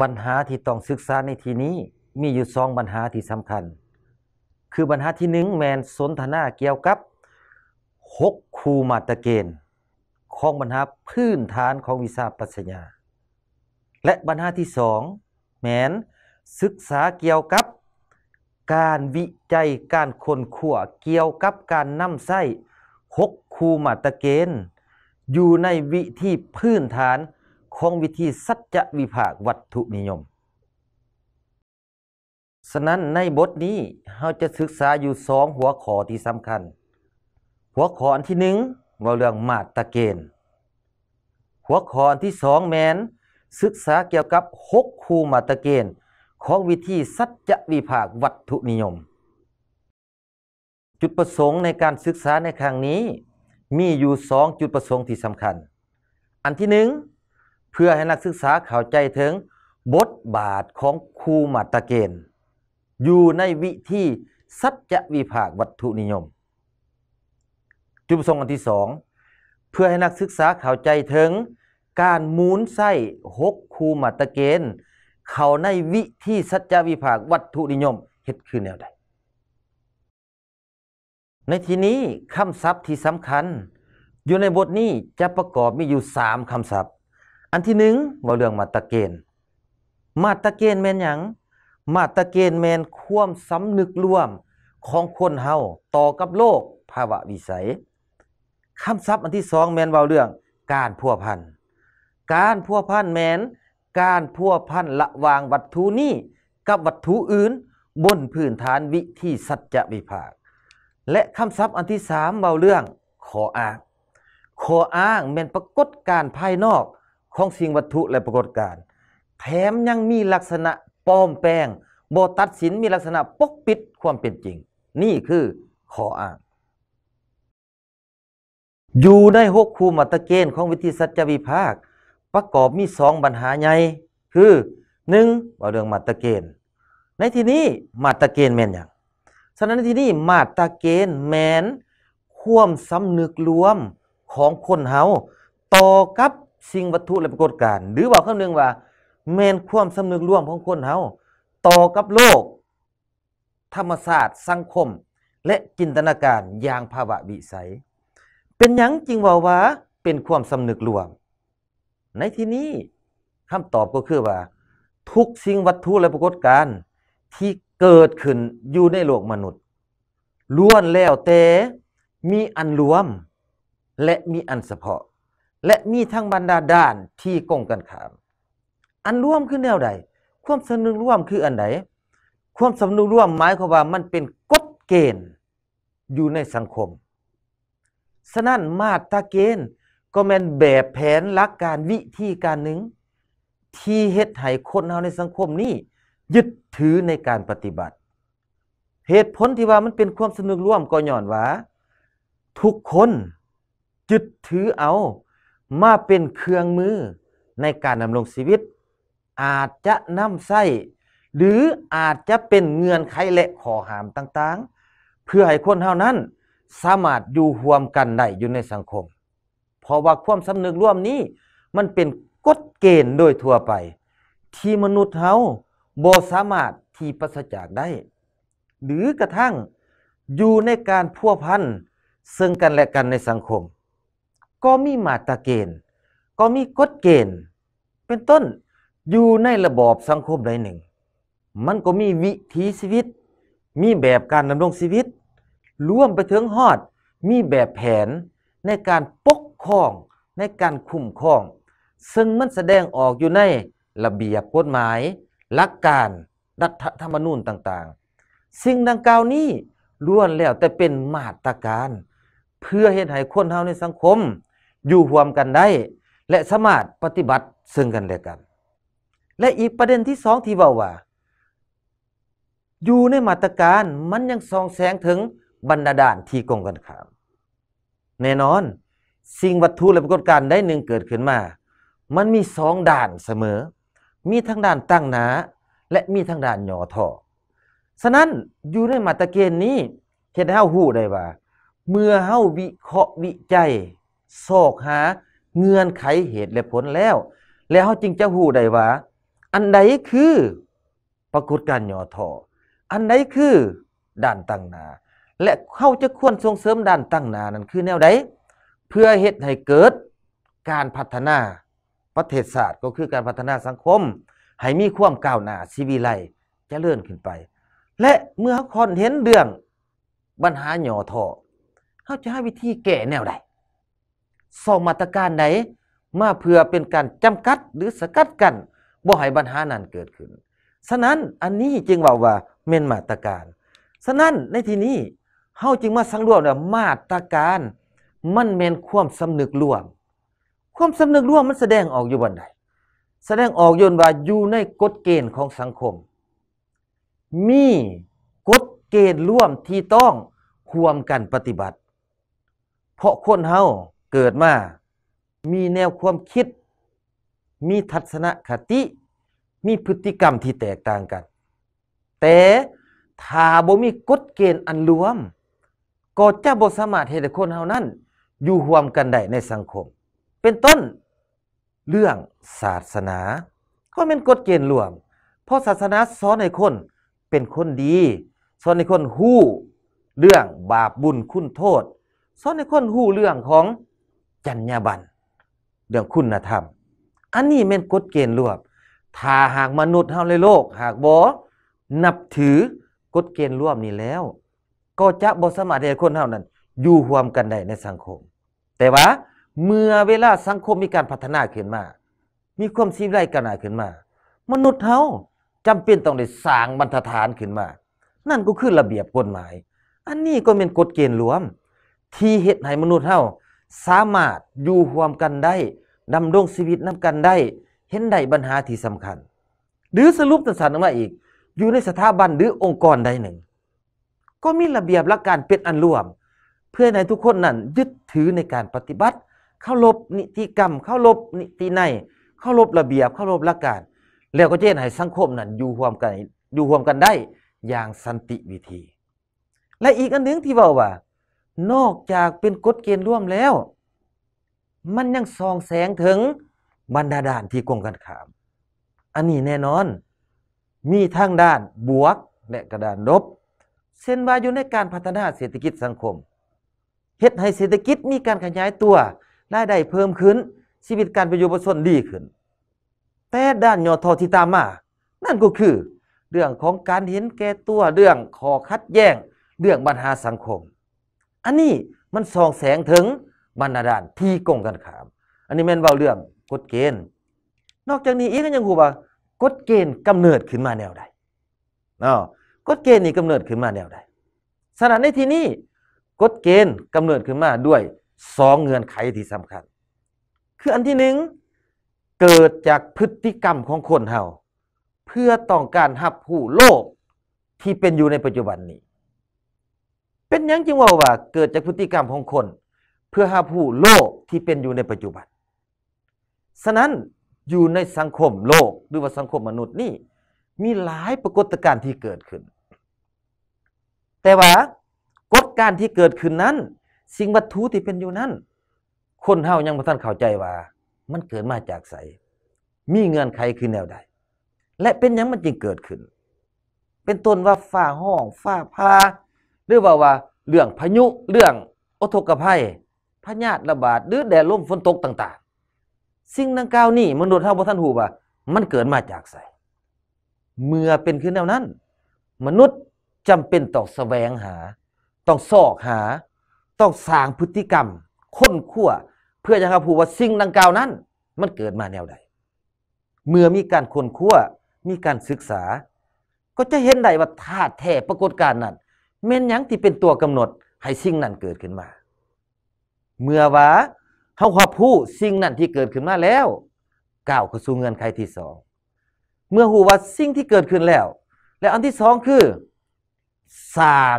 ปัญหาที่ต้องศึกษาในทีนี้มีอยู่สองปัญหาที่สำคัญ คือปัญหาที่หนึ่งแมนสนทนาเกี่ยวกับหกคูมาตรเกณฑ์ของปัญหาพื้นฐานของวิชาปัญญา และปัญหาที่สองแมนศึกษาเกี่ยวกับ การวิจัยการค้นคว้าเกี่ยวกับการนำไส้หกคูมาตรเกณฑ์อยู่ในวิธีพื้นฐานของวิธีสัจจวิภาค วัตถุนิยม ฉะนั้นในบทนี้เราจะศึกษาอยู่สองหัวข้อที่สำคัญ หัวข้ออันที่หนึ่งว่าเรื่องมาตรเกณฑ์ หัวข้ออันที่สองแมนศึกษาเกี่ยวกับหกคูมาตรเกณฑ์ของวิธีสัจจวิภาค วัตถุนิยม จุดประสงค์ในการศึกษาในครั้งนี้มีอยู่สองจุดประสงค์ที่สำคัญ อันที่หนึ่งเพื่อให้นักศึกษาเข้าใจถึงบทบาทของครูมาตรเกณฑ์อยู่ในวิธีสัจวิภาควัตถุนิยม จุดประสงค์อันที่สองเพื่อให้นักศึกษาเข้าใจถึง การมูนไส้หกคูมาตรเกณฑ์เข้าในวิธีสัจวิภาควัตถุนิยมเห็ดคือแนวใดในที่นี้คำศัพท์ที่สำคัญ อยู่ในบทนี้จะประกอบมีอยู่สามคำศัพท์อันที่หนึ่งบาเรื่องมาตะเกณฑ์มาตะเกณฑ์แมนหยัง มาตะเกณฑ์แมนคว่มสำนึกร่วมของคนเฮาต่อกับโลกภาวะวิสัย คำศัพท์อันที่สองแมนเบาเรื่องการพัวพัน การพัวพันแมน การพัวพันละวางวัตถุนี้กับวัตถุอื่นบนพื้นฐานวิธีสัจวิภาคและคำศัพท์อันที่สามเบาเรื่อง ขออ้างขออ้างแมนปรากฏการภายนอกของสิ่งวัตถุและปรากฏการณ์ แถมยังมีลักษณะปลอมแปลงบตัดสินมีลักษณะปกปิดความเป็นจริง นี่คือขออ้าง อยู่ในหกคูมัตเกณฑ์ของวิธีสัจวิภาค ประกอบมีสองปัญหาใหญ่ คือหนึ่งเรื่องมาตรเกณฑ์ในที่นี้มาตรเกณฑ์แมนอย่างฉะนั้นในที่นี้ มาตรเกณฑ์แมนความสำนึกรวมของคนเฮา ต่อกับสิ่งวัตถุและปรากฏการณ์ หรือบอกคำหนึ่งว่าแมนความสำนึกร่วมของคนเฮาต่อกับโลก ธรรมศาสตร์สังคมและจินตนาการอย่างภาวะวิสัยเป็นยังจริงว่าว่าเป็นความสำนึกรวมในที่นี้คำ ตอบก็คือว่า ทุกสิ่งวัตถุและปรากฏการณ์ที่เกิดขึ้นอยู่ในโลกมนุษย์ล้วนแล้วแต่มีอันรวมและมีอันเฉพาะและมีทั้งบรรดาด้านที่กงกันขาม อันร่วมคือแนวใด ความสนุนร่วมคืออันใด ความสำนึกร่วมหมายความว่า มันเป็น กฎเกณฑ์อยู่ในสังคม ฉะนั้นมาตรเกณฑ์ก็แม่นแบบแผนหลักการวิธีการหนึ่งที่เฮ็ดให้คนเฮาในสังคมนี้ยึดถือในการปฏิบัติ เหตุผลที่ว่ามันเป็นความสนุกร่วมก็ย่อนว่าทุกคนยึดถือเอามาเป็นเครื่องมือในการดำรงชีวิต อาจจะนำไส้หรืออาจจะเป็นเงื่อนไขและขอหามต่างๆ เพื่อให้คนเท่านั้นสามารถอยู่ห่วมกันได้อยู่ในสังคมเพราะว่าความสำนึกร่วมนี้ มันเป็นกฎเกณฑ์โดยทั่วไป ที่มนุษย์เฮาบ่สามารถที่ประสจากได้ หรือกระทั่งอยู่ในการพัวพันซึ่งกันและกันในสังคมก็มีมาตรเกณฑ์ก็มีกฎเกณฑ์ เป็นต้นอยู่ในระบอบสังคมใดหนึ่ง มันก็มีวิถีชีวิต มีแบบการดำรงชีวิตรวมไปถึงหอด มีแบบแผนในการปกครองในการคุ้มครอง ซึ่งมันแสดงออกอยู่ในระเบียบกฎหมายหลักการรัฐธรรมนูญต่างๆ สิ่งดังกล่าวนี้ล้วนแล้วแต่เป็นมาตรการ เพื่อเห็ุให้คนเฮาในสังคมอยู่ห่วมกันได้และสามารถปฏิบัติซึ่งกันและกัน และอีกประเด็นที่สองที่ว่าว่า อยู่ในมาตรการมันยังส่องแสงถึงบรรดาด่านที่กงกันขามแน่นอน สิ่งวัตถุและปรากฏการณ์ได้หนึ่งเกิดขึ้นมา มันมีสองด่านเสมอ มีทั้งด่านตั้งหนาและมีทั้งด่านหย่อท่อฉะนั้นอยู่ในมาตรเกณฑ์นี้เห็นเฮาหู้ได้ว่า เมื่อเฮาวิเคราะห์วิจัยสอกหาเงื่อนไขเหตุและผลแล้ว แล้วจึงจะหูได้ว่าอันใดคือปรากฏการหย่อท่อ อันใดคือด่านตั้งนา และเขาจะควรส่งเสริมด่านตั้งนานั้นคือแนวใดเพื่อเหตุให้เกิด การพัฒนาประเทศศาสตร์ก็คือการพัฒนาสังคมให้มีความก้าวหน้าชีวิไลจะเลื่อนขึ้นไป และเมื่อเขาคอนเห็นเรื่องปัญหาหย่อท่อเขาจะให้วิธีแก้แนวใดสองมาตรการไหนมาเพื่อเป็นการจำกัดหรือสกัดกันบ่ให้ปัญหานั้นเกิดขึ้น ฉะนั้นอันนี้จึงว่าว่าเมนมาตรการ ฉะนั้นในที่นี้เฮาจึงมาสังรวมว่ามาตรการ มันเมนความสำนึกร่วม ความสำนึกร่วมมันแสดงออกอยู่บันไดแสดงออกยนว่าอยู่ในกฎเกณฑ์ของสังคม มีกฎเกณฑ์ร่วมที่ต้องควมกันปฏิบัติ เพราะคนเฮาเกิดมา มีแนวความคิด มีทัศนคติ มีพฤติกรรมที่แตกต่างกัน แต่ถ้าบ่มีกฎเกณฑ์อันรวม ก็จะบ่สามารถเฮ็ดให้คนเฮานั้นอยู่ร่วมกันได้ในสังคม เป็นต้นเรื่องศาสนา ก็เป็นกฎเกณฑ์รวม เพราะศาสนาสอนให้คนเป็นคนดี สอนให้คนฮู้เรื่องบาปบุญคุณโทษ สอนให้คนหู้เรื่องของจัญญาบันเรื่องคุณธรรม อันนี้เป็นกฎเกณฑ์รวบถ้าหากมนุษย์เฮาในโลก หากบ่นับถือกฎเกณฑ์รวมนี้แล้ว ก็จะบ่สามารถให้คนเฮานั้น อยู่ร่วมกันได้ในสังคม แต่ว่าเมื่อเวลาสังคมมีการพัฒนาขึ้นมา มีความสิรนไรกันาขึ้นมา มนุษย์เฮาจำเป็นต้องได้สร้างบรรทัดฐานขึ้นมา นั่นก็คือระเบียบกฎหมาย อันนี้ก็เป็นกฎเกณฑ์รวม ที่เฮ็ดให้มนุษย์เฮาสามารถอยู่ห่วมกันได้ดำรงชีวิตน้ำกันได้ เห็นได้ปัญหาที่สำคัญ หรือสรุปสั้นๆออกมาอีก อยู่ในสถาบันหรือองค์กรใดหนึ่ง ก็มีระเบียบหลักการเป็นอันรวม เพื่อในทุกคนนั้นยึดถือในการปฏิบัติ เข้ารบนิติกรรมเข้ารบนิติในเข้ารบระเบียบเข้ารบหลักการ แล้วก็จะให้สังคมนั้นอยู่ห่วมกันอยู่ห่วมกันได้อย่างสันติวิธี และอีกอันหนึ่งที่บอกว่านอกจากเป็นกฎเกณฑ์ร่วมแล้ว มันยังส่องแสงถึงบรรดาด่านที่กงกันขาม อันนี้แน่นอน มีทั้งด้านบวกและกระดานลบเส้นวาอยู่ในการพัฒนาเศรษฐกิจสังคม เฮ็ดให้เศรษฐกิจมีการขยายตัวรายได้เพิ่มขึ้นชีวิตการประโยชน์ส่วนดีขึ้น แต่ด้านยอทอที่ตามมา นั่นก็คือ เรื่องของการเห็นแก่ตัวเรื่องขอคัดแย้งเรื่องปัญหาสังคมอันนี้มันส่องแสงถึงบรรดาลที่กงกันขาม อันนี้แม่นเบาเรื่องกฎเกณฑ์ นอกจากนี้อีกก็ยังหูว่ากฎเกณฑ์กำเนิดขึ้นมาแนวใดเนาะกฎเกณฑ์นี่กำเนิดขึ้นมาแนวใดสถานในที่นี้กฎเกณฑ์กำเนิดขึ้นมาด้วยสองเงื่อนไขที่สำคัญ คืออันที่หนึ่งเกิดจากพฤติกรรมของคนเฮาเพื่อต้องการหับผู้โลกที่เป็นอยู่ในปัจจุบันนี้เป็นยังจึงว่าว่าเกิดจากพฤติกรรมของคน เพื่อหาผู้โลกที่เป็นอยู่ในปัจจุบัน ฉะนั้นอยู่ในสังคมโลกหรือว่าสังคมมนุษย์นี่มีหลายปรากฏการณ์ที่เกิดขึ้น แต่ว่ากฎการที่เกิดขึ้นนั้น สิ่งวัตถุที่เป็นอยู่นั้น คนเฮายังบ่ทันเข้าใจว่า มันเกิดมาจากไสมีเงื่อนไขคือแนวใด และเป็นยังมันจึงเกิดขึ้น เป็นต้นว่าฝ้าห้องฝ้าผ้าหรือว่าว่าเรื่องพายุเรื่องอุทกภัยพญาตระบาดหรือแดดลมฝนตกต่าง ๆ สิ่งดังกล่าวนี่มนุษย์เ่าบ่ทนหู้ว่า มันเกิดมาจากไสเมื่อเป็นขึ้นแนวนั้น มนุษย์จำเป็นต้องแสวงหา ต้องซอกหา ต้องสร้างพฤติกรรม ค้นคั่วเพื่อจะรับผู้ว่าสิ่งดังกล่าวนั้น มันเกิดมาแนวใด เมื่อมีการค้นคั่วมีการศึกษา ก็จะเห็นได้ว่าธาตุแท้ปรากฏการณ์นั้นแม่นยังที่เป็นตัวกำหนดให้สิ่งนั้นเกิดขึ้นมา เมื่อว่าเฮาขอบผู้สิ่งนั้นที่เกิดขึ้นมาแล้วก้าวเข้าสู่เงื่อนไขที่สอง เมื่อหูว่าสิ่งที่เกิดขึ้นแล้ว และอันที่สองคือ สร้าง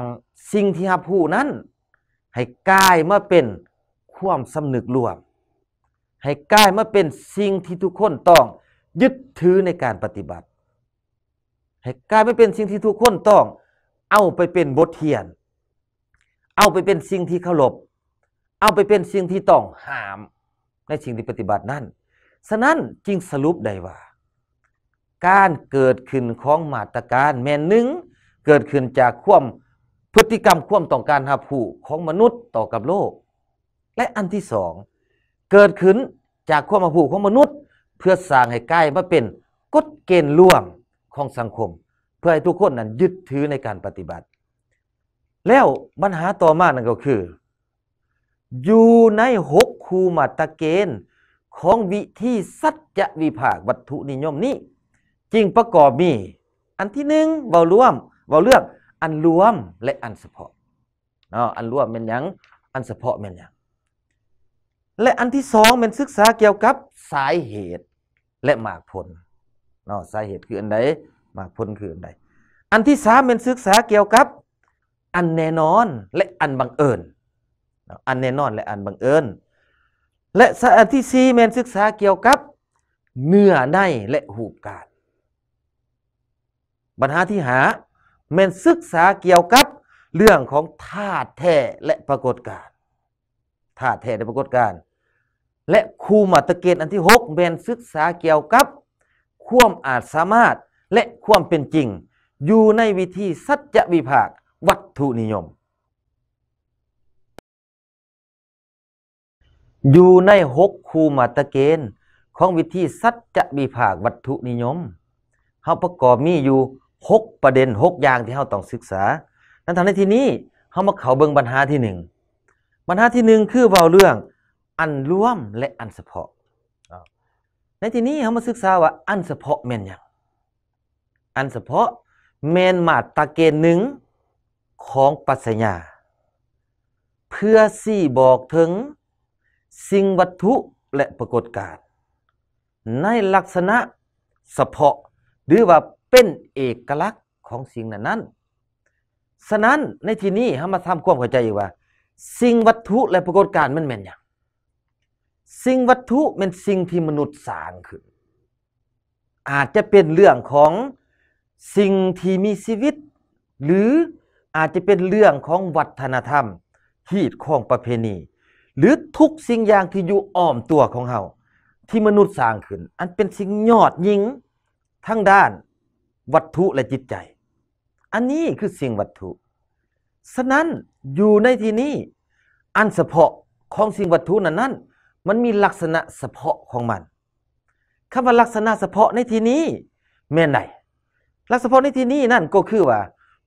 สิ่งที่หับผู้นั้น ให้กลายมาเป็นความสำนึกรวม ให้กลายมาเป็นสิ่งที่ทุกคนต้องยึดถือในการปฏิบัติให้กลายมาเป็นสิ่งที่ทุกคนต้องเอาไปเป็นบทเรียน เอาไปเป็นสิ่งที่เคารพเอาไปเป็นสิ่งที่ต้องหามในสิ่งที่ปฏิบัตินั้นฉะนั้นจึงสรุปได้ว่า การเกิดขึ้นของมาตรการแม่นหนึ่งเกิดขึ้นจากควมพฤติกรรมควมต้องการหาผู้ของมนุษย์ต่อกับโลก และอันที่สองเกิดขึ้นจากความหาผู้ของมนุษย์ เพื่อสร้างให้ใกล้มาเป็นกฎเกณฑ์ร่วมของสังคมพื่อให้ทุกคนนั้นยึดถือในการปฏิบัติ แล้วปัญหาต่อมานั่นก็คือ อยู่ในหกคูมาตะเกณฑ์ของวิธีสัจวิภาควัตถุนิยมนี้จริงประกอบมีอันที่หนึ่งเบารวมเบาเลือกอันรวมและอันเฉพาะอันรวมเป็นอย่างอันเฉพาะเป็นอย่างและอันที่สองเป็นศึกษาเกี่ยวกับสายเหตุและหมากผลเนาะสาเหตุคืออันใดมากพ้นคืออันใดอันที่สามเป็นศึกษาเกี่ยวกับอันแน่นอนและอันบังเอิญอันแน่นอนและอันบังเอิญ และอันที่สี่เป็นศึกษาเกี่ยวกับเนื้อในและหูการปัญหาที่หาเป็นศึกษาเกี่ยวกับเรื่องของธาตุแท้และปรากฏการธาตุแท้และปรากฏการ และคูมาตะเกณฑ์อันที่หกเ็นศึกษาเกี่ยวกับความอาจสามารถและความเป็นจริงอยู่ในวิธีสัจวิภาควัตถุนิยม อยู่ในหกคูมาตะเกณฑ์ของวิธีสัจวิภาควัตถุนิยม เขาประกอบมีอยู่หกประเด็นหกอย่างที่เขาต้องศึกษา นั้นทางในที่นี้เขามาเข้าเบิ่งปัญหาที่หนึ่งปัญหาที่หนึ่งคือเบาเรื่อง อันร่วมและอันเฉพาะในที่นี้เขามาศึกษาว่าอันเฉพาะเมนอยังอันเฉพาะเมนมาตาเกณหนึ่งของปัสญา เพื่อสี่บอกถึงสิ่งวัตถุและปรากฏการในลักษณะเฉพาะหรือว่าเป็นเอกลักษณ์ของสิ่งนั้นนั้น ฉะนั้นในที่นี้ให้มาทำความเข้าใจว่า สิ่งวัตถุและปรากฏการมันเป็นอย่างสิ่งวัตถุเป็นสิ่งที่มนุษย์สร้างขึ้น อาจจะเป็นเรื่องของสิ่งที่มีชีวิต หรืออาจจะเป็นเรื่องของวัฒนธรรมขีดของประเพณี หรือทุกสิ่งอย่างที่อยู่อ้อมตัวของเราที่มนุษย์สร้างขึ้น อันเป็นสิ่งยอดยิ่งทั้งด้านวัตถุและจิตใจ อันนี้คือสิ่งวัตถุ ฉะนั้นอยู่ในที่นี้ อันเฉพาะของสิ่งวัตถุนั้นนั้นมันมีลักษณะเฉพาะของมัน คำว่าลักษณะเฉพาะในที่นี้แม่ไหนลักษณะในที่นี้นั่นก็คือว่า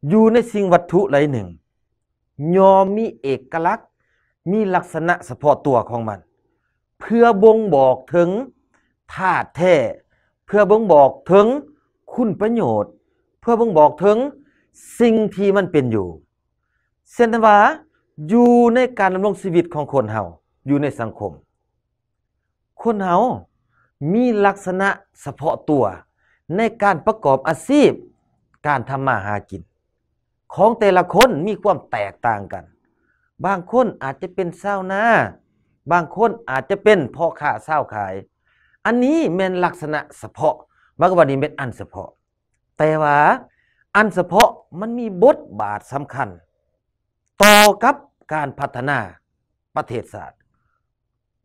อยู่ในสิ่งวัตถุใดหนึ่งยอมมีเอกลักษณ์ มีลักษณะเฉพาะตัวของมัน เพื่อบ่งบอกถึงธาตุแท้เพื่อบ่งบอกถึงคุณประโยชน์ เพื่อบ่งบอกถึงสิ่งที่มันเป็นอยู่เนต์ว่าอยู่ในการดำรงชีวิตของคนเฮาอยู่ในสังคม คนเฮามีลักษณะเฉพาะตัวในการประกอบอาชีพ การทำมาหากินของแต่ละคนมีความแตกต่างกัน บางคนอาจจะเป็นเศร้านาบางคนอาจจะเป็นพ่อค้าเศร้าขาย อันนี้เป็นลักษณะเฉพาะบางวันนี้เป็นอันเฉพาะ แต่ว่าอันเฉพาะมันมีบทบาทสำคัญ ต่อกับการพัฒนาประเทศศาสตร์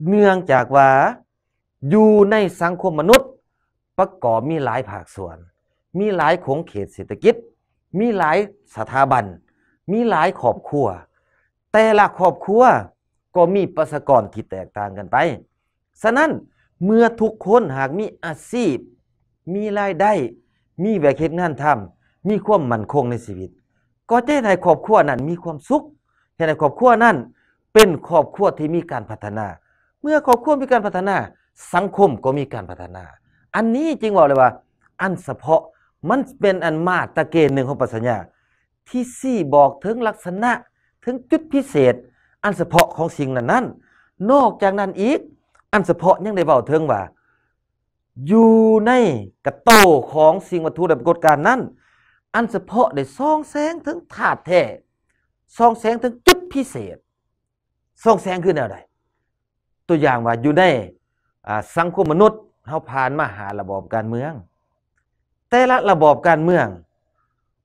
เนื่องจากว่า อยู่ในสังคมมนุษย์ประกอบมีหลายภาคส่วน มีหลายขงเขตเศรษฐกิจ มีหลายสถาบัน มีหลายครอบครัว แต่ละครอบครัวก็มีประสกรที่แตกต่างกันไป ฉะนั้นเมื่อทุกคนหากมีอาชีพ มีรายได้ มีแวบเหตุงานทำมีความมั่นคงในชีวิต ก็จะให้ครอบครัวนั้นมีความสุข ให้ครอบครัวนั้นเป็นครอบครัวที่มีการพัฒนา เมื่อครอบครัวมีการพัฒนาสังคมก็มีการพัฒนาอันนี้จริงบอกเลยว่า อันเฉพาะมันเป็นอันมาตะเกณฑ์หนึ่งของปัสัญญาที่ซี่บอกถึงลักษณะถึงจุดพิเศษ อันเฉพาะของสิ่งนั้นนั้นนอกจากนั้นอีกอันเฉพาะยังได้บอกถึงว่า อยู่ในกระโตของสิ่งวัตถุแบบปรากฏการณ์นั้น อันเฉพาะได้ส่องแสงถึงธาตุแท้ส่องแสงถึงจุดพิเศษส่องแสงคือแนวใดตัวอย่างว่าอยู่ในสังคมมนุษย์เขาผ่านมาหาระบอบการเมือง แต่ละระบอบการเมือง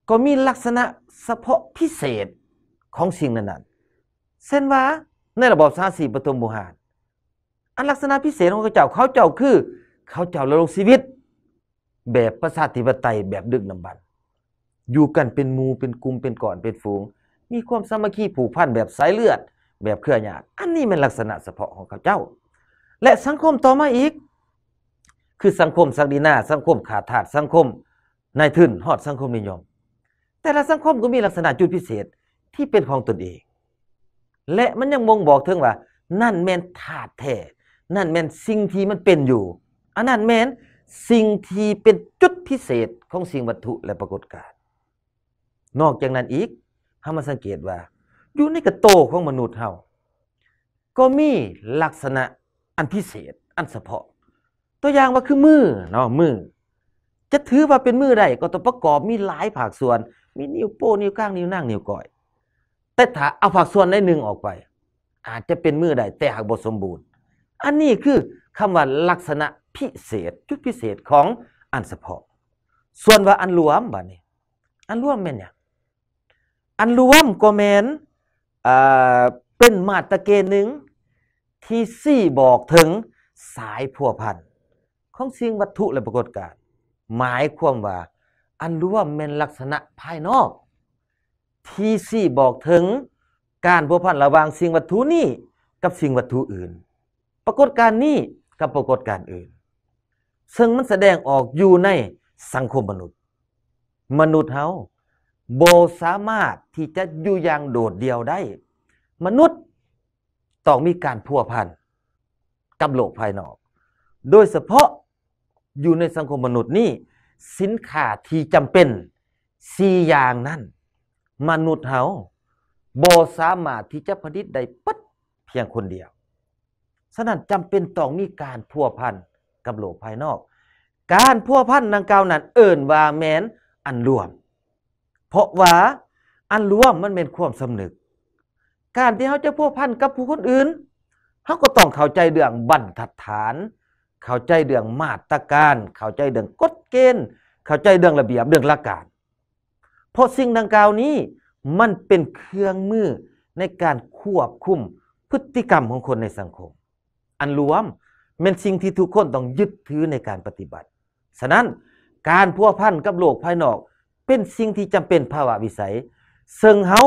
ก็มีลักษณะเฉพาะพิเศษของสิ่งนั้นๆเช่นว่าในระบอบสาสีปฐมบุหารอันลักษณะพิเศษของเขาเจ้าเขาเจ้าคือ เขา เจ้าระลงชีวิต แบบประชาธิปไตยแบบดึกดำบรรอยู่กันเป็นมูเป็นกลุ่มเป็นก่อนเป็นฝูง มีความสามัคคีผูกพันแบบสายเลือด แบบเครือญาติอันนี้เป็นลักษณะเฉพาะของเขาเจ้า และสังคมต่อมาอีกคือสังคมสักดีนาสังคมขาดถาดสังคมนายทุนหอดสังคมนิยม แต่ละสังคมก็มีลักษณะจุดพิเศษที่เป็นของตนเอง และมันยังมองบอกถึงว่า นั่นแมนถาดแท้นั่นแมนสิ่งที่มันเป็นอยู่อันนั้นแมนสิ่งที่เป็นจุดพิเศษของสิ่งวัตถุและปรากฏการณ์นอกจากนั้นอีกเ้ามาสังเกตว่า อยู่ในกระโตของมนุษย์เฮาก็มีลักษณะอันพิเศษอันเฉพาะตัวอย่างว่าคือมือเนาะมือจะถือว่าเป็นมือได้ก็ต้องประกอบมีหลายผักส่วนมีนิ้วโป้นิ้วก้างนิ้วนั่งนิ้วก้อย แต่ถ้าเอาผักส่วนได้หนึ่งออกไป อาจจะเป็นมือได้แต่หากบทสมบูรณ์ อันนี้คือคำว่าลักษณะพิเศษจุดพิเศษของอันเฉพาะ ส่วนว่าอันรวมบ่นี้ อันรวมแม่นอย่างอันรวมก็แมนเป็นมาตรเกณฑ์หนึ่งที่สี่บอกถึงสายพัวพันธของสิ่งวัตถุและปรากฏการหมายความว่าอันรู้ว่าเป็นลักษณะภายนอกที่สี่บอกถึงการพัวพันระหว่างสิ่งวัตถุนี้กับสิ่งวัตถุอื่นปรากฏการนี้กับปรากฏการอื่น ซึ่งมันแสดงออกอยู่ในสังคมมนุษย์ มนุษย์เฮาโบสามารถที่จะอยู่อย่างโดดเดี่ยวได้ มนุษย์ต้องมีการพัวพันกับโลกภายนอก โดยเฉพาะอยู่ในสังคมมนุษย์นี่สินค้าที่จำเป็นสี่อย่างนั้นมนุษย์เฮาบ่สามารถที่จะผลิตได้ปัดเพียงคนเดียวฉะนั้นจำเป็นต้องมีการพัวพันกับโลกภายนอก การพัวพันดังกล่าวนั้น เอิ้นว่าแมนอันรวม เพราะว่าอันรวมมันเป็นความสำนึก การที่เขาจะพัวพันกับผู้คนอื่นเขาก็ต้องเข้าใจเรื่องบรรทัดฐานเข้าใจเรื่องมาตรการ เข้าใจเรื่องกฎเกณฑ์ เข้าใจเรื่องระเบียบเรื่องหลักการเพราะสิ่งดังกล่าวนี้มันเป็นเครื่องมือในการควบคุมพฤติกรรมของคนในสังคม อันรวมเป็นสิ่งที่ทุกคนต้องยึดถือในการปฏิบัติฉะนั้นการพัวพันกับโลกภายนอก เป็นสิ่งที่จำเป็นภาวะวิสัยซึ่งเฮา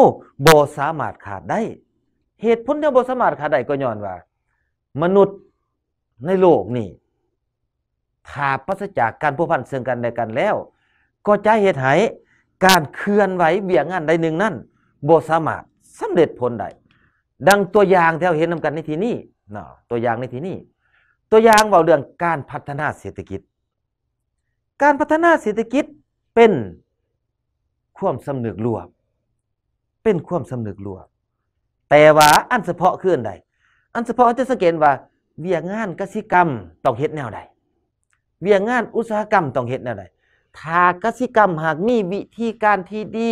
บ่สามารถขาดได้ เหตุผลที่บ่สามารถขาดได้ก็ย้อนว่า มนุษย์ในโลกนี่ ถ้าปัสจากการผัวพันเสื่อมกันใดกันแล้ว ก็จะเหตุให้การเคลื่อนไหวเบี่ยงงานใดหนึ่งนั่นบสามารถสำเร็จผลได้ดังตัวอย่างที่เราเห็นนำกันในที่นี้เนาะตัวอย่างในที่นี้ ตัวอย่างเบาเรื่องการพัฒนาเศรษฐกิจ การพัฒนาเศรษฐกิจเป็นความสำนึกรวมเป็นความสำนึกรวมแต่ว่าอันเฉพาะคืออันใดอันเฉพาะจะสังเกตว่าเวียงานกสิกรรมต้องเฮ็ดแนวใดเวียงานอุตสาหกรรมต้องเฮ็ดแนวใดถ้ากสิกรรมหากมีวิธีการที่ดี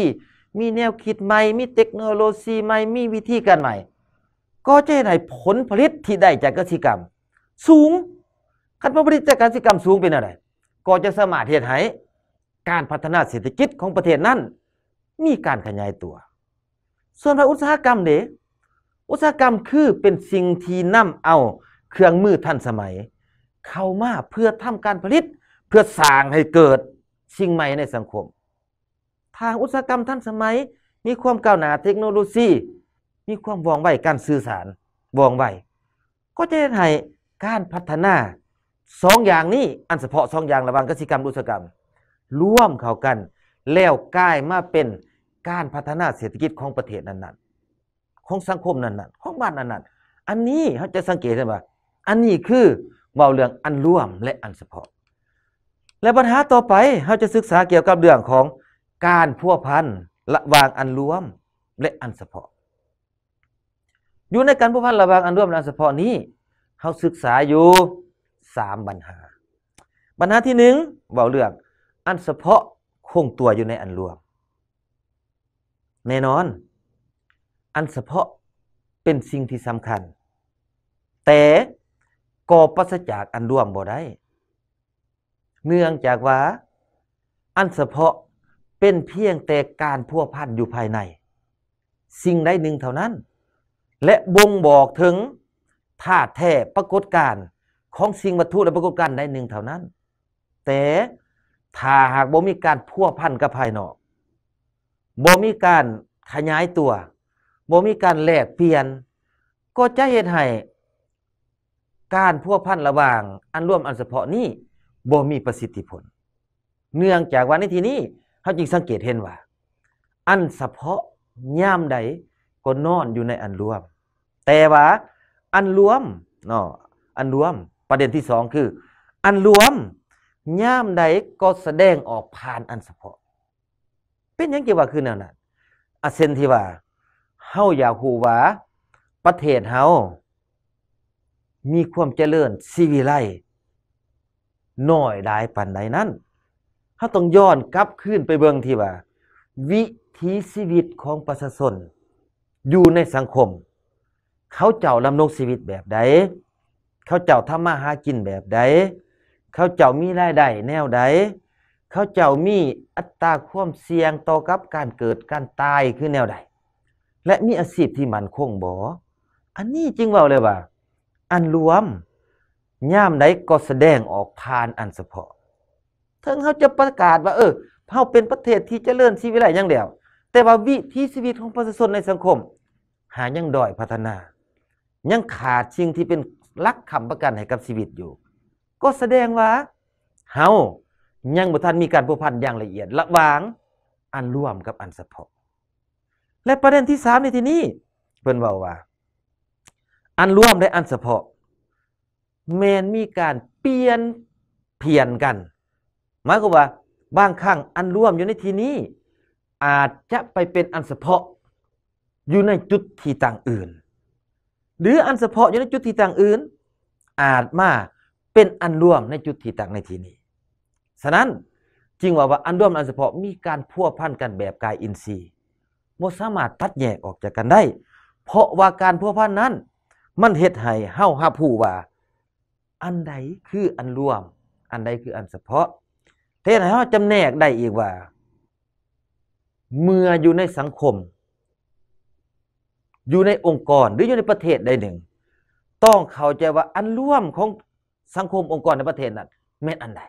มีแนวคิดใหม่ มีเทคโนโลยีใหม่ มีวิธีการใหม่ ก็จะได้ผลผลิตที่ได้จากกสิกรรม สูงคันผลผลิตจากกสิกรรมสูงเป็นอะไร ก็จะสามารถเฮ็ดให้การพัฒนาเศรษฐกิจของประเทศนั้น มีการขยายตัว ส่วนภาคอุตสาหกรรมเด้อุตสาหกรรมคือเป็นสิ่งที่นำเอาเครื่องมือท่านสมัย เข้ามาเพื่อทำการผลิตเพื่อสร้างให้เกิดสิ่งใหม่ในสังคม ทางอุตสาหกรรมท่านสมัย มีความก้าวหน้าเทคโนโลยีมีความว่องไวการสื่อสารว่องไวก็จะให้การพัฒนาสองอย่างนี้อันเฉพาะสองอย่างระหว่างกสิกรรมอุตสาหกรรมร่วมเข้ากันแล้วกลายมาเป็นการพัฒนาเศรษฐกิจของประเทศนั้น ๆ ของสังคมนั้นๆของบ้านนั้นๆ อันนี้เขาจะสังเกตได้ว่าอันนี้คือเบาเรื่องอันร่วมและอันเฉพาะ และปัญหาต่อไปเราจะศึกษาเกี่ยวกับเรื่องของการพัวพันระวางอันร่วมและอันเฉพาะ อยู่ในการพัวพันระวางอันร่วมและอันเฉพาะนี้เราศึกษาอยู่สามปัญหา ปัญหาที่หนึ่งเบาเรื่องอันเฉพาะคงตัวอยู่ในอันรวม แน่นอน อันเฉพาะเป็นสิ่งที่สำคัญ แต่ก็ปัสจากอันร่วมบ่ได้เนื่องจากว่าอันเฉพาะเป็นเพียงแต่การพัวพันอยู่ภายใน สิ่งใดหนึ่งเท่านั้น และบ่งบอกถึงธาตุแท้ปรากฏการของสิ่งวัตถุและปรากฏการใดหนึ่งเท่านั้น แต่ถ้าหากบ่มีการพัวพันกับภายนอกบ่มีการขยายตัวบ่มีการแลกเปลี่ยน ก็จะเหตุให้การพัวพันระหว่างอันร่วมอันเฉพาะนี้บ่มีประสิทธิผลเนื่องจากว่าในที่นี้เขาจึงสังเกตเห็นว่า อันเฉพาะย่ามใดก็นอนอยู่ในอันร่วม แต่ว่าอันร่วมเนาะอันร่วมประเด็นที่สองคือ อันร่วมย่ามใดก็แสดงออกผ่านอันเฉพาะ เป็นอย่างเกี่ยวกับคือแนวนั้นอเซนที่ว่าเฮาอยากหูว่าประเทศเฮามีความเจริญสิวิไลน้อยได้ปันใดนั้นเขาต้องย้อนกลับขึ้นไปเบื้องที่ว่า วิถีชีวิตของประชาชนอยู่ในสังคม เขาเจ้าลำนกชีวิตแบบใดเขาเจ้าทำมาหากินแบบใดเขาเจ้ามีรายได้แนวใดเขาเจ้ามีอัตราความเสี่ยงต่อกับการเกิดการตายคือแนวใด และมีอาชีพที่มันคงบ่อันนี้จริงว่าเลยว่าอันรวมย่ามใดก็แสดงออกผ่านอันเฉพาะถึงเขาจะประกาศว่า เออเขาเป็นประเทศที่จเจริญชีวิตไรยังเดียวแต่ว่าวิถีชีวิตของประชาชนในสังคม หายังด้อยพัฒนา ยังขาดชิ่งที่เป็นลักคำประกันให้กับชีวิตอยู่ ก็แสดงว่าเฮายังบุทันมีการผูกพันอย่างละเอียดระหว่าง อันรวมกับอันเฉพาะ และประเด็นที่สามในที่นี้เพิ่นบอาว่าอันร่วมและอันเฉพาะ แมนมีการเปลี่ยนเพียนกัน หมายความว่าบางครั้งอันร่วมอยู่ในที่นี้ อาจจะไปเป็นอันเฉพาะอยู่ในจุดที่ต่างอื่น หรืออันเฉพาะอยู่ในจุดที่ต่างอื่น อาจมาเป็นอันร่วมในจุดที่ต่างในที่นี้ ฉะนั้นจึงว่าว่าอันร่วมอันเฉพาะมีการพัวพันกันแบบกายอินทรีย์ม่สามารถตัดแยกออกจากกันได้ เพราะว่าการพัวพันนั้นมันเฮ็ดให้เฮาฮับผู้ว่า อันใดคืออันรวม อันใดคืออันเฉพาะ เทศให้เฮาจำแนกได้อีกว่า เมื่ออยู่ในสังคม อยู่ในองค์กร หรืออยู่ในประเทศใดหนึ่ง ต้องเข้าใจว่าอันร่วมของสังคมองค์กรในประเทศนั้นแม่นอันใด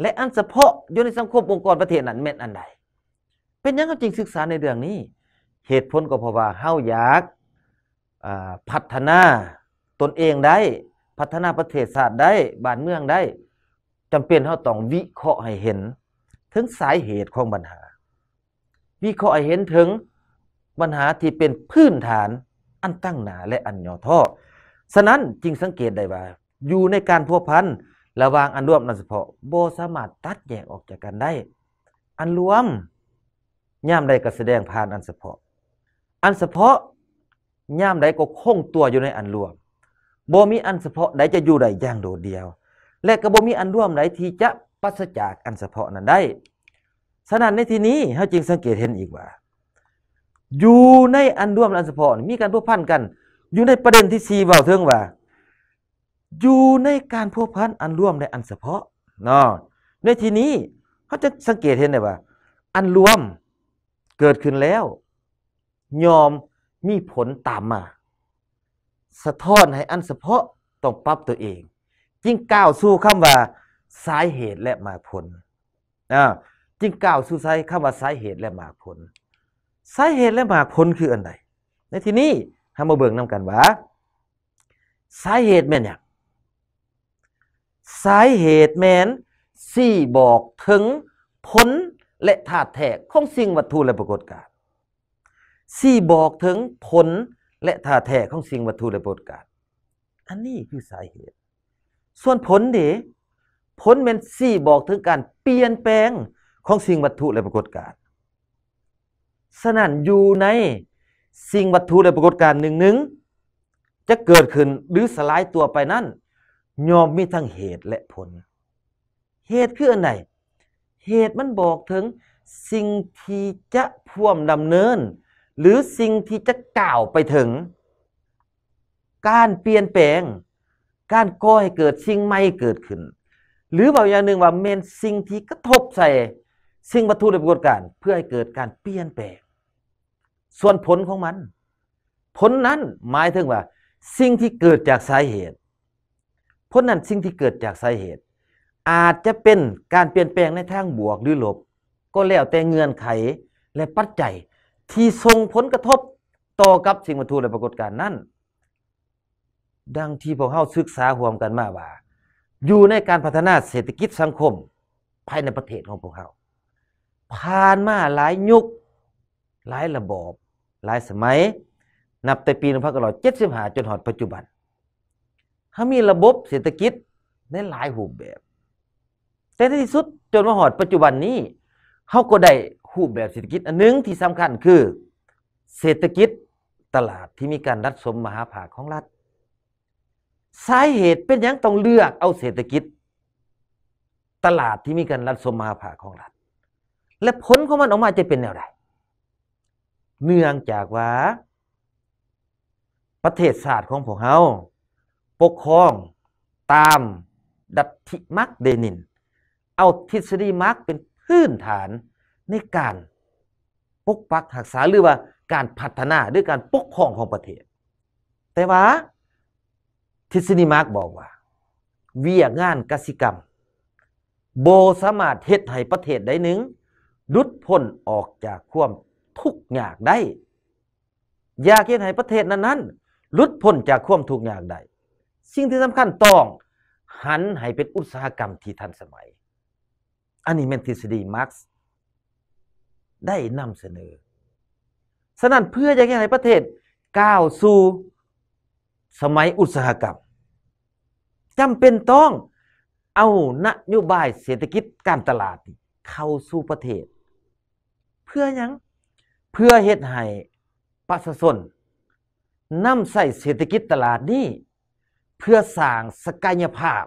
และอันเฉพาะอยู่ในสังคมองค์กรประเทศนั้นแม่นอันใด เป็นยังขาจริงศึกษาในเรื่องนี้ เหตุผลก็เพราะว่าเฮาอยากพัฒนาตนเองได้ พัฒนาประเทศชาติได้บ้านเมืองได้ จำเป็นเฮาต้องวิเคราะห์ให้เห็น ถึงสาเหตุของปัญหา วิเคราะห์ให้เห็นถึงปัญหาที่เป็นพื้นฐานอันตั้งหนาและอันย่อท่อฉะนั้นจึงสังเกตได้ว่า อยู่ในการพัวพันระวางอันรวมนั้นเฉพาะบ่สามารถตัดแยกออกจากกันได้ อันรวมย่ามใดก็แสดงผ่านอันเฉพาะ อันเฉพาะย่ามใด ก็คงตัวอยู่ในอันรวมบ่มีอันเฉพาะใดจะอยู่ใดอย่างโดดเดียว และก็บ่มีอันร่วมใด ที่จะปัสจากอันเฉพาะนั้นได้ ฉะนั้นในที่นี้เฮาจึงสังเกตเห็นอีกว่า อยู่ในอันร่วมอันเฉพาะ มีการพัวพันกัน อยู่ในประเด็นที่4เว้าถึงว่า อยู่ในการพัวพันอันร่วมและอันเฉพาะเนาะ ในที่นี้เขาจะสังเกตเห็นได้ว่า อันรวมเกิดขึ้นแล้ว ยอมมีผลตามมา สะท้อนให้อันเฉพาะต้องปรับตัวเองจึงก้าวสู่คำว่า สาเหตุและมาผล่าจึงก้าวสู่ใช้คำว่าสาเหตุและมาผลสาเหตุและมาผลคืออันใดในที่นี้ทำมาเบิ่งนำกันว่า สาเหตุแม่นหย่งสาเหตุแม่นสี่บอกถึง ผลและธาตุแท้ของสิ่งวัตถุและปรากฏการซี่บอกถึงผลและท่าแท้ของสิ่งวัตถุและบทการอันนี้คือสาเหตุ ส่วนผลเดผลเป็นซี่บอกถึงการเปลี่ยนแปลงของสิ่งวัตถุและปรากฏการสนั่นอยู่ในสิ่งวัตถุและปรากฏการหนึ่งหนึ่งจะเกิดขึ้นหรือสลายตัวไปนั้นยอมมีทั้งเหตุและผล เหตุคืออันไหน เหตุมันบอกถึงสิ่งที่จะพ่วมดำเนินหรือสิ่งที่จะกล่าวไปถึง การเปลี่ยนแปลง การก่อให้เกิดสิ่งใหม่เกิดขึ้น หรือบางอย่างหนึ่งว่าเมนสิ่งที่กระทบใส่สิ่งวัตถุในปรากฏการเพื่อให้เกิดการเปลี่ยนแปลง ส่วนผลของมัน ผลนั้นหมายถึงว่า สิ่งที่เกิดจากสาเหตุผลนั้นสิ่งที่เกิดจากสาเหตุ อาจจะเป็นการเปลี่ยนแปลงในทางบวกหรือลบ ก็แล้วแต่เงื่อนไขและปัจจัยที่ส่งผลกระทบต่อกับสิ่งวัตถุและปรากฏการณ์นั้น ดังที่พวกเราศึกษาห่วมกันมาว่า อยู่ในการพัฒนาเศรษฐกิจสังคมภายในประเทศของพวกเราผ่านมาหลายยุคหลายระบอบหลายสมัย นับแต่ปีพลอดเจนหอด ปัจจุบันเขามีระบบเศรษฐกิจในหลายหูแบบ แต่ที่สุดจนมาหอดปัจจุบันนี้เขาก็ได้รูปแบบเศรษฐกิจอันนึงที่สำคัญคือ เศรษฐกิจตลาดที่มีการรัดสมมหาภาคของรัฐ สาเหตุเป็นยังต้องเลือกเอาเศรษฐกิจ ตลาดที่มีการรัดสมมหาภาคของรัฐ และผลของมันออกมาจะเป็นแนวใด เนื่องจากว่า ประเทศศาสตร์ของพวกเขาปกครองตามดัตติมักเดนิน เอาทฤษฎีมักเป็นพื้นฐานในการปกปักหักษา หรือว่าการพัฒนาด้วยการปกครองของประเทศ แต่ว่าทฤษฎีมาร์กบอกว่า เวียงานกสิกรรม โบสามารถเฮ็ดให้ประเทศใดหนึ่งรุดพ้นออกจากความ ทุกข์ยากได้ อยากเฮ็ดให้ประเทศนั้นๆรุดพ้นจากความทุกข์ยากได้สิ่งที่สำคัญต้องหันให้เป็นอุตสาหกรรมที่ทันสมัยอันนี้เป็นทฤษฎีมาร์กซ์ได้นำเสนอ สนั่นเพื่อจะแก้ไขประเทศก้าวสู่สมัยอุตสาหกรรมจำเป็นต้องเอานโยบายเศรษฐกิจการตลาดเข้าสู่ประเทศ เพื่ออยังเพื่อเหตุให้ประชาชนนำใส่เศรษฐกิจตลาดนี้ เพื่อสร้างสกายภาพ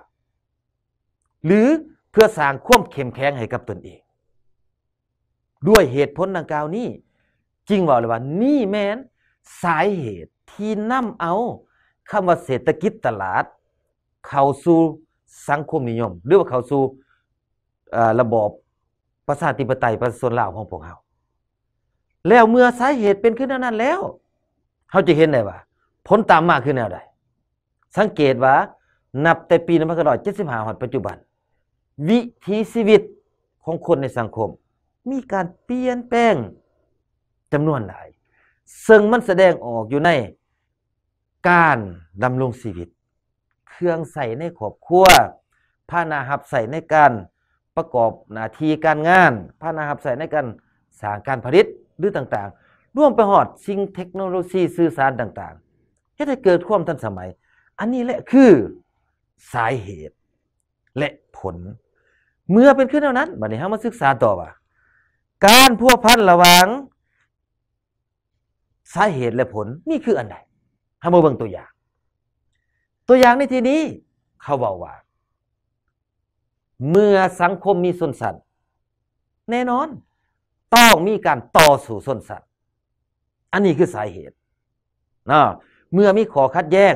หรือเพื่อสร้างความเข้มแข็งให้กับตนเองด้วยเหตุผลดังกล่าวนี้จริงว่าเลยว่านี่แมนสาเหตุที่นำเอา คำว่าเศรษฐกิจตลาด เข้าสู่สังคมนิยม หรือว่าเข้าสู่ระบอบประชาธิปไตยประชาชนลาวของพวกเราแล้วเมื่อสาเหตุเป็นขึ้นนั้นแล้วเขาจะเห็นได้ว่า ผลตามมาคขึ้นแนวใดสังเกตว่า นับแต่ปีนพการเจ็ดสิบห้าหอดปัจจุบัน วิถีชีวิตของคนในสังคมมีการเปลี่ยนแปลงจำนวนหลายซึ่งมันแสดงออกอยู่ในการดำรงชีวิต เครื่องใส่ในครอบครัวผ้านาหับใส่ในการประกอบหน้าที่การงานผ้านาหับใส่ในการสร้างการผลิตหรือต่างๆร่วมไปหอดสิ่งเทคโนโลยีสื่อสารต่างๆให้ได้เกิดความทันสมัย อันนี้แหละคือสาเหตุและผลเมื่อเป็นขึ้นเท่านั้นบัดนี้เรามาศึกษาต่อว่าการพัวพันระหว่างสาเหตุและผลนี่คืออันใดให้มเบิงตัวอย่าง ตัวอย่างในที่นี้ เขาบอกว่า เมื่อสังคมมีสนสัตว์แน่นอนต้องมีการต่อสู่สนสัตว์อันนี้คือสาเหตุนะเมื่อมีขอคัดแย้ง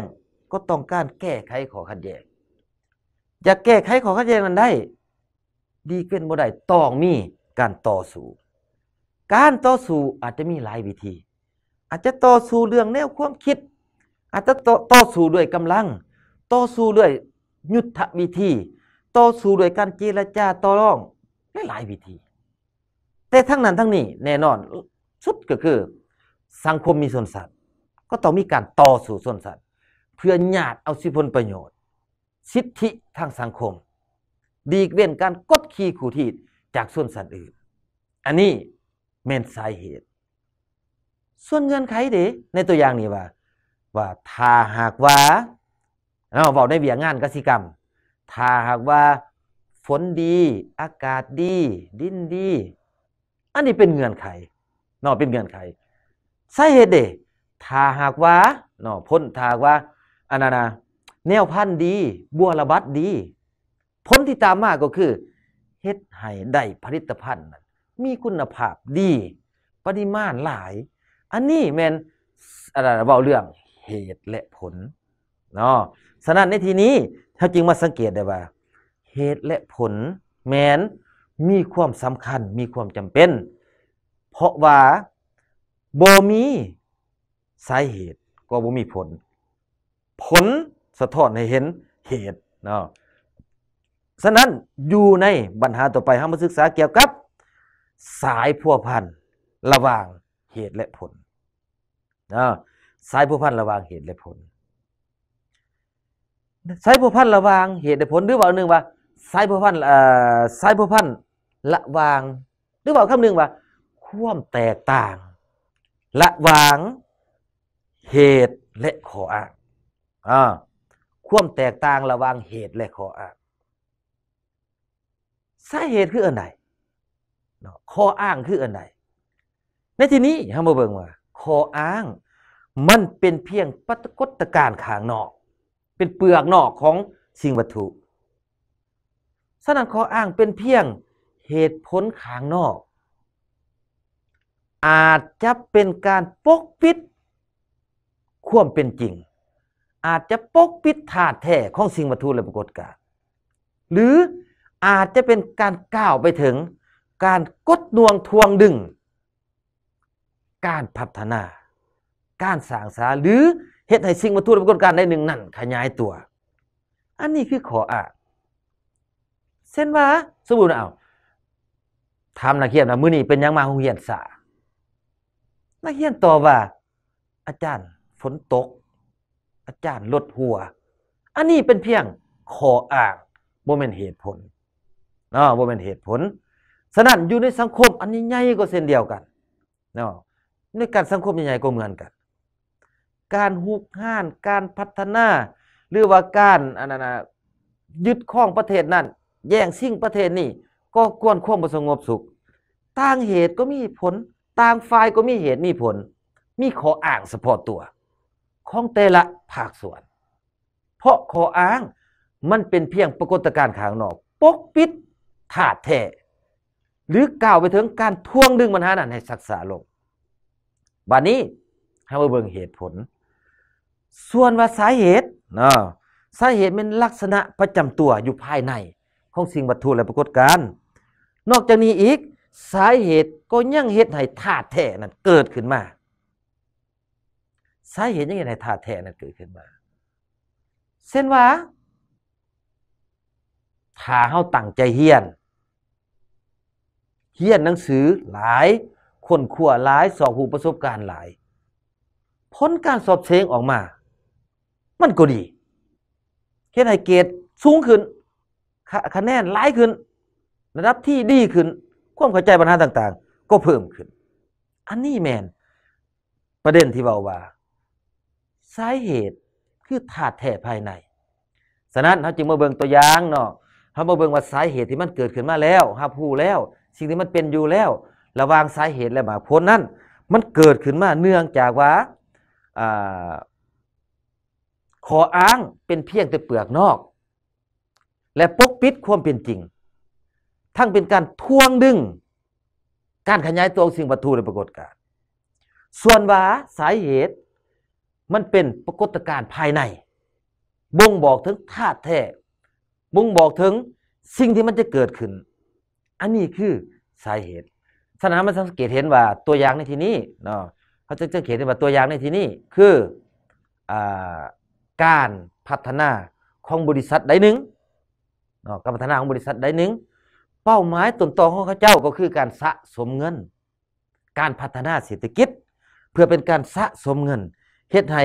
ก็ต้องการแก้ไขขอคัดแย้งอยากแก้ไขขอคัดแย้งนั้นได้ ดีเกินบ่ได้ต้องมีการต่อสู้ การต่อสู้อาจจะมีหลายวิธี อาจจะต่อสู้เรื่องแนวความคิด อาจจะต่อสู้ด้วยกำลัง ต่อสู้ด้วยยุทธวิธี ต่อสู้ด้วยการเจรจาต่อรอง หลายวิธี แต่ทั้งนั้นทั้งนี้แน่นอนสุดก็คือสังคมมีส่วนสัตว์ก็ต้องมีการต่อสู้ส่วนสัตว์เพื่อญาติเอาสิพลประโยชน์ สิทธิทางสังคม ดีเว้นการกดขี่ขู่ทีดจากส่วนสัตว์อื่น อันนี้เมนสาเหตุ ส่วนเงื่อนไขเดในตัวอย่างนี้ว่า ว่าถ้าหากว่าเราบอกในเวียงงานกสิกรรม ถ้าหากว่า ฝนดีอากาศดีดินดี อันนี้เป็นเงื่อนไขนอะเป็นเงื่อนไข สาเหตุเดถ้าหากว่านาพ้นถ้าหากว่าอันนั้นนะแนวพันธุ์ดี บัวระบัดดีผลที่ตามมาก็คือเฮ็ดให้ได้ผลิตภัณฑ์ มีคุณภาพดี ปริมาณหลาย อันนี้แมนอะไรเบาเรื่องเหตุและผลเนาะฉะนั้นในทีนี้ ถ้าจริงมาสังเกตได้ว่า เหตุและผล แมนมีความสำคัญมีความจำเป็น เพราะว่าบ่มี สาเหตุก็บ่มีผล ผลสะท้อนให้เห็นเหตุเนาะฉะนั้นอยู่ในบรรหาต่อไปห้ามาศึกษาเกี่ยวกับ สายพัวพันระหว่างเหตุและผลนะสายพัวพันระหว่างเหตุและผล สายพัวพันระหว่างเหตุและผลหรือว่าหนึ่งว่าสายพัวพันสายพัวพันระหว่าง หรือว่าคำหนึ่งว่าขวอมแตกต่าง ระหว่างเหตุและขออ้างอ่าขวอมแตกต่างระหว่างเหตุและขออ้างสาเหตุคืออันใดข้ออ้างคืออันใดในที่นี้เฮามาเบิ่งว่าข้ออ้าง มันเป็นเพียงปรากฏการณ์ข้างนอก เป็นเปลือกนอกของสิ่งวัตถุสนั่นข้ออ้างเป็นเพียงเหตุผลข้างนอก อาจจะเป็นการปกปิดความเป็นจริง อาจจะปกปิดธาตุแท้ของสิ่งวัตถุและปรากฏการหรืออาจจะเป็นการก้าวไปถึงการกดนวงทวงดึง การพัฒนา การสางสา หรือเหตุให้สิ่งทัตถุปรากฏการไดใหนึ่งนั่นขยายตัว อันนี้คือขออ่ะเส้นว่าสมบูรณ์เอาทำนักเรียนนะมือนี่เป็นยังมาโรงเรียนสานักเรียนตอบว่าอาจารย์ฝนตก อาจารย์ลดหัว อันนี้เป็นเพียงขออ่างโมเมนต์เหตุผลนาะบ่เป็นเหตุผล สนั่นอยู่ในสังคมอันใหญ่ก็เช่นเดียวกันเนาะในการสังคมใหญ่ก็เหมือนกัน การหุกห้าน การพัฒนา หรือว่าการอันนั้นยึดครองประเทศนั้น แย่งชิงประเทศนี่ก็กวนความสงบสุข ต่างเหตุก็มีผล ต่างฝ่ายก็มีเหตุมีผล มีขออ้างเฉพาะตัว ของแต่ละภาคส่วน เพราะขออ้างมันเป็นเพียงปรากฏการณ์ข้างนอก ปกปิดถาดแท้หรือกล่าวไปถึงการท่วงดึงปัญหานั้นให้ศึกษาลงบัดนี้ให้มาเบิ่งเหตุผล ส่วนว่าสาเหตุนะสาเหตุเป็นลักษณะประจำตัวอยู่ภายในของสิ่งวัตถุและปรากฏการณ์นอกจากนี้อีกสาเหตุก็ยังเหตุให้ธาตุแท้นั้นเกิดขึ้นมาสาเหตุยังเหตุให้ธาตุแท้นั้นเกิดขึ้นมาเช่นว่า ถ้าเฮาตั้งใจเฮียนเฮียนหนังสือหลาย คนขั่วหลายสอบหูประสบการณ์หลาย พ้นการสอบเชงออกมา มันก็ดี เฮ็ดให้เกตสูงขึ้นคะแนนหลายขึ้นระดับที่ดีขึ้น ความเข้าใจปัญหาต่างๆ ก็เพิ่มขึ้น อันนี้แมน ประเด็นที่เบาว่าสาเหตุคือถาดแท้ภายในฉะนั้นเราจึงมาเบิ่งตัวอย่างเนาะเขามาเบิ่งว่าสาเหตุที่มันเกิดขึ้นมาแล้วฮับผู้แล้วสิ่งที่มันเป็นอยู่แล้วระวางสาเหตุและบมากผลนั้น มันเกิดขึ้นมาเนื่องจากว่าขออ้างเป็นเพียงแต่เปลือกนอก และปกปิดความเป็นจริง ทั้งเป็นการทวงดึงการขยายตัวสิ่งวัตถุในปรากฏการส่วนว่าสาเหตุมันเป็นปรากฏการณ์ภายในบ่งบอกถึงธาตุแท้บ่งบอกถึงสิ่งที่มันจะเกิดขึ้นอันนี้คือสาเหตุ สนามมันสังเกตเห็นว่าตัวอย่างในที่นี้เนาะเขาจะเขียนว่าตัวอย่างในที่นี้คืออการพัฒนาของบริษัทใดหนึ่งเนาะการพัฒนาของบริษัทใดหนึ่งเป้าหมายต้นตอของเขาเจ้าก็คือการสะสมเงิน การพัฒนาเศรษฐกิจ เพื่อเป็นการสะสมเงินเฮ็ดให้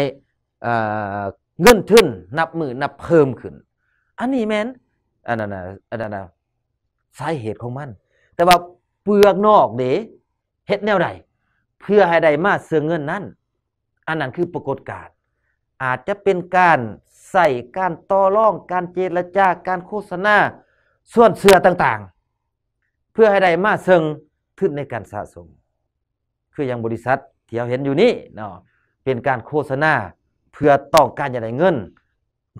เงินทุนนับมือนับเพิ่มขึ้นอันนี้แมนอันนั้นอันนั้นสาเหตุของมัน แต่ว่าเปลือก นอกเด๋เฮ็ดแนวใด เพื่อให้ได้มาเสือเงินนั้น อันนั้น คือปรากฏการ์อาจจะเป็นการใส่การต่อรอง การเจรจา การโฆษณา ส่วนเสือต่างๆ เพื่อให้ได้มาเซิงทึนในการสะสม คืออย่างบริษัทที่เราเห็นอยู่นี่เนาะ เป็นการโฆษณาเพื่อต้องการจะได้เงิน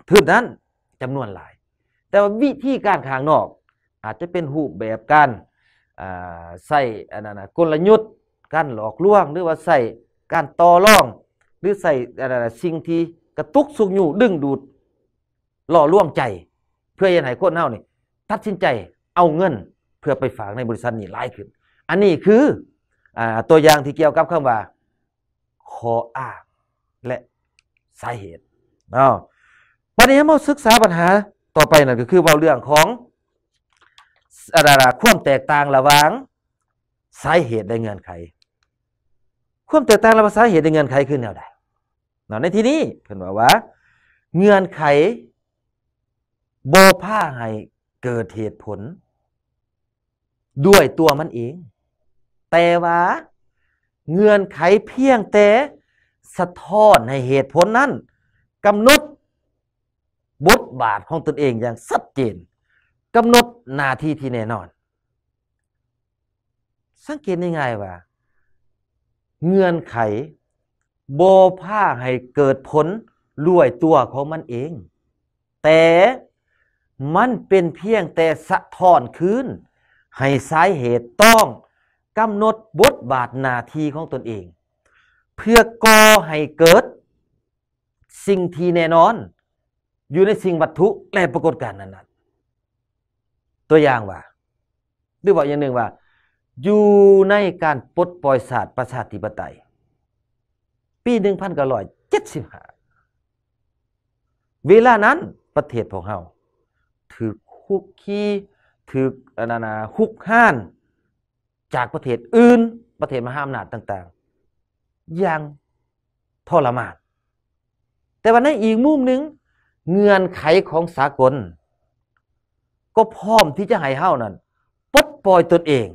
ทึนนั้นจำนวนหลาย แต่ว่าวิธีการขางนอกอาจจะเป็นหูแบบการใส่อันนั้นกลยุทธ์ การหลอกลวงหรือว่าใส่การต่อรองหรือใส่อันนั้นสิ่งที่กระตุกสุกอยู่ดึงดูด หล่อลวงใจเพื่อยังไงคนเฮานี่ตัดสินใจเอาเงินเพื่อไปฝากในบริษัทนี่หลายขึ้น อันนี้คืออตัวอย่างที่เกี่ยวกับคำว่า ขออ้างและ สาเหตุเนาะประเด็นเราศึกษาปัญหาต่อไปนั่นก็คือเรื่องของอะไรๆะความแตกต่างระหว่าง สาเหตุในเงื่อนไขความแตกต่างระหว่างสาเหตุในเงื่อนไขคือแนวใดเนาในที่นี้เพิ่นว่าว่า เงื่อนไขโบผ้าให้เกิดเหตุผล ด้วยตัวมันเอง แต่ว่าเงื่อนไขเพียงแต่สะท้อนในเหตุผลนั้นกำหนดบทบาทของตนเองอย่างชัดเจนกำหนดหน้าที่ที่แน่นอน สังเกตง่ายๆว่า เงื่อนไขโบผ้าให้เกิดผลรวยตัวของมันเอง แต่มันเป็นเพียงแต่สะท้อนคืน ให้สายเหตุต้องกำหนดบทบาทนาทีของตนเอง เพื่อก่อให้เกิดสิ่งที่แน่นอนอยู่ในสิ่งวัตถุ และปรากฏการณ์นั้นตัวอย่างว่า หรือบอกอย่างหนึ่งว่า อยู่ในการปลดปล่อยศาสตร์ประชาธิปไตย ปีหนึ่งพันเก้าร้อยเจ็ดสิบห้าเวลานั้นประเทศของเฮาถือคุกคีถืออนานาคุกห้าน จากประเทศอื่น ประเทศมหาอำนาจต่างๆอย่างทรมาน แต่วันั้นอีกมุมหนึ่งเงื่อนไขของสากลก็พร้อมที่จะให้เฮานั้นปลดปล่อยตนเอง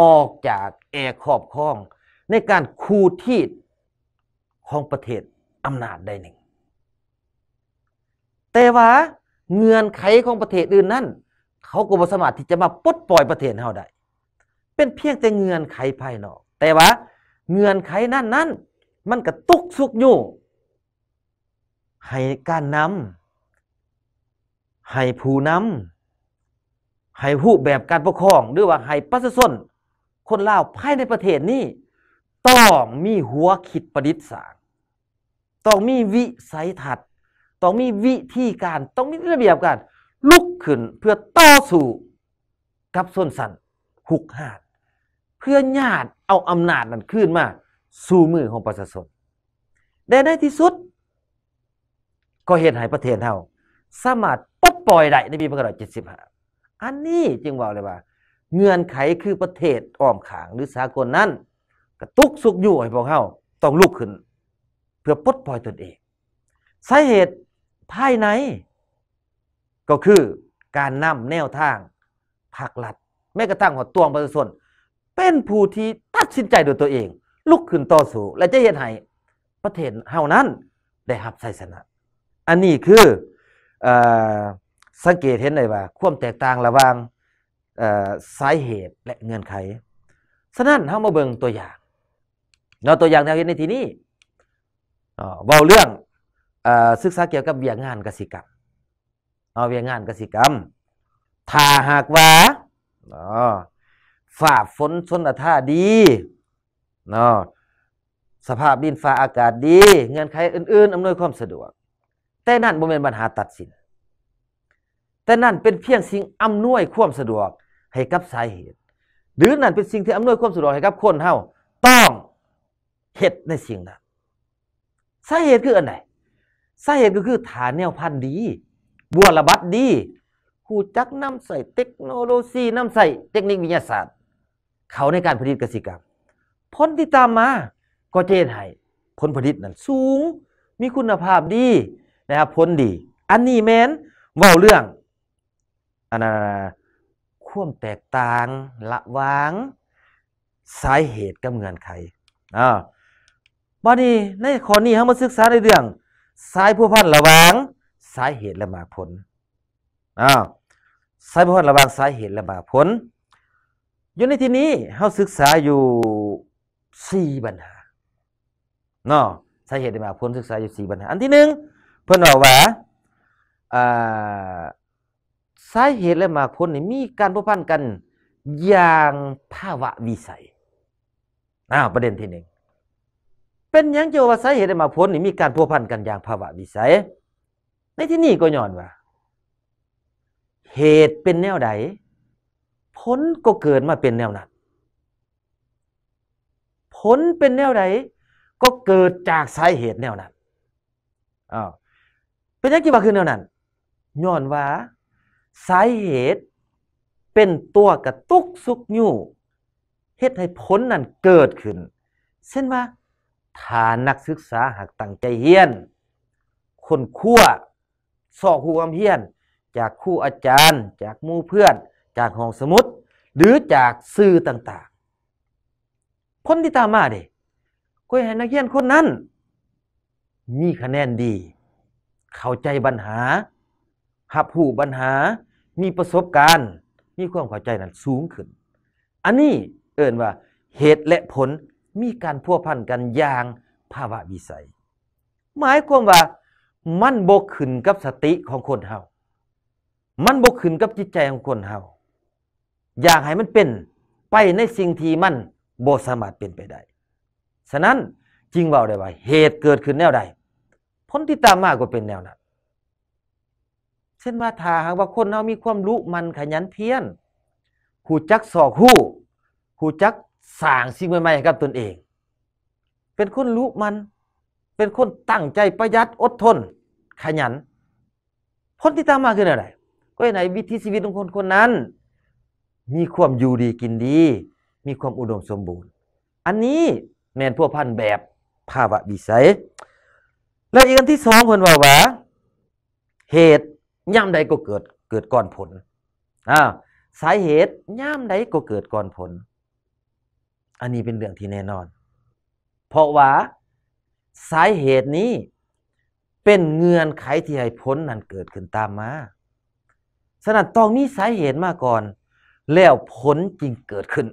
ออกจากแอร์ขอบข้อง ในการคูที่ของประเทศอำนาจใดหนึ่ง แต่ว่าเงื่อนไขของประเทศอื่นนั้น เขาก็บ่สามารถที่จะมาปลดปล่อยประเทศเฮาได้ เป็นเพียงแต่เงื่อนไขภายนอก แต่ว่าเงื่อนไขนั้นนั้นมันกระตุกสุกอยู่ให้การนำให้ผู้นำให้ผู้แบบการปกครอง หรือว่าให้ประชาชนคนลาวภายในประเทศนี้ ต้องมีหัวคิดประดิษฐ์สางต้องมีวิสัยทัศน์ ต้องมีวิธีการ ต้องมีระเบียบการ ลุกขึ้น เพื่อต่อสู้กับส้นสัน หุกหาด เพื่อญาติเอาอำนาจนั้นขึ้นมา สู่มือของประชาชนแต่ในที่สุด ก็เหตุให้ประเทศเราสามารถปล่อยได้ในปีพศ75 อันนี้จึงว่าเลยว่า เงื่อนไขคือประเทศอ้อมขางหรือสากลนั้น กระตุกสุกอยู่ให้พวกเขาต้องลุกขึ้น เพื่อปลดปล่อยตนเองสาเหตุภายใน ก็คือการนำแนวทางภาครัฐแม้กระทั่งหัวตวงประชาชนเป็นผู้ที่ตัดสินใจโดยตัวเอง ลุกขึ้นต่อสู้และจะเห็นให้ประเทศเฮานั้นได้รับชัยชนะอันนี้คืออสังเกตเห็นได้ว่า ความแตกต่างระหว่างสาเหตุและเงื่อนไข ฉะนั้นเฮามาเบิ่งตัวอย่างเราตัวอย่างที่เห็นในที่นี้เว้าเรื่องศึกษาเกี่ยวกับเวียงงานกสิกรรม เอาเวียงงานกสิกรรมถ้าหากว่าฝ่าฝนชนธท่าดีเนาะสภาพดินฟ้าอากาศดี เงื่อนไขอื่นๆอำนวยความสะดวก แต่นั่นบ่เป็นปัญหาตัดสินแต่นั่นเป็นเพียงสิ่งอำนวยความสะดวกให้กับสาเหตุ หรือนั่นเป็นสิ่งที่อำนวยความสะดวกให้กับคนเฮาต้องเหตุในสิ่งนั้นสาเหตุคืออันไหนสาเหตุก็คือฐานแนวพันธุ์ดี บัวระบัดดีหูจักนำใส่เทคโนโลยีนำใส่เทคนิควิทยาศาสตร์ เขาในการผลิตกสิกรรมผลที่ตามมาก็เจนให้ผลผลิตนั้นสูงมีคุณภาพดีนะครับผลดีอันนี้แม้นว่าเรื่องอันนั้นข่วมแตกต่างละวาง สาเหตุกับเงื่อนไขอ่าบ้านี้ในข้อนี้เขามาศึกษาในเรื่องสายผู้พันระวางสาเหตุและมาผลอ่าสายผู้พันระวางสาเหตุและมาผล อยู่ในที่นี้เขาศึกษาอยู่สี่ปัญหา เนาะสาเหตุและมาผลศึกษาอยู่สี่ปัญหา อันที่หนึ่งเพื่นบอกว่าอ่าสาเหตุและมาคนนี่มีการผูกพันกันอย่างภาวะวิสัยอ้าวประเด็นที่หนึ่งเป็นยังเกี่ยวว่าสาเหตุและมาคนนี่มีการผูกพันกันอย่างภาวะวิสัย ในที่นี่ก็ย้อนว่า เหตุเป็นแนวใดผลก็เกิดมาเป็นแนวนั้นผลเป็นแนวใดก็เกิดจากสาเหตุแนวนั้นอ้าวเป็นยังกี่ว่าคือแนวนั้นย้อนว่าสาเหตุเป็นตัวกระตุกซุกยู่เฮ็ดให้ผลนั้นเกิดขึ้นเช่นว่าถ้านักศึกษาหากตั้งใจเฮียนคนขั้วสอกคูความเฮียน จากครูอาจารย์ จากมู่เพื่อน จากห้องสมุดหรือจากสื่อต่างๆผลที่ตามมาดิก็ให้นักเรียนคนนั้น มีคะแนนดี เข้าใจปัญหาหับหูปัญหามีประสบการณ์ มีความเข้าใจนั้นสูงขึ้น อันนี้เอิ่นว่าเหตุและผลมีการพัวพันกันอย่างภาวะวิสัย หมายความว่ามันบกขึ้นกับสติของคนเฮา มันบกขึ้นกับจิตใจของคนเฮา อยากให้มันเป็นไปในสิ่งที่มันบ่สามารถเป็นไปได้ ฉะนั้นจึงเว้าได้ว่า เหตุเกิดขึ้นแนวใดผลที่ตามมาก็เป็นแนวนั้นเช่นว่าถ้าหากว่าคนเรามีความรู้มันขยันเพียรหูจักสอกหู้หูจักสางสิ่งใหม่ๆให้กับตนเอง เป็นคนรู้มัน เป็นคนตั้งใจประหยัดอดทน ขยันผลที่ตามมาคืออะไร ก็ไหนวิถีชีวิตของคนคนนั้น มีความอยู่ดีกินดี มีความอุดมสมบูรณ์ อันนี้ แมนพวกพันแบบภาวะบิสัย และอีกอันที่สองคนว่าว่าเหตุย่ำใดก็เกิดเกิดก่อนผล อ่า สาเหตุย่ำใดก็เกิดก่อนผล อันนี้เป็นเรื่องที่แน่นอน เพราะว่า สาเหตุนี้เป็นเงื่อนไขที่ให้ผลนั้นเกิดขึ้นตามมาสนัดต้องมีสาเหตุมาก่อน แล้วผลจริงเกิดขึ้น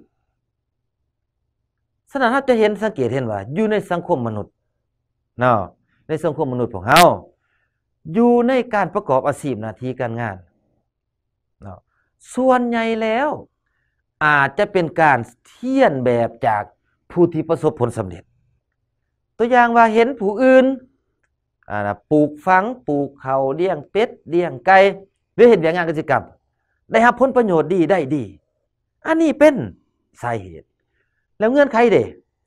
สนัดถ้าจะเห็นสังเกตเห็นว่าอยู่ในสังคมมนุษย์เนาะ ในสังคมมนุษย์ของเราอยู่ในการประกอบอาชีพหน้าที่การงานเนาะส่วนใหญ่แล้วอาจจะเป็นการเทียนแบบจากผู้ที่ประสบผลสำเร็จ ตัวอย่างว่าเห็นผู้อื่นปลูกฝังปลูกเขาเลี้ยงเป็ดเลี้ยงไก่หรือเห็นแบบงานกิจกรรม ได้รับผลประโยชน์ดีได้ดี อันนี้เป็นสาเหตุ แล้วเงื่อนไขเด็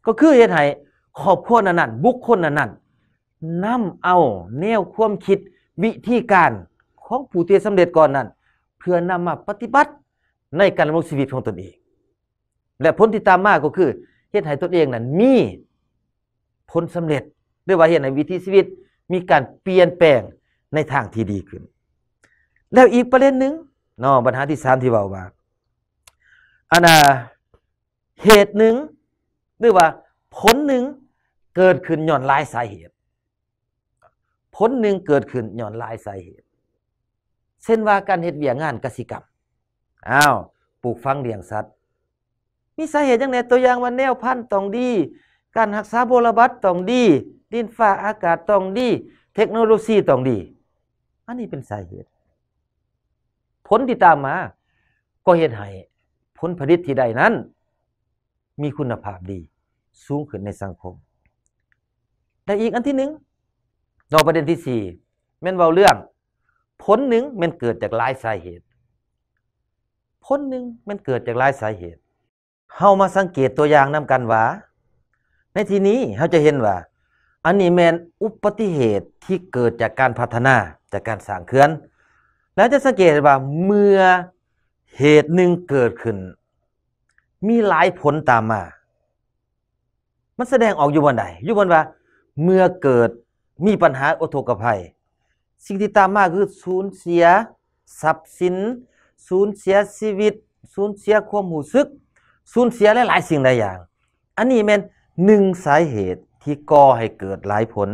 ก็คือเหตุให้ครอบครัวนั้นบุคคลนั้นนำเอาแนวความ คิดวิธีการของผู้ ที่สำเร็จก่อนนั้น เพื่อนำมาปฏิบัติในการดำรงชีวิตของตนเอง และผลที่ตามมาก็คือเฮ็ดให้ตนเองนั้นมีผลสำเร็จ ด้วยว่าเฮ็ดให้วิถีชีวิตมีการเปลี่ยนแปลงในทางที่ดีขึ้น แล้วอีกประเด็นหนึ่งเนาะปัญหาที่สามที่เบาว่าอันน่ะเหตุหนึ่งหรือว่าผลหนึ่งเกิดขึ้นย่อนหลายสาเหตุผลหนึ่งเกิดขึ้นหย่อนลายสาเหตุเส้นว่าการเหตุเบียงงานกสิกรรมอ้าว ปลูกฟังเลี้ยงสัตว์ มีสาเหตุอย่างไรตัวอย่างวันแนวพันต้องดี การหักษาโบราบัตต้องดี ดินฟ้าอากาศต้องดี เทคโนโลยีต้องดีอันนี้เป็นสาเหตุ ผลที่ตามมา ก็เหตุให้ผลผลิตที่ใดนั้น มีคุณภาพดี สูงขึ้นในสังคมแต่อีกอันที่หนึ่งเราประเด็นที่สี่แม่นเว้าเรื่อง ผลหนึ่งมันเกิดจากหลายสาเหตุผลหนึ่งมันเกิดจากหลายสาเหตุเฮามาสังเกตตัวอย่างนำกันว่าในที่นี้เฮาจะเห็นว่าอันนี้แมนอุบัติเหตุที่เกิดจากการพัฒนาจากการสร้างเขื่อน แล้วจะสังเกตว่าเมื่อเหตุหนึ่งเกิดขึ้น มีหลายผลตามมา มันแสดงออกอยู่บนใดอยู่บนว่าเมื่อเกิดมีปัญหาอุทกภัย สิ่งที่ตามมาคือสูญเสียทรัพย์สินสูญเสียชีวิตสูญเสียความหูซึกสูญเสียหลายๆสิ่งหลายอย่าง อันนี้เป็นหนึ่งสาเหตุที่ก่อให้เกิดหลายผล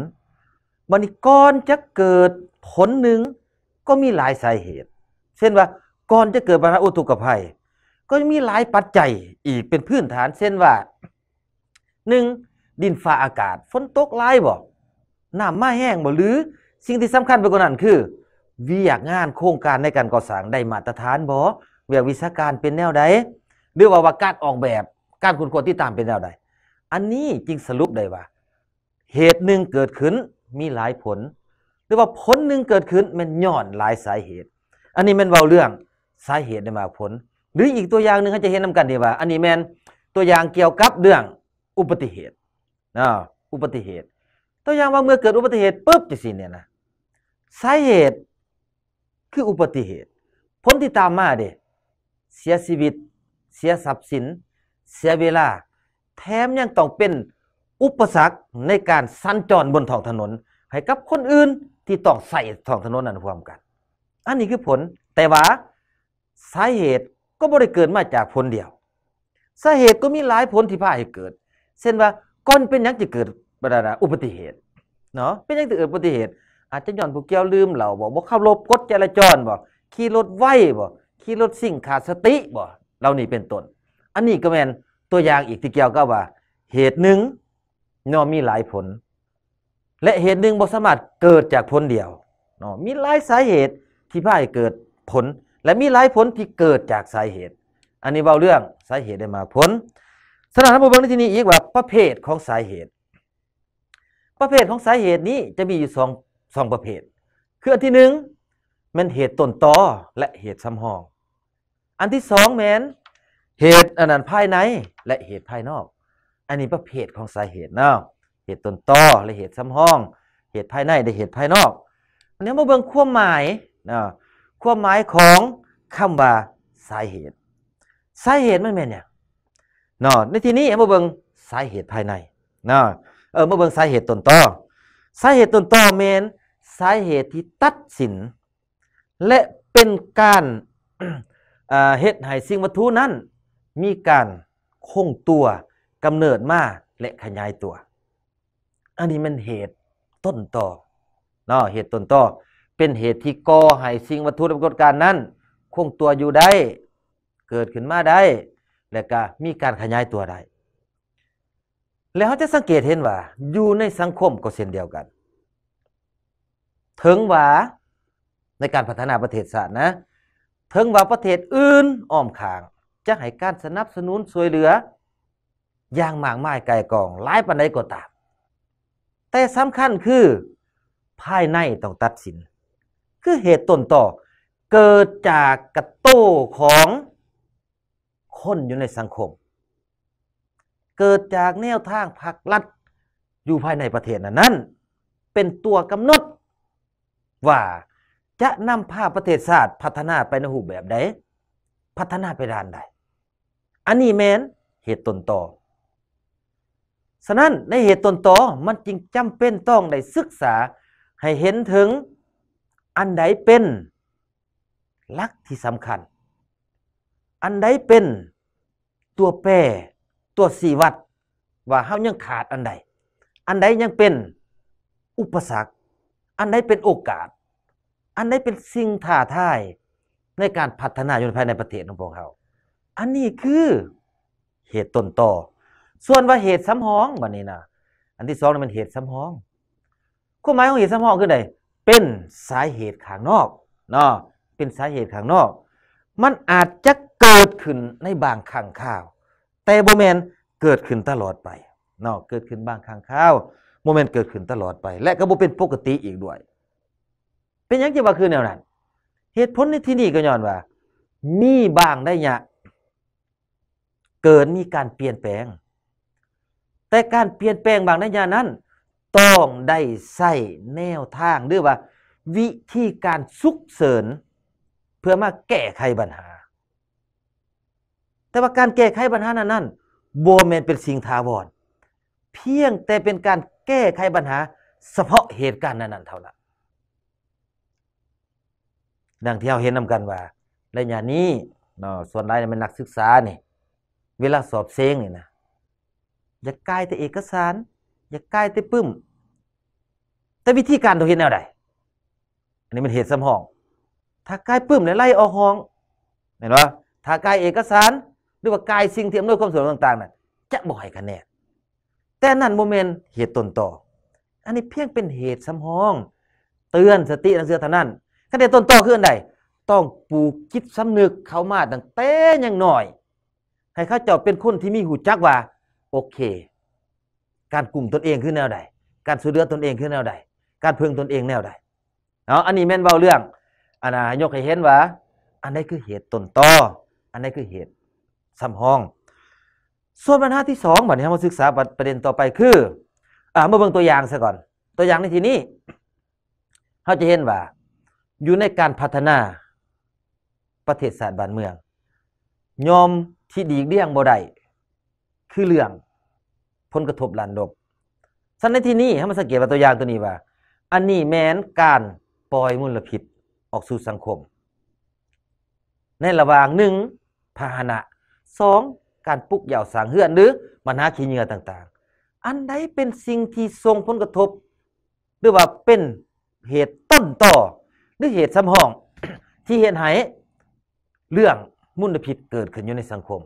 บันก่อนจะเกิดผลหนึ่งก็มีหลายสาเหตุเช่นว่าก่อนจะเกิดปัญหาอุทกภัย ก็มีหลายปัจจัยอีกเป็นพื้นฐานเช่นว่าหนึ่งดินฟ้าอากาศฝนตกหลายบ่น้ำมาแห้งบ่หรือสิ่งที่สำคัญไปกว่านั้นคือ วิอยากงานโครงการในการก่อสร้างได้มาตรฐานบ่เวียวิชาการเป็นแนวใดหรือว่าว่าการออกแบบการคุณควรที่ตามเป็นแนวใด อันนี้จริงสรุปได้ว่า เหตุหนึ่งเกิดขึ้นมีหลายผล หรือว่าผลหนึ่งเกิดขึ้นมันย้อนหลายสาเหตุ อันนี้มันเบาเรื่องสาเหตุได้มาผล หรืออีกตัวอย่างหนึ่งเขาจะเห็นนำกันดีว่า อันนี้แมนตัวอย่างเกี่ยวกับเรื่องอุบัติเหตุนะอุบัติเหตุตัวอย่างว่าเมื่อเกิดอุบัติเหตุปุ๊บจะสิเนี่ยนะสาเหตุคืออุบัติเหตุ ผลที่ตามมาเด็เสียชีวิต เสียทรัพย์สิน เสียเวลาแถมยังต้องเป็นอุปสรรคในการสัญจรบนท้องถนน ให้กับคนอื่นที่ต้องใส่ท้องถนนนั้นพร้อมกัน อันนี้คือผลแต่ว่าสาเหตุก็บ่ได้เกิดมาจากผลเดียว สาเหตุก็มีหลายผลที่พาให้เกิดเช่นว่าก่อนเป็นยังจะเกิดบรรดาอุบัติเหตุเนาะเป็นยังตื่นอุบัติเหตุ อาจจะย้อนผู้เกี่ยวลืมเหล่าบอกว่าขับรถกดจราจรบอกขี่รถไวบอกขี่รถสิ่งขาดสติบอกเรานี่เป็นต้นอันนี้ก็แมนตัวอย่างอีกที่เกี่ยวกับว่าเหตุหนึ่งเนาะมีหลายผล และเหตุหนึ่งบ่สามารถเกิดจากผลเดียวเนาะมีหลายสาเหตุที่พ่ายเกิดผลและมีหลายผลที่เกิดจากสาเหตุ อันนี้เบาเรื่องสาเหตุได้มาผลสถานบุบังในที่นี้อีกว่าประเภทของสาเหตุประเภทของสาเหตุนี้จะมีอยู่สองสองประเภทคืออันที่หนึ่งมันเหตุต้นตอและเหตุซ้ำห้อง อันที่สองแมนเหตุอันนั้นภายในและเหตุภายนอก อันนี้ประเภทของสาเหตุเนาะเหตุต้นตอและเหตุซ้ำห้อง เหตุภายในและเหตุภายนอกอันนี้มาเบิ่งความหมายเนาะความหมายของคำว่าสาเหตุสาเหตุมันแม่นเนี่ยเนาะในที่นี้มาเบิ่งสาเหตุภายในเนาะเออเมื่อเบิ่งสาเหตุต้นต่อสาเหตุต้นต่อแมนสาเหตุที่ตัดสิน และเป็นการเฮ็ดให้สิ่งวัตถุนั้นมีการคงตัวกำเนิดมาและขยายตัว อันนี้มันเหตุต้นต่อเนาะเหตุต้นต่อเป็นเหตุที่ก่อให้สิ่ง วัตถุปรากฏการณ์นั้นคงตัวอยู่ได้เกิดขึ้นมาได้ และก็มีการขยายตัวได้แล้วจะสังเกตเห็นว่าอยู่ในสังคมก็เช่นเดียวกัน ถึงว่า ในการพัฒนาประเทศชาตินะ ถึงว่าประเทศอื่นอ้อมขาง จะให้การสนับสนุนช่วยเหลือ อย่างมากมายไกลกอง หลายปันใดก็ตาม แต่สำคัญคือภายในต้องตัดสิน คือเหตุต้นต่อ เกิดจากกระโต้ของคนอยู่ในสังคมเกิดจากแนวทางพรรครัฐอยู่ภายในประเทศนั้นเป็นตัวกำหนด ว่าจะนำภาพประเทศชาติพัฒนาไปในหูแบบใดพัฒนาไปด้านใดอันนี้แมนเหตุต้นต่อฉะนั้นในเหตุต้นต่อมันจึงจำเป็นต้องได้ศึกษาให้เห็นถึงอันใดเป็นลักที่สำคัญ อันใดเป็นตัวแปรตัวสี่วัดว่าเฮายังขาดอันใด อันใดยังเป็นอุปสรรค อันใดเป็นโอกาส อันใดเป็นสิ่งท้าทายในการพัฒนาอยู่ภายในประเทศของพวกเขาอันนี้คือเหตุต้นต่อส่วนว่าเหตุซ้ำห้องบันนี้นะอันที่สองนี่มันเหตุซ้ำห้องข้อหมายของเหตุซ้ำห้องคือใดเป็นสาเหตุข้างนอกเนาะเป็นสาเหตุข้างนอก มันอาจจะเกิดขึ้นในบางครั้งข่าวแต่โมเมนเกิดขึ้นตลอดไปเนาะเกิดขึ้นบางครั้งคราวโมเมนเกิดขึ้นตลอดไป และก็บ่เป็นปกติอีกด้วย เป็นยังจะว่าคือแนวนั้น เหตุผลในที่นี้ก็ย้อนว่ามีบางได้ยะเกิดมีการเปลี่ยนแปลง แต่การเปลี่ยนแปลงบางได้ยะนั้น ต้องได้ใส่แนวทางหรือว่า วิธีการสุกเสริญเพื่อมาแก้ไขปัญหาแต่ว่าการแก้ไขปัญหานั้นนั้นบวมนเป็นสิ่งทาวร เพียงแต่เป็นการแก้ไขปัญหาเฉพาะเหตุการณ์นั้นๆเท่านั้นดังที่เราเห็นนำกันว่าในอย่างนี้เนาะส่วนร่ยเป็นนักศึกษาเนี่ยเวลาสอบเซงเนี่ยนะอย่ากายแต่เอกสาร อย่ากายแต่ปึ้มแต่วิธีการเราเห็นแนวใดอันนี้มันเหตุสมห้อง ถ้ากายปึ้มเนี่ยไล่ออกห้องเห็นว่าถ้ากายเอกสารรือว่ากายสิ่งที่อำนวยความสะดวกต่างๆนั้นจะบ่อยกันแน่ แต่นั่นโมเมนต์เหตุตนต่อ อันนี้เพียงเป็นเหตุสำห้อง เตือนสตินังเสือท่านั้นขั้นต้นต่อคืออันใด ต้องปลูกจิตสำนึกเขามาตั้งแต่ยังหน่อย ให้เขาเจ้าเป็นคนที่มีหูจักว่า โอเค การกลุ่มตนเองคือแนวใด การส่วเรือตนเองคือแนวใด การพึงตนเองแนวใดเนาะอันนี้แม่นเบาเรื่องอันนายกให้เห็นว่า อันนี้คือเหตุต้นต่ออันนี้คือเหตุซ้ำห้อง ส่วนปัญหาที่สองบัดนี้เมาศึกษา ประเด็นต่อไป คือ เมื่อเบิ่งตัวอย่างซะก่อน ตัวอย่างในที่นี้ เขาจะเห็นว่า อยู่ในการพัฒนาประเทศศาสตร์บ้านเมือง ยอมที่ดีเลี่ยงบ่ได้คือเรื่อง ผลกระทบหลานดบสันในที่นี้ให้มาสังเกตว่าตัวอย่างตัวนี้ว่า อันนี้แม้นการปล่อยมลพิษออกสู่สังคม ในระหว่างหนึ่งพาหนะสองการปลุกเหย่าสางเฮือนหรือมานาขีเหงื่อต่าง ๆ อันใดเป็นสิ่งที่ทรงผลกระทบหรือว่าเป็นเหตุต้นต่อหรือเหตุซ้ำห้องที่เหตุไหเรื่องมุ่นผิดเกิดขึ้นอยู่ในสังคม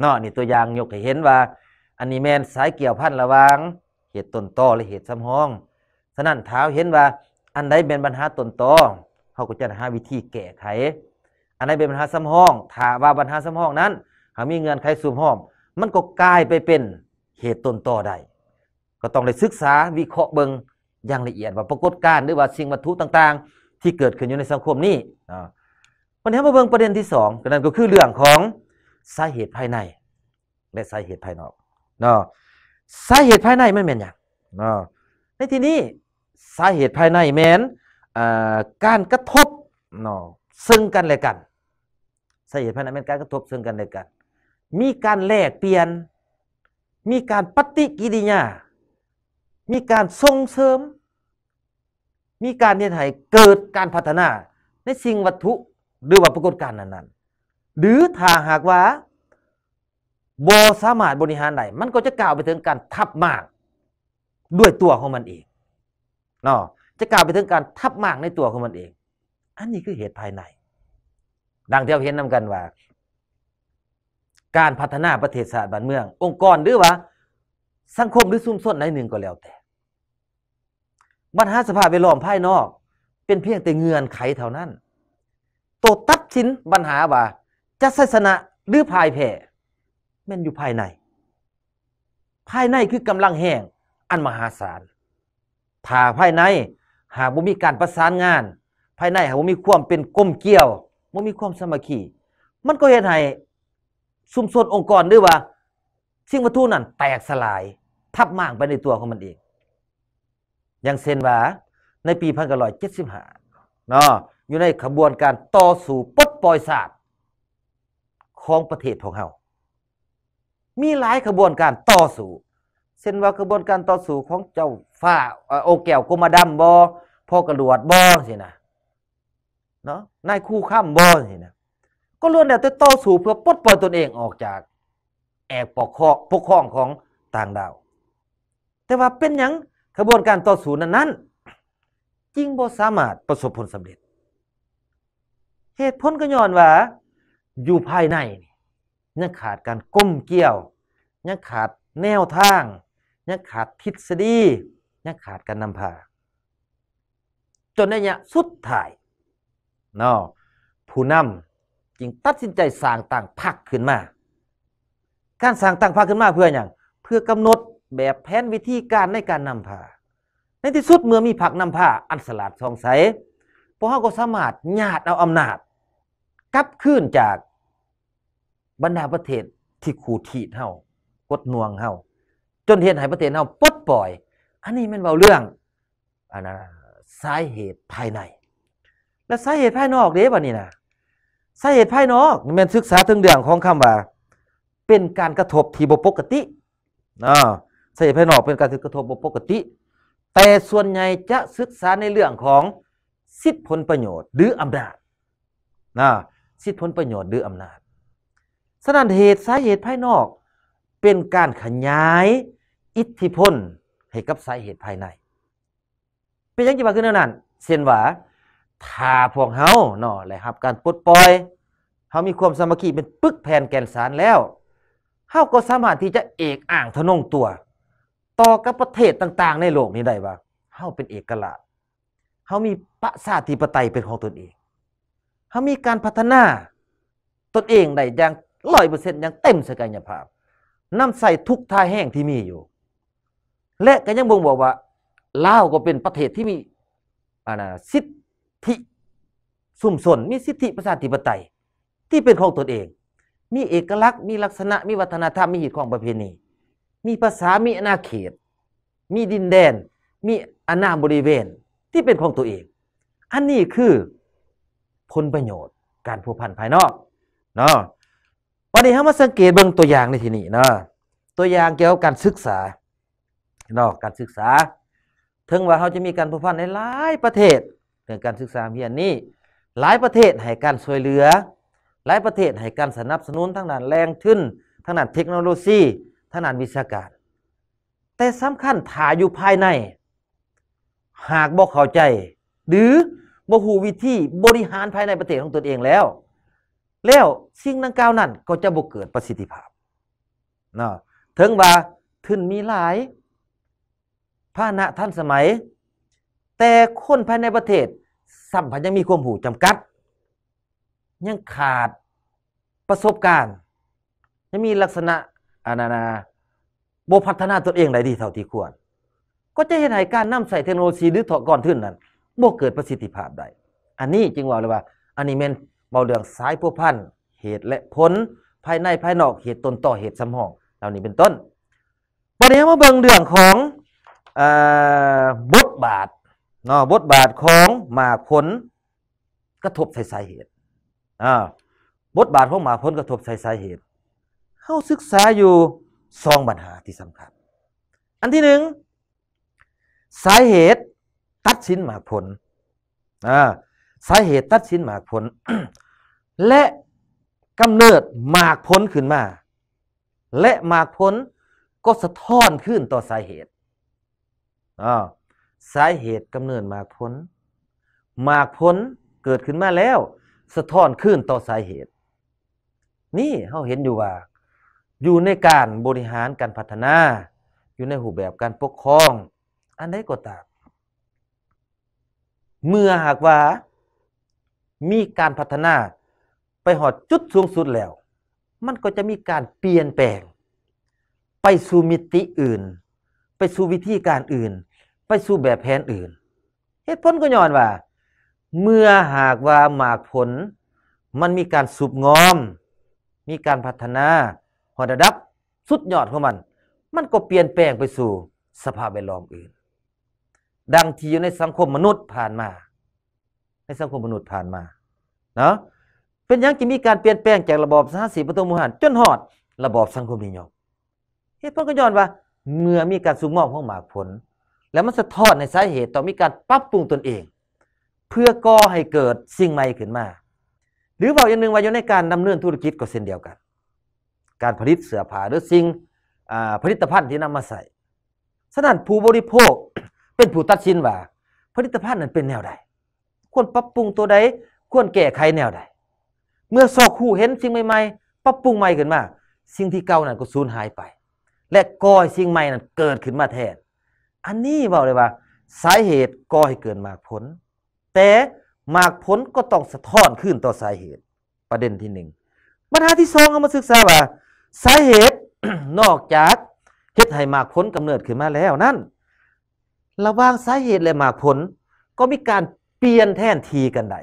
เนาะนี่ตัวอย่างยกให้เห็นว่าอันนี้แมนสายเกี่ยวพันระวาง เหตุต้นต่อและเหตุซ้ำห้อง่านั้นเท้าเห็นว่าอันใดเป็นปัญหาต้นต่อเขาก็จะหาวิธีแก้ไขอันใดเป็นปัญหาซ้ำห้องถ้าว่าปัญหาซ้ำห้องนั้นหากมีเงื่อนไขสุมหอม มันก็กลายไปเป็นเหตุต้นต่อได้ก็ต้องได้ศึกษาวิเคราะห์เบิงอย่างละเอียดว่าปรากฏการณ์หรือว่าสิ่ง วัตถุต่างๆ ที่เกิดขึ้นอยู่ในสังคมนี้วันนี้มาเบิงประเด็นที่สองก็นั่นก็คือเรื่องของสาเหตุภายในและสาเหตุภายนอกเนาะสาเหตุภายในมันเป็นอย่างเนาะในที่นี้สาเหตุภายในแมนการกระทบเนาะซึ่งกันและกันสาเหตุภายในเป็นการกระทบซึ่งกันและกันมีการแลกเปลี่ยน มีการปฏิกิริยา มีการส่งเสริม มีการเนียนให้เกิดการพัฒนาในสิ่งวัตถุหรือว่าปรากฏการณ์นั้น ๆ หรือถ้าหากว่าบสามารถบริหารไดมันก็จะกล่าวไปถึงการทับมากด้วยตัวของมันเองเนาะจะกล่าวไปถึงการทับมากในตัวของมันเอง อันนี้คือเหตุภายใน ดังที่เราเห็นนำกันว่าการพัฒนาประเทศชาติบ้านเมือง องค์กรหรือว่า สังคมหรือซุมส้นไหนหนึ่งก็แล้วแต่ปัญหาสภาพแวดล้อมภายนอก เป็นเพียงแต่เงื่อนไขเท่านั้นตัวตัดสินปัญหาว่า จะศาสนะหรือภายแผ่แม่นอยู่ภายใน ภายในคือกำลังแห่งอันมหาศาลถ้าภายใน หากบ่มีการประสานงาน ภายในหากบ่มีความเป็นกลมเกี่ยวบ่มีความสมัคคีมันก็เห็นให้สุมส่วนองค์กรด้วยว่าสิ่งวัตถุนั้น แตกสลาย ทับม่างไปในตัวของมันเองอย่างเซนว่าในปีพันเก้าร้อยเจ็ดสิบห้าเนาะอยู่ในขบวนการต่อสู่ปดปล่อยศาสตร์ของประเทศของเฮามีหลายขบวนการต่อสู้เซนว่าขบวนการต่อสู้ของเจ้าฝ้าโอแก้วกมาดัมบอพ่อกระหลวดบอสินะเนาะนายคู่ข้ามบอสินะก็ล้วนแล้วแต่ต่อสู้เพื่อปลดปล่อยตนเองออกจาก แอกปกครองปกครองของต่างดาว แต่ว่าเป็นอย่างขบวนการต่อสู้นั้นจริงบ่สามารถประสบผลสำเร็จ เหตุผลก็ย้อนว่า อยู่ภายในยังขาดการก้มเกี่ยวยังขาดแนวทางยังขาดทฤษฎียังขาดการนำพา จนในยะสุดท้ายนอผู้นำจึงตัดสินใจสร้างต่างพักขึ้นมา การสร้างต่างพักขึ้นมาเพื่ออย่างเพื่อกำหนดแบบแผนวิธีการในการนำพา ในที่สุดเมื่อมีผักนำพาอันสลัดทองใสพวกเขาก็สามารถญาติเอาอำนาจ กลับคืนจากบรรดาประเทศที่ขู่ถีดเฮากดน่วงเฮาจนเห็นให้ประเทศเฮาปลดปล่อย อันนี้มันเบาเรื่องอันนั้นสาเหตุภายใน และสาเหตุภายนอกเด้บ่นี่นะสาเหตุภายนอกมันศึกษาถึงเรื่องของคำว่า เป็นการกระทบที่บปกติอ่าสาเหตุภายนอกเป็นการกระทบบปกติ แต่ส่วนใหญ่จะศึกษาในเรื่องของสิทธิผลประโยชน์ หรืออำนาจนะสิทธิผลประโยชน์หรืออำนาจสนันเหตุสาเหตุภายนอกเป็นการขยายอิทธิพลให้กับสาเหตุภายใน เป็นยังไงบ้างคือนั่นเส่นว่าถ้าพวกเฮาเนาะแหละครับการปลดปล่อยเฮามีความสมัคคีเป็นปึกแผ่นแก่นสารแล้ว เฮาก็สามารถที่จะเอกอ่างทะนงตัว ต่อกับประเทศต่างๆ ในโลกนี้ได้บ่า เฮาเป็นเอกลักษณ์เฮามีประชาธิปไตยเป็นของตนเอง เฮามีการพัฒนาตนเองได้อย่างร้อยเปอร์เซ็นต์อย่างเต็มศักยภาพนำใส่ทุกท่าแห้งที่มีอยู่ และก็ยังบ่งบอกว่าลาวก็เป็นประเทศที่มีอาณาสิทธิธิสุ่มสนมีสิทธิประชาธิปไตยที่เป็นของตนเอง มีเอกลักษณ์มีลักษณะ มีวัฒนธรรมมีหิตของประเพณีมีภาษามีอาณาเขต มีดินแดน มีอาณาบริเวณที่เป็นของตัวเอง อันนี้คือผลประโยชน์การผูกพันภายนอกเนาะวันนี้เรามาสังเกตเบื้องตัวอย่างในที่นี้เนาะตัวอย่างเกี่ยวกับการศึกษาเนาะการศึกษาถึงว่าเขาจะมีการผูกพันในหลายประเทศื่องการศึกษาเพียนนี้ หลายประเทศให้การช่วยเหลือ หลายประเทศให้การสนับสนุนทางด้านแรงทุนทางด้านเทคโนโลยีทางด้านวิชาการ แต่สำคัญถ่ายอยู่ภายใน หากบกเข้าใจ หรือบ่หูวิธีบริหารภายในประเทศของตนเองแล้ว แล้วสิ่งดังกล่าวนั้นก็จะบ่เกิดประสิทธิภาพเนาะถึงว่าทุนมีหลายภาณะท่านสมัย แต่คนภายในประเทศสัมพันยังมีความหูจำกัด ยังขาดประสบการณ์ ยังมีลักษณะอานานาบพัฒนาตัวเองได้ดีเท่าที่ควร ก็จะเห็นให้การนำใส่เทคโนโลยีหรือถอก่อนทื่นนั้นบ่เกิดประสิทธิภาพใดอันนี้จริงว่าเลยว่า อันนี้เป็นเบาเรื่องสายพวพันเหตุและผลภายในภายนอกเหตุตนต่อเหตุสำหอง เหล่านี้เป็นต้นประเด็นมาเบิ่งเรื่องของบทบาทเนาะบทบาทของหมาก้ลกระทบใส่สาเหตุอ่าบทบาทของหมาก้ลกระทบใส่สาเหตุ เข้าศึกษาอยู่สองปัญหาที่สำคัญ อันที่หนึ่งสาเหตุตัดสินหมาก้ลอ่าสาเหตุตัดสินหมาก้ลและกำเนิดหมาก้ลขึ้นมา และหมาก้ลก็สะท้อนขึ้นต่อสาเหตุอ่าสาเหตุกำเนิดหมากพ้หมากพ้นเกิดขึ้นมาแล้ว สะท้อนขึ้นต่อสาเหตุ นี่เขาเห็นอยู่ว่า อยู่ในการบริหารการพัฒนา อยู่ในหูแบบการปกครอง อันใดก็ตามเมื่อหากว่ามีการพัฒนาไปหอดจุดสูงสุดแล้ว มันก็จะมีการเปลี่ยนแปลง ไปสู่มิติอื่น ไปสู่วิธีการอื่นไปสู่แบบแผนอื่น เหตุผลก็ย้อนว่า เมื่อหากว่าหมากผล มันมีการสุบงอม มีการพัฒนาหอดดับสุดยอดของมัน มันก็เปลี่ยนแปลงไปสู่สภาพแวดล้อมอื่น ดังที่อยู่ในสังคมมนุษย์ผ่านมา ในสังคมมนุษย์ผ่านมาเนาะเป็นยังจะมีการเปลี่ยนแปลงจากระบอบสหสีปฐมมหัน จนหอดระบอบสังคมนิยมเหตุผลก็ย้อนว่า เมื่อมีการสุบงอมของหมากผลแล้วมันสะท้อนในสาเหตุต่อมีการปรับปรุงตนเอง เพื่อก่อให้เกิดสิ่งใหม่ขึ้นมา หรือบอกอย่างหนึ่งว่าอยู่ในการดำเนินธุรกิจก็เช่นเดียวกัน การผลิตเสื้อผ้าหรือสิ่งผลิตภัณฑ์ที่นำมาใส่ฉะนั้นผู้บริโภคเป็นผู้ตัดสินว่า ผลิตภัณฑ์นั้นเป็นแนวใดควรปรับปรุงตัวใดควรแก้ไขแนวใดเมื่อซอกคู่เห็นสิ่งใหม่ๆปรับปรุงใหม่ขึ้นมา สิ่งที่เก่านั้นก็สูญหายไป และก่อสิ่งใหม่นั้นเกิดขึ้นมาแทนอันนี้บอกเลยว่า สาเหตุก่อให้เกิดมากผล แต่มากผลก็ต้องสะท้อนขึ้นต่อสาเหตุประเด็นที่หนึ่งปัญหาที่สองเอามาศึกษาว่า สาเหตุนอกจากเหตุให้มากผลกำเนิดขึ้นมาแล้วนั่น ระว่างสาเหตุและมากผลก็มีการเปลี่ยนแทนทีกันได้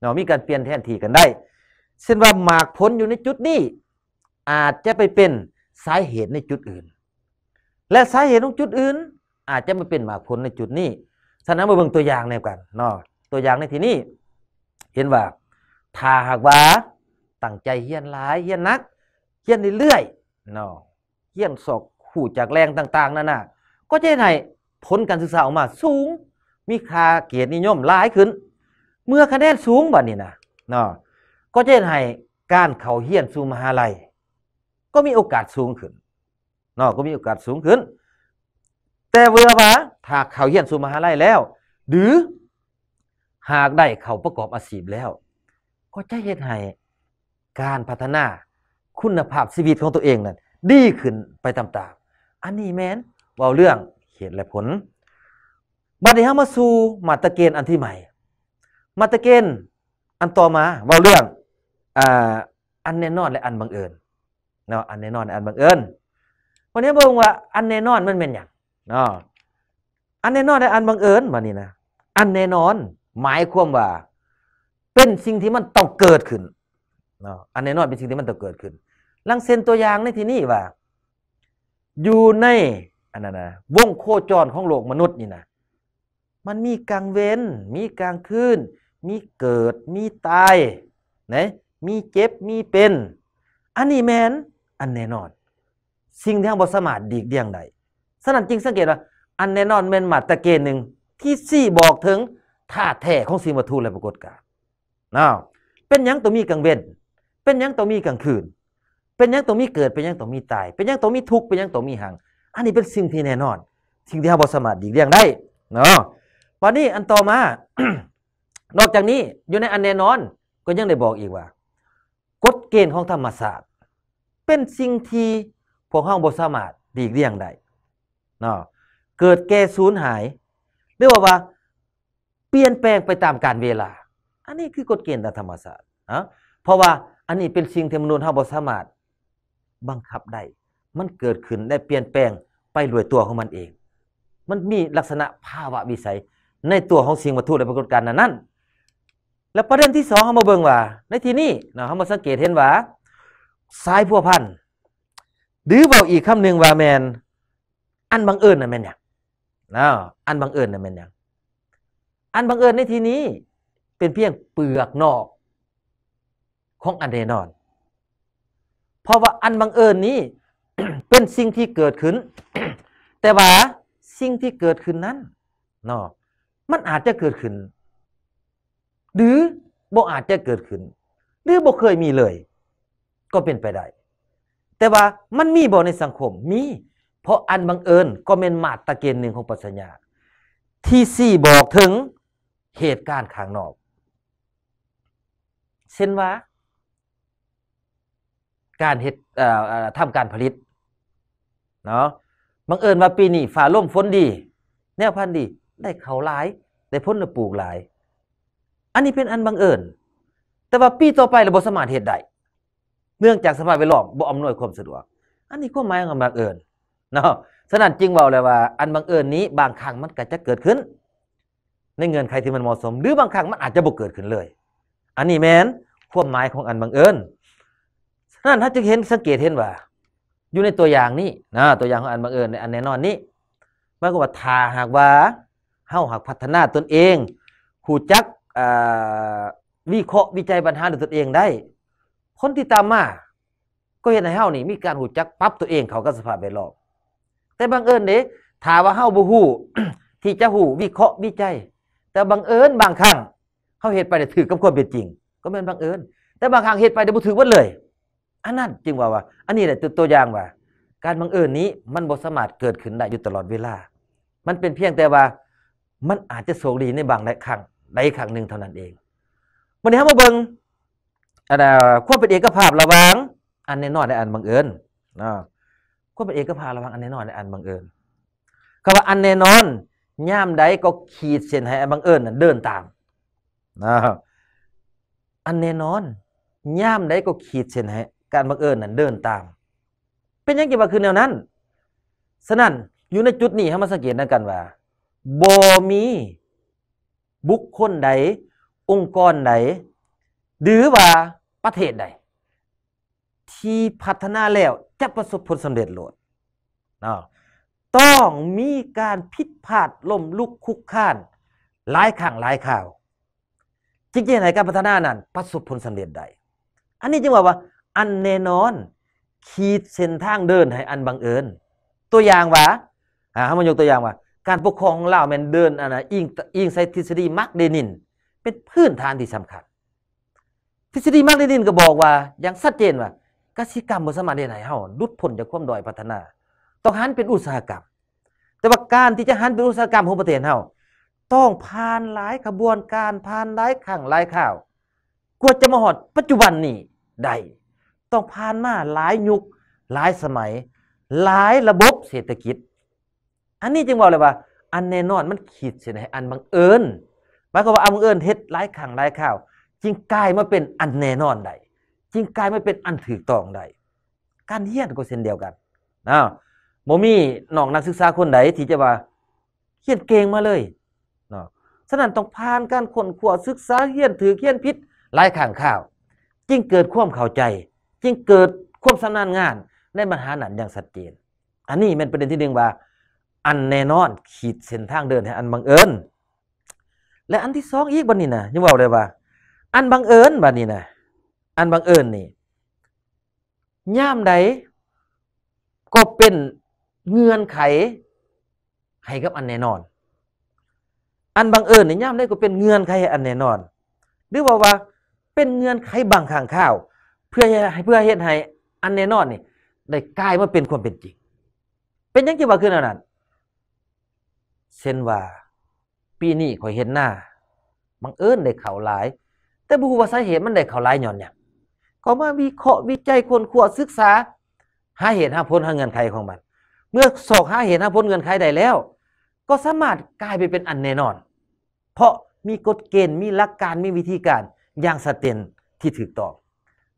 เนาะมีการเปลี่ยนแทนทีกันได้เช่นว่ามากผลอยู่ในจุดนี้ อาจจะไปเป็นสาเหตุในจุดอื่นและสาเหตุของจุดอื่น อาจจะไม่เป็นมาผลในจุดนี้ฉะนั้นมาเบิ่งตัวอย่างในกันเนาะตัวอย่างในที่นี้ เห็นว่าถ้าหากว่าตั้งใจเฮียนหลายเฮียนนักเฮียนเรื่อยๆเนาะเฮียนสอกขู่จากแรงต่างๆนั่นน่ะ ก็จะให้ผลการศึกษาออกมาสูง มีค่าเกียรตินิยมหลายขึ้น เมื่อคะแนนสูงบัดนี้นะเนาะก็จะให้การเข้าเฮียนสู่มหาลัย ก็มีโอกาสสูงขึ้นนาะก็มีโอกาสสูงขึ้น แต่เวลาาถ้าเขาเยียนสู่มหาลัยแล้ว หรือหากได้เขาประกอบอาชีพแล้ว ก็จะเห็นให้การพัฒนาคุณภาพชีวิตของตัวเองนั้นดีขึ้นไปตามๆอันนี้แมนเวาเรื่องเหตุและผลบัดนี้ฮามาสู่มาตะเกณฑ์อันที่ใหม่ มาตะเกณฑ์อันต่อมาเวาเรื่องอ่าอันแน่นอนและอันบังเอิญเนาะอันแน่นอนและอันบังเอิญวันนี้บอกว่า อันแน่นอนมันเป็นอย่างนาะอันแน่นอนและอันบังเอิญมานนี่นะอันแน่นอนหมายความว่า เป็นสิ่งที่มันต้องเกิดขึ้นนาะอันแน่นอนเป็นสิ่งที่มันต้องเกิดขึ้น ลังเซนตัวอย่างในที่นี้ว่า อยู่ในอันนั้นนะวงโคจรของโลกมนุษย์นี่นะ มันมีกลางเว้น มีกลางคืนมีเกิด มีตายนะมีเจ็บ มีเป็น อันนี้แมนอันแน่นอนสิ่งที่เราบอสมาดดีกเดียงใดสนั้นจริงสังเกตว่า อันแน่นอนแม่นมาตะเกณหนึ่งที่ซี่บอกถึงธาตุแท้ของสิ่งวัตถุและปรากฏการณ์นะเป็นยังตัวมีกลางเว้นเป็นยังตัวมีกลางคืน เป็นยังตัวมีเกิดเป็นยังตัวมีตาย เป็นยังตัวมีทุกข์เป็นยังตัวมีหัง อันนี้เป็นสิ่งที่แน่นอน สิ่งที่เราบอสมาดดีกเดียงได้ เนาะวันนี้อันต่อมา นอกจากนี้อยู่ในอันแน่นอนก็ยังได้บอกอีกว่า กฎเกณฑ์ของธรรมศาสตร์เป็นสิ่งที่พวก้องบสมารดีกเรี่ยงใดเนาะเกิดแก่สูญหายหรือว่าว่าเปลี่ยนแปลงไปตามการเวลา อันนี้คือกฎเกณฑ์ธรรมศาสตร์นะเพราะว่าอันนี้เป็นสิ่งที่มนุษย์เฮาบ่สามารถบังคับได้มันเกิดขึ้นได้เปลี่ยนแปลงไปด้วยตัวของมันเอง มันมีลักษณะภาวะวิสัยในตัวของสิ่งวัตถุและปรากฏการณ์นั้น แล้วประเด็นที่สองเฮามาเบิ่งว่า ในที่นี้เนาะเฮามาสังเกตเห็นว่าสายพัวพันธหรือบอกอีกคำหนึ่งว่าแมนอันบังเอิญนะแมนอย่างนะอันบังเอิญนะแมนอย่างอันบังเอิญในที่นี้ เป็นเพียงเปลือกนอกของอันแน่นอน เพราะว่าอันบังเอิญนี้ เป็นสิ่งที่เกิดขึ้น แต่ว่าสิ่งที่เกิดขึ้นนั้นนอกมันอาจจะเกิดขึ้น หรือบ่อาจจะเกิดขึ้นหรือบ่เคยมีเลย ก็เป็นไปได้แต่ว่ามันมีบ่ในสังคม มีเพราะอัน บังเอิญ ก็เป็นมาตรเกณฑ์หนึ่งของปัญญา ที่สี่บอกถึงเหตุการณ์ข้างนอกเช่นว่า การเหตุทำการผลิตเนาะบังเอิญว่าปีนี้ฝ่าล่มฝนดี แนวพันธุ์ดี ได้เขาหลายได้พ้นระปลูกหลาย อันนี้เป็นอัน บังเอิญ แต่ว่าปีต่อไประบบสมานเหตุใดเนื่องจากสภาพแวดล้อมบ่อำนวยความสะดวก อันนี้ความหมายของบังเอิญเนาะฉะนั้นจริงบอกเลยว่าอันบังเอิญนี้บางครั้งมันก็จะเกิดขึ้น ในเงื่อนไขที่มันเหมาะสม หรือบางครั้งมันอาจจะบ่เกิดขึ้นเลย อันนี้แมนความหมายของอันบังเอิญฉะนั้นถ้าจะเห็นสังเกตเห็นว่า อยู่ในตัวอย่างนี้นะตัวอย่างของอันบังเอิญในอันแน่นอนนี้มันก็ว่าถ้าหากว่าเฮาหากพัฒนาตนเองหูจักวิเคราะห์วิจัยปัญหาด้วยตนเองได้คนที่ตามมาก็เห็นในเฮานี่มีการหูจักปั๊บตัวเองเขาก็สภาพแวดล้อมแต่บางเอิญเด้ถามว่าเฮาบ่ฮู้ที่จะหูวิเคราะห์วิจัยแต่บางเอิญบางครั้งเขาเหตุไปได้ถือกับความเป็นจริง ก็เป็นบางเอิญแต่บางครั้งเหตุไปได้บ่ถือว่าเลยอันนั้นจริงว่าว่า อันนี้แหละตัวอย่างว่า การบังเอิญนี้มันบ่สามารถเกิดขึ้นได้อยู่ตลอดเวลา มันเป็นเพียงแต่ว่ามันอาจจะโชคดีในบางครั้งในครั้งหนึ่งเท่านั้นเองวันนี้เฮามาเบิ่งอันควบเป็นเอกภาพระวังอันแน่นอนในอันบังเอิญนะควบเป็นเอกภาพระวังอันแน่นอนในอันบังเอิญคำว่า อันแน่นอนย่ามใดก็ขีดเส้นให้อันบังเอิญเดินตามนะอันแน่นอนย่ามใดก็ขีดเส้นให้การบังเอิญนั้นเดินตาม เป็นยังไงบ้าคือแนวนั้นฉะนั้นอยู่ในจุดนี้ให้มาสังเกตนะกันว่าบ่มี บุคคลใดองค์กรใดหรือว่าประเทศใด ที่พัฒนาแล้วจะประสบผลสำเร็จโลดต้องมีการพิดพลาดล่มลุกคุกค้าน หลายข่างหลายข่าว จริงๆไหนการพัฒนานั้นประสบผลสำเร็จใดอันนี้จึงว่าว่า อันแน่นอนขีดเส้นทางเดินให้อันบังเอิญ ตัวอย่างว่าหาให้มันยกตัวอย่างว่า การปกครองของเราแมนเดินอันนะอิงอิงไซทฤษฎีมาร์กเดนิน เป็นพื้นฐานที่สำคัญทฤษฎีมาร์ลนินก็บอกว่าอย่างชัดเจนว่ากสิกรรมบ่สมารถเฮดใหนเฮาหลุดพ้นจากความด้อยพัฒนา ต้องหันเป็นอุตสาหกรรมแต่ว่าการที่จะหันเป็นอุตสาหกรรมของประเทศเฮาต้องผ่านหลายขบวนการผ่านหลายขั้งหลายข่าวกว่าจะมาหอดปัจจุบันนี้ได้ต้องผ่านมาหลายยุคหลายสมัย หลายระบบเศรษฐกิจ อันนี้จึงว่าเลยว่า อันแน่นอนมันขีดเสียไหนอันบังเอิญหมายความว่าอันบังเอิญเฮ็ดหลายขั้งหลายข่าวจึงกลายมาเป็นอันแน่นอนใดจึงกลายมาเป็นอันถือต้องใดการเฮียนก็เช่นเดียวกันนะโมมี่น้องนักศึกษาคนใดที่จะว่าเฮียนเก่งมาเลยเนาะฉะนั้นต้องผ่านการคนขว้ศึกษาเฮียนถือเฮียนพิษหลายข่างข้าวจึงเกิดความเข้าใจจึงเกิดความสำนานงานในมหาหนันอย่างสัดเจนอันนี้เป็นประเด็นที่หนึ่งว่า อันแน่นอนขีดเส้นทางเดินให้อันบังเอิญและอันที่สองอีกบันนี้นะยังบอกเลยว่าอันบังเอิญบัดนี้นะอันบังเอิญนี่ย่ามใดก็เป็นเงื่อนไขให้กับอันแน่นอน อันบังเอิญนี่ย่ามใดก็เป็นเงื่อนไขอันแน่นอน หรือว่าว่าเป็นเงื่อนไขบางข้างข้าว เพื่อให้เพื่อเฮ็ดให้อันแน่นอนนี่ได้กลายมาเป็นความเป็นจริง เป็นยังไงว่าคือนั้นเช่นว่าปีนี้ข่อยเห็นหน้าบังเอิญได้เข่าหลายแต่บูว่าสาเหตุมันได้เขาหลายหย่อนเนี่ยเขามาวิเคราะห์วิจัยคนขวดศึกษาหาเหตุหาผลหาเงินไขของมัน เมื่อสอกหาเหตุหาผลเงินไขได้แล้ว ก็สามารถกลายไปเป็นอันแน่นอน เพราะมีกฎเกณฑ์มีหลักการมีวิธีการอย่างสเตนที่ถูกต้อง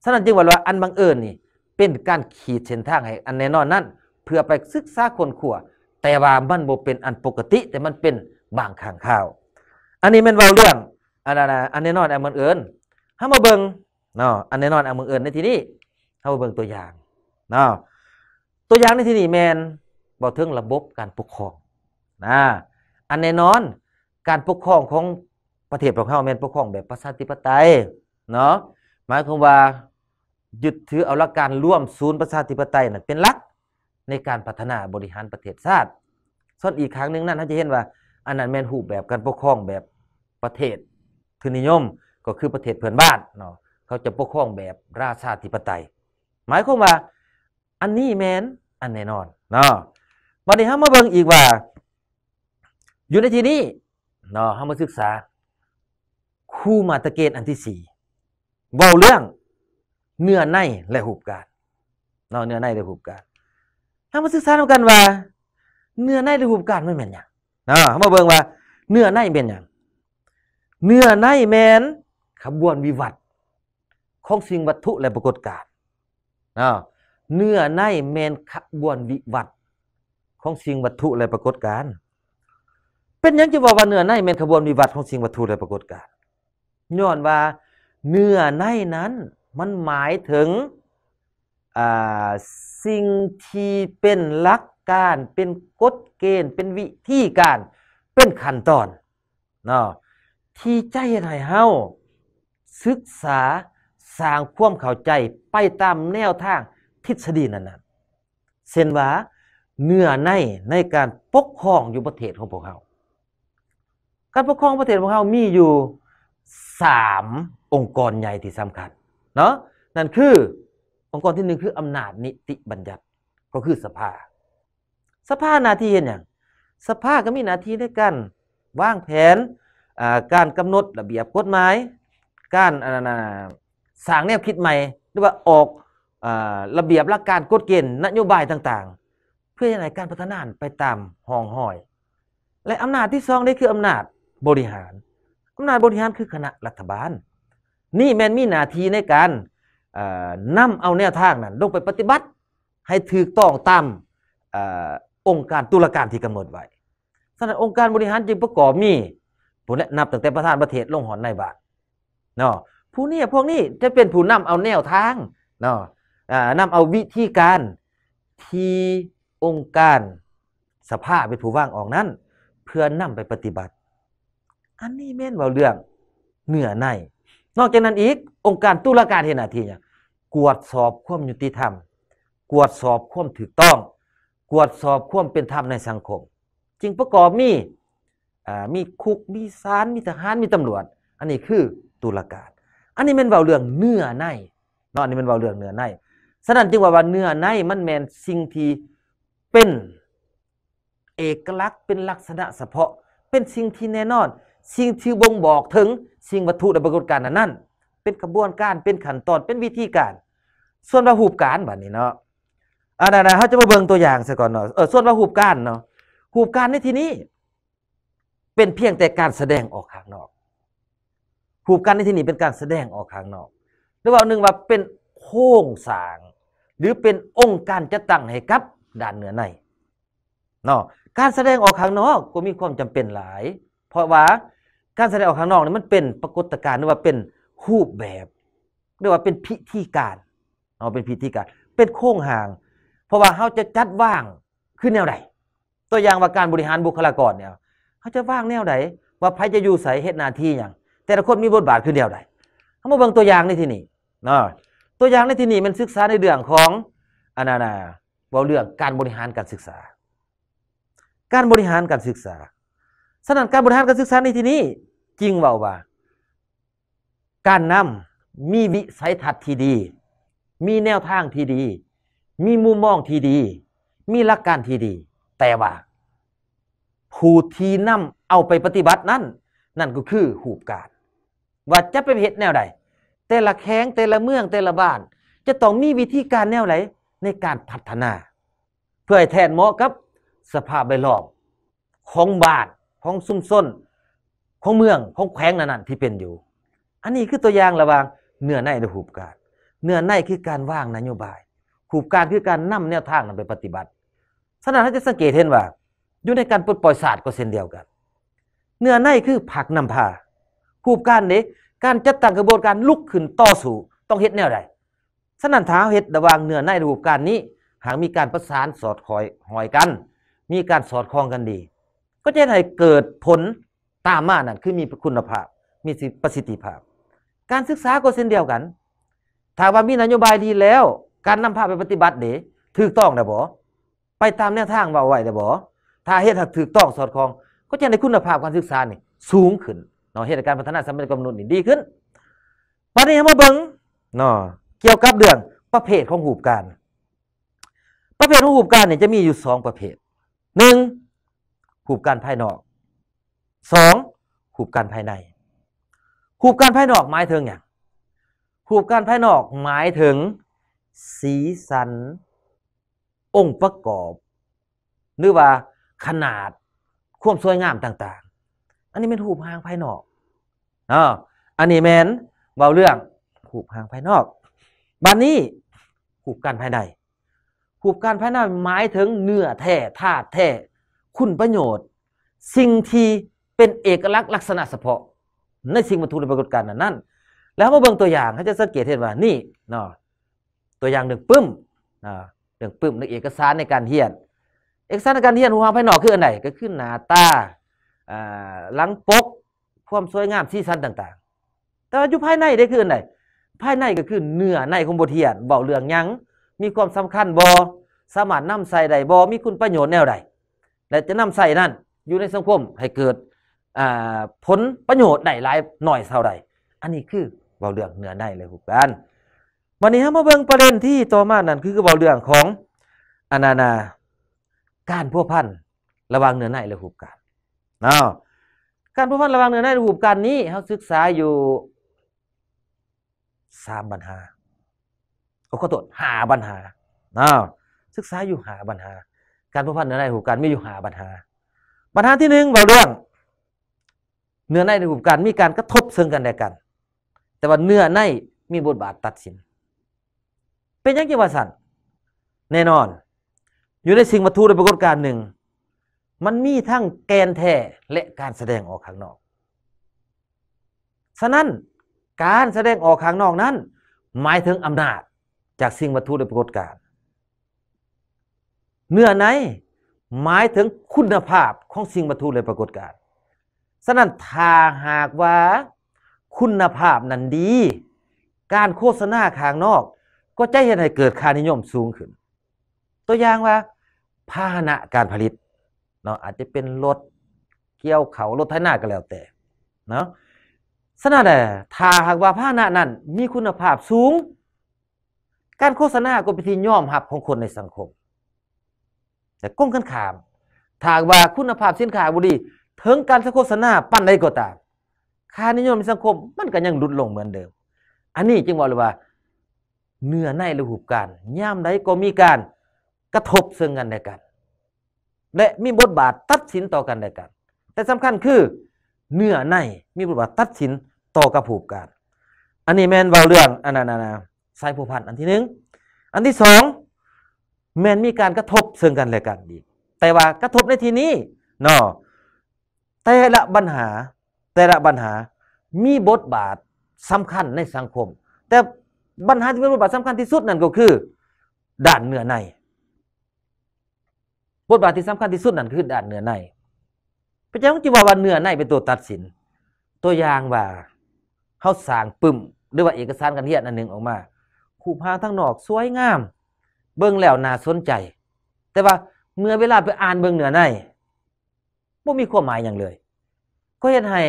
ฉะนั้นจึงว่าอันบังเอิญนี่เป็นการขีดเส้นทางให้อันแน่นอนนั่นเพื่อไปศึกษาคนขวแต่ว่ามันบ่เป็นอันปกติ แต่มันเป็นบางข่างข่าว อันนี้มันเวาเรื่องอันนั้นอันแน่นอนอันเมือเอิญห้ามาเบิงเนาะอันแน่นอนอันเมือนเอิญในที่นี้ห้ามาเบิงตัวอย่างเนาะตัวอย่างในที่นี้แมนบอกถึงระบบการปกครองนะอันแน่นอน การปกครองของประเทศของเขาแมนปกครองแบบประชาธิปไตยเนาะหมายความว่ายึดถือเอาหลักการร่วมศูนย์ประชาธิปไตยนั่นเป็นหลักในการพัฒนาบริหารประเทศชาติส่วนอีกครั้งหนึ่งนั่นเ่าจะเห็นว่าอันนั้นแมนหูแบบการปกครองแบบประเทศทุนนิยมก็คือประเทศเพื่อนบ้านเนาะเขาจะปกครองแบบราชาธิปไตย หมายความว่า อันนี้แมนอันแน่นอน เนาะวันนี้ฮามาเบิ่งอีกว่า อยู่ในที่นี้เนาะฮามาศึกษาคู่มาตะเกณฑ์อันที่สี่เบาเรื่อง เนื้อในและหุบการเนาะเนื้อในและหุบการฮามาศึกษาทำกันว่า เนื้อในและหุบการมเหเป็นอยางเนาะฮามาเบิ่งว่าเนื้อในเป็นอยังเนื้อในแมนขบวนวิวัฒน์ของสิ่งวัตถุและปรากฏการณ์ เนื้อในแมนขบวนวิวัฒน์ของสิ่งวัตถุและปรากฏการณ์ เป็นยังจะบอกว่าเนื้อในแมนขบวนวิวัฒน์ของสิ่งวัตถุและปรากฏการณ์ ย้อนว่าเนื้อในนั้นมันหมายถึงสิ่งที่เป็นหลักการเป็นกฎเกณฑ์ เป็นวิธีการเป็นขั้นตอนเนาะที่ใจให้เฮาศึกษาสร้างความเข้าใจไปตามแนวทางทฤษฎีนั้นๆเช่นว่าเนื้อในในการปกครองอยู่ประเทศของพวกเขา การปกครองประเทศของเขา มีอยู่สามองค์กรใหญ่ที่สำคัญเนาะนั่นคือองค์กรที่หนึ่งคืออำนาจนิติบัญญัติก็คือสภา สภาหน้าที่เฮ็นหย่งสภาก็มีหน้าที่ในการวางแผนการกำหนดระเบียบกฎหมาย การสร้างแนวคิดใหม่หรือว่าออกระเบียบหลักการกฎเกณฑ์นโยบายต่างๆ เพื่อให้การพัฒนาไปตามห้องห้อย และอำนาจที่สองนี่คืออำนาจบริหารอำนาจบริหารคือคณะรัฐบาล นี่แมนมีหน้าที่ในการนำเอาแนวทางนั้น ลงไปปฏิบัติให้ถูกต้องตามอองค์การตุลาการที่กำหนดไว้สำนักองค์การบริหารจึงประกอบมีผู้นี้นับตั้งแต่ประธานประเทศลงหอนในบาทเนาะผู้นี้พวกนี้จะเป็นผู้นำเอาแนวทางเนาะนำเอาวิธีการที่องค์การสภาเป็นผู้ว่างออกนั้น เพื่อนำไปปฏิบัติ อันนี้แม่นว่าเรื่องเหนือใน นอกจากนั้นอีกองค์การตุลาการเห็นหน้าที่เนี่ยกวดสอบควมยุติธรรม กวดสอบควมถูกต้องกวดสอบควมเป็นธรรมในสังคมจึงประกอบมีมีคุก มีศาลมีทหารมีตำรวจ อันนี้คือตุลาการอันนี้มันเบาเรื่องเนื้อในเนาะอันนี้มันเบาเรื่องเนื้อในสนั่นจึงว่าว่าเนื้อในมันแมนสิ่งที่เป็นเอกลักษณ์เป็นลักษณะเฉพาะ เป็นสิ่งที่แน่นอน สิ่งที่บ่งบอกถึง สิ่งวัตถุและปรากฏการณ์นั้นเป็นกระบวนการเป็นขั้นตอนเป็นวิธีการ ส่วนว่าหูบการแบบนี้เนาะอันนั้นเขาจะมาเบิ่งตัวอย่างซะก่อนเนาะเออส่วนว่าหูบการเนาะหูบการในที่นี้เป็นเพียงแต่การแสดงออกข้างนอกผูกกันในที่นี้เป็นการแสดงออกข้างนอก หรือว่าหนึ่งว่าเป็นโค้งสาง หรือเป็นองค์การจะตั้งให้กับด่านเหนือในเนาะการแสดงออกข้างนอกก็มีความจำเป็นหลาย เพราะว่าการแสดงออกข้างนอกนี่มันเป็นปรากฏการณ์หรือว่าเป็นรูปแบบเรียกว่าเป็นพิธีการเนาะเป็นพิธีการ เป็นโค้งห่าง เพราะว่าเขาจะจัดว่างขึ้นแนวใด ตัวอย่างว่าการบริหารบุคลากรเนี่ยเขาจะว่างแนวไหนว่าไพ่จะอยู่ใส่เหตุนาที่อย่างแต่ละคนมีบทบาทคือเดียวใดเขามาเบิงตัวอย่างในที่นี่เนาะตัวอย่างในที่นี่มันศึกษาในเรื่องของอันนานาเราเรื่องการบริหารการศึกษา การบริหารการศึกษาสนั่นการบริหารการศึกษาในที่นี้ จริงเบาว่า การนำมีวิสัยทัศน์ที่ดี มีแนวทางที่ดี มีมุมมองที่ดี มีหลักการที่ดี แต่ว่าผู้ที่นำเอาไปปฏิบัตินั้นนั่นก็คือหูบการว่าจะเป็นเหตุแนวใดแต่ละแข้งแต่ละเมืองแต่ละบ้าน จะต้องมีวิธีการแนวไหนในการพัฒนา เพื่อแทนเหมาะกับสภาพแวดล้อมของบ้านของซุ้มส้นของเมืองของแขวงนั้นๆ ที่เป็นอยู่ อันนี้คือตัวอย่างระว่างเนื้อในและหูบการเนื้อในคือการว่างนโยบายหูบการคือการนำแนวทางนั้นไปปฏิบัติสะานะจะสังเกตเห็นว่าอยู่ในการปลดปล่อยศาสตร์ก็เช่นเดียวกัน เนื้อในคือผักนำพาผู้การนี้การจัดตั้งกระบวนการลุกขึ้นต่อสู้ต้องเฮ็ดแนวใดสนันท้าเฮ็ดระวาง เนื้อในระบบการนี้ หากมีการประสานสอดคอยหอยกัน มีการสอดคล้องกันดี ก็จะให้เกิดผลตามมา นั่นคือมีคุณภาพ มีประสิทธิภาพ การศึกษาก็เช่นเดียวกัน ถ้าว่ามีนโยบายดีแล้ว การนำภาพไปปฏิบัติเด๋ถูกต้องได้บ่ ไปตามแนวทางว่าไว้แด้บ่ถ้าเหตุถูกต้องสอดคล้องก็จะในคุณภาพการศึกษานี่สูงขึ้นเนาะเหตุการณ์พัฒนาสังคมกำหนดนี่ดีขึ้นปัจจุัมาเบิ่งเนาะเกี่ยวกับเรื่องประเภทของหูบการ ประเภทของหูบการเนี่ยจะมีอยู่สองประเภทหนึ่งหูบการภายนอกสองหูบการภายในหูบการภายนอกหมายถึงอย่างหูบการภายนอกหมายถึงสีสันองค์ประกอบหรือว่าขนาด ควบสวยงามต่างๆ อันนี้เป็นหูพหางภายนอกอ๋อันนี้แมนเบาเรื่องหูพหางภายนอกบัดนนี้หูการภายในหูการภายในหมายถึงเนื้อแท้ธาตุแท้คุณประโยชน์ สิ่งที่เป็นเอกลักษณ์ลักษณะเฉพาะ ในสิ่งวัตถุในปรากฏการณ์นั้น แล้วมาเบิ่งตัวอย่างเขาจะสังเกตเห็นว่านี่เนาะตัวอย่างหนึ่งปึ้มเนึ่งปึ้มในเอกสารในการเฮียนเอกสารการเรียนหัวเฮาภายนอกคืออันไหนก็คือหน้าตาหลังปก ความสวยงามสีสันต่างๆ แต่ว่าอยู่ภายในได้คืออันไหนภายในก็คือเนื้อในของบทเรียนเบาเรื่องยังมีความสำคัญบอสามารถนำใส่ใดบอมีคุณประโยชน์แนวใดและจะนำใส่นั่นอยู่ในสังคมให้เกิดผลประโยชน์ใดหลายหน่อยเท่าใดอันนี้คือเบาเรื่องเนื้อในเลยครับรยนวันนี้ฮะมาเบิ่งประเด็นที่ต่อมานั่นคือเบาเรื่องของอนานาการพัวพันระวังเนื้อในระหูบการเนาะการพัวพันระวังเนื้อในระหูบการนี้เขาศึกษาอยู่สามปัญหาโอ้ขตรวจหาปัญหาเนาะศึกษาอยู่หาปัญหา การพัวพันเนื้อในระหูบการมีอยู่หาปัญหาปัญหาที่หนึ่งเราเรื่องเนื้อในระหูบการมีการกระทบซึ่งกันและกัน แต่ว่าเนื้อในมีบทบาทตัดสิน เป็นยังไงวะสันแน่นอนอยู่ในสิ่งวัตถุในปรากฏการณ์หนึ่ง มันมีทั้งแกนแท้และการแสดงออกข้างนอก ฉะนั้นการแสดงออกข้างนอกนั้น หมายถึงอำนาจจากสิ่งวัตถุในปรากฏการณ์เนื้อในหมายถึงคุณภาพของสิ่งวัตถุในปรากฏการณ์ฉะนั้นถ้าหากว่าคุณภาพนั้นดีการโฆษณาข้างนอก ก็จะเห็นให้เกิดค่านิยมสูงขึ้น ตัวอย่างว่าพาหนะการผลิตเนาะอาจจะเป็นรถเกี่ยวเขารถไถนาก็แล้วแต่ เนาะสนาแต่ถ้าหากว่าภาหนะนั้น มีคุณภาพสูง การโฆษณาก็เป็นที่ยอมรับของคนในสังคม แต่ก้งกันขามถ้าว่าคุณภาพสินค้าบุดีถึงการโฆษณาปั้นใดก็ตาม ค่านิยมในสังคม มันก็ยังลดลงเหมือนเดิม อันนี้จึงบอกเลยว่า เนื้อในระหบการย่ามใดก็มีการกระทบซึ่งกันและกัน และมีบทบาทตัดสินต่อกันและกันแต่สำคัญคือเนื้อในมีบทบาทตัดสินต่อกับผูกกันอันนี้แมนเบาเรื่องอันนั้นนะสายผูกพันอันที่หนึ่งอันที่สองแมนมีการกระทบซึ่งกันและกันอีกแต่ว่ากระทบในที่นี้เนาะแต่ละปัญหาแต่ละปัญหามีบทบาทสำคัญในสังคม แต่ปัญหาที่มีบทบาทสำคัญที่สุดนั่นก็คือด่านเหนือในบทบาทที่สำคัญที่สุดนั่นคือด้านเหนือในพระเจ้าจึงว่าว่าเหนือในเป็นตัวตัดสิน ตัวอย่างว่าเขาสร้างปึ้มหรือว่าเอกสารกันเทียนอันหนึ่งออกมาคู่พาทั้งนอกสวยงาม เบื้องแล้วน่าสนใจ แต่ว่าเมื่อเวลาไปอ่านเบื้องเหนือในบ่มีความหมายอย่างเลย ก็เห็นให้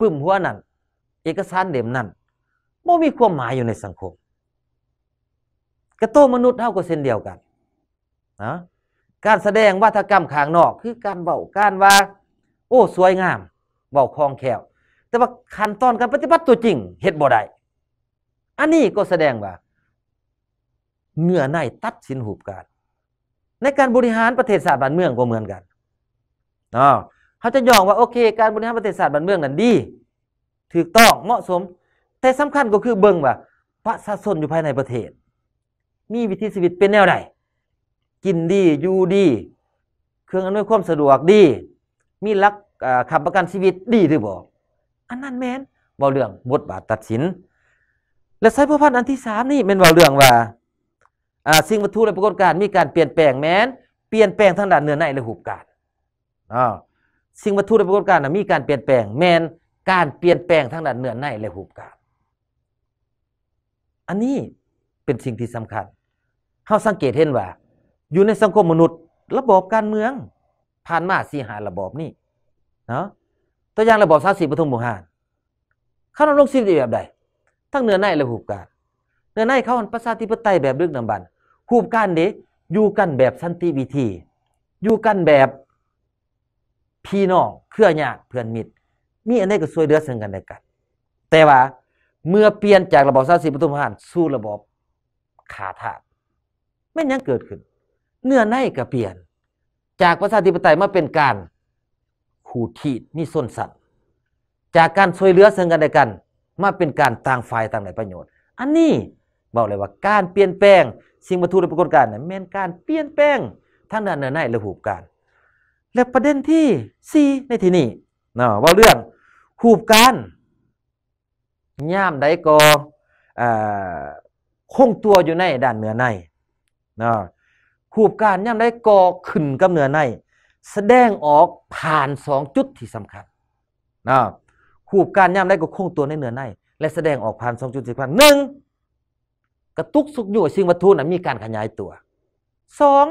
ปึ้มหัวนั่นเอกสารเด่มนั่นบ่มีความหมายอยู่ในสังคม กระโตมนุษย์เท่ากับเส้นเดียวกันนะการแสดงวัฒกรรมขางนอกคือการเบาการว่า โอ้สวยงามเบาคลองแขวแต่ว่าขั้นตอนการปฏิบัติตัวจริงเฮ็ดบ่ได้อันนี้ก็แสดงว่าเงื่อในตัดสินหูบการ ในการบริหารประเทศศาสตร์บ้านเมืองก็เหมือนกันอ๋อเขาจะยองว่าโอเค การบริหารประเทศศาสตร์บ้านเมืองนั้นดีถูกต้องเหมาะสม แต่สำคัญก็คือเบิ่งว่าประชาชนอยู่ภายในประเทศ มีวิถีชีวิตเป็นแนวใดกินดีอยู่ดี เครื่องอำนวยความสะดวกดี มีลักขับประกันชีวิตดีหรือบอกอันนั้นแมนเบาเรื่องบทบาทตัดสิน และสายพันธ์อันที่สามนี่เป็นเบาเรื่องว่า สิ่งวัตถุและปรากฏการณ์มีการเปลี่ยนแปลงแมนเปลี่ยนแปลงทางด้านเนื้อในและหุบการสิ่งวัตถุและปรากฏการณ์มีการเปลี่ยนแปลงแมนการเปลี่ยนแปลงทางด้านเนื้อในและหุบการอันนี้เป็นสิ่งที่สำคัญเขาสังเกตเห็นว่าอยู่ในสังคมมนุษย์ระบบการเมืองผ่านมาสีหาระบบนี่เนาะตัวอย่างระบบสาสีปฐมบุหาเข้านรกสิบแบบใดทั้งเนื้อในและหูบการเนื้อในเขาเป็นประชาธิปไตยแบบเลือกนำบันหูบการเดอยู่กันแบบสันติวิธีอยู่กันแบบพี่น้องเครือญาติเพื่อนมิตรมีอันใดก็ช่วยเหลือซึ่งกันและกันแต่ว่าเมื่อเปลี่ยนจากระบบสาสีปฐมบุหานสู่ระบบขาถาดไม่ยังเกิดขึ้นเนื้อในก็เปลี่ยนจากประชาธิปไตยมาเป็นการขูดขีดนี่ส้นสัตว์ จากการช่วยเหลือซึ่งกันและกัน มาเป็นการต่างฝ่ายต่างได้ประโยชน์ อันนี้บอกเลยว่าการเปลี่ยนแปลงสิ่งวัตถุและปรากฏการณ์นี่ยแมนการเปลี่ยนแปลงทางด้านเนื้อในระหูบการและประเด็นที่4ในที่นี้เนาะว่าเรื่องหูบการย่ามใดก็คงตัวอยู่ในด้านเนื้อในเนาะขูบการย่ำได้ก่อขึ้นกับเนือใน แสดงออกผ่านสองจุดที่สำคัญนะหูบการย่ำได้ ก็คงตัวในเนื้อใน และแสดงออกผ่านสองจุดสำคัญหนึ่งกระตุก สุกอยู่สิ่งวัตถุนั้นมีการขยายตัวสอง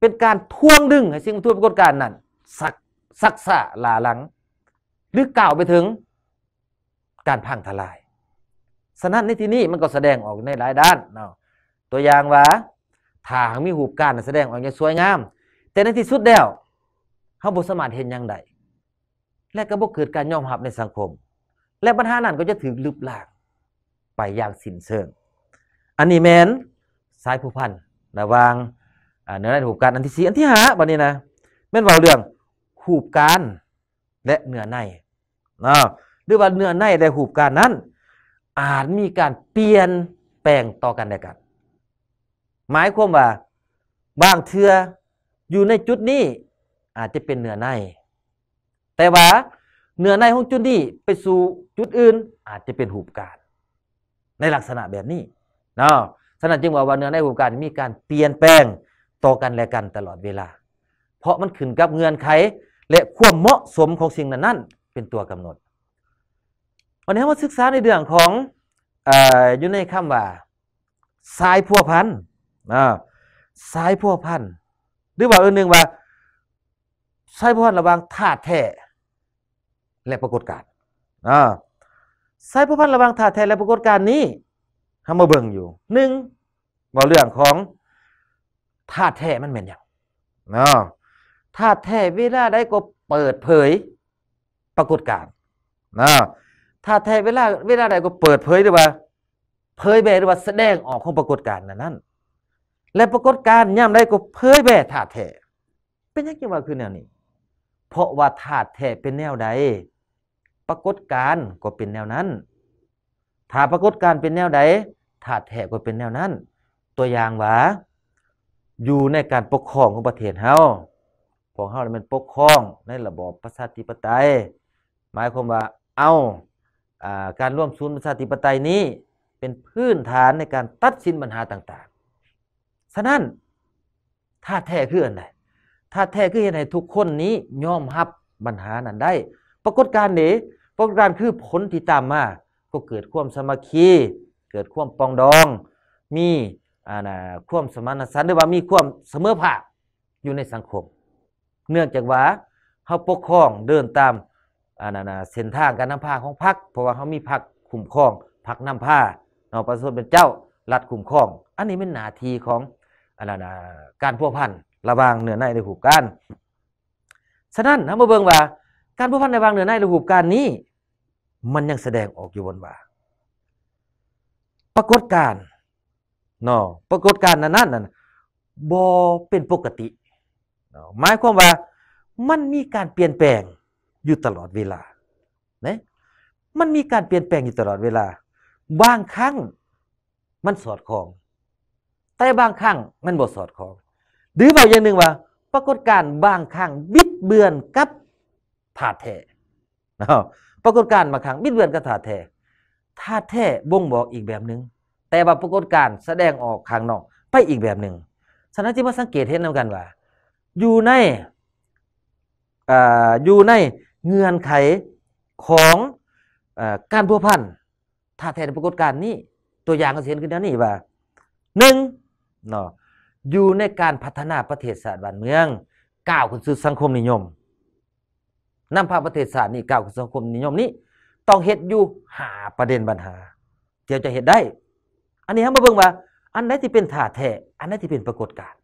เป็นการทวงดึง ให้สิ่งวัตถุปรากฏการนั้นสักสักษะหลาหลัง หรือกล่าวไปถึงการพังทลายสนั่นในที่นี้มันก็แสดงออกในหลายด้านเนาะตัวอย่างว่าถ้ามีหูการแสดงออกอย่างสวยงาม แต่ในที่สุดแล้วเขาบุสมารถเห็นอย่างใดและก็บ่เกิดการยอมรับในสังคม และปัญหานั้นก็จะถือลึบลากไปอย่างสิ้นเชิงอันนี้แมนสายผู้พันระวางเนื้อในหูการอันที่สีอันที่หาบันนี้นะแม่นว่าเรื่องหูการและเนื้อในนะหรือว่าเนื้อในและหูการนั้น อาจมีการเปลี่ยนแปลงต่อกันได้กันหมายความว่าบางเทืออยู่ในจุดนี้อาจจะเป็นเนื้อใน แต่ว่าเนื้อในของจุดนี้ไปสู่จุดอื่นอาจจะเป็นหูบการในลักษณะแบบนี้เนาะฉะนนจึงบอกว่าเนื้อในหูบการมีการเปลี่ยนแปลงต่อกันและกันตลอดเวลา เพราะมันขึ้นกับเงื่อนไขและความเหมาะสมของสิ่งนั้นนเป็นตัวกำหนด วันนี้เราศึกษาในเรื่องของอยู่ในคำว่าสายพัวพันธสายพัวพันหรือว่าอันหนึ่งว่าสายพัวพันระวังธาตุแท้และปรากฏการณ์สายพัวพันระวังธาตุแท้และปรากฏการณ์นี้ทำมาเบิ่งอยู่หนึ่งว่าเรื่องของธาตุแท้มันเป็นอย่างนะธาตุแท้เวลาได้ก็เปิดเผยปรากฏการณ์นะธาตุแท้เวลาเวลาใดก็เปิดเผยหรือว่า เผยแบหรือว่าแสดงออกของปรากฏการณ์นั้นและปรากฏการย่ำได้ก็เผยแผ่ธาตุแท้เป็นยังไงว่าคือแนวนี้ เพราะว่าธาตุแท้เป็นแนวใด ปรากฏการก็เป็นแนวนั้นถ้าปรากฏการเป็นแนวใดธาตุแท้ก็เป็นแนวนั้น ตัวอย่างว่า อยู่ในการปกครองของประเทศเฮาของเฮาเป็นปกครองในระบอบประชาธิปไตยหมายความว่าเอาาการร่วมศูนย์ประชาธิปไตยนี้ เป็นพื้นฐานในการตัดสินปัญหาต่างฉะนั้นถ้าแท้คืออันใดถ้าแท้คืออันใดทุกคนนี้ยอมรับปัญหานั้นได้ ปรากฏการณ์นี้ปรากฏการณ์คือผลที่ตามมา ก็เกิดความสมคี เกิดความปองดอง มีอ่านะความสมานฉันท์หรือว่ามีความเสมอภาคอยู่ในสังคม เนื่องจากว่าเขาปกครองเดินตามอ่านะนะเส้นทางการนำพาของพรรคเพราะว่าเขามีพรรคคุ้มครองพรรคนำพาเนาะประชาชนเป็นเจ้ารัฐคุ้มครอง อันนี้เป็นหน้าที่ของอันนั้นนะการพัวพันระวางเหนือในในหูการ ฉะนั้นนะมาเบิ่งว่า การพัวพันระวางเหนือในในหูการนี้ มันยังแสดงออกอยู่บนว่า ปรากฏการเนาะปรากฏการนั้นนั้นนนับ่เป็นปกติหมายความว่ามันมีการเปลี่ยนแปลงอยู่ตลอดเวลาเนี่ยมันมีการเปลี่ยนแปลงอยู่ตลอดเวลาบางครั้งมันสอดคล้องแต่บางครั้งมันบ่สอดคล้องหรือบอกอย่างหนึ่งว่าปรากฏการณ์บางครั้งบิดเบือนกับถาแท้ปรากฏการณ์บางครั้งบิดเบือนกับถาแท้ถาแท้บ่งบอกอีกแบบหนึ่งแต่ว่าปรากฏการณ์แสดงออกข้างนอกไปอีกแบบหนึ่งฉะนั้นจึงมาสังเกตเห็นนำกันว่า อยู่ในอยู่ในเงื่อนไขของอการพัวพันธถ้าแทนปรากฏการณ์นี้ตัวอย่างก็เห็นขึ้นแล้วนี่ว่าหนึ่งเนาะอยู่ในการพัฒนาประเทศศาต์บ้านเมืองก้าวขึ้นสู่สังคมนิยมนำพาประเทศศาต์นี่ก้าวขึ้นสังคมนิยมนี้ ต้องเฮ็ดอยู่หาประเด็นปัญหาเดี๋ยวจะเฮ็ดได้ อันนี้เฮามาเบิ่งว่า อันไหนที่เป็นท่าแท้อันไหนที่เป็นปรากฏการณ์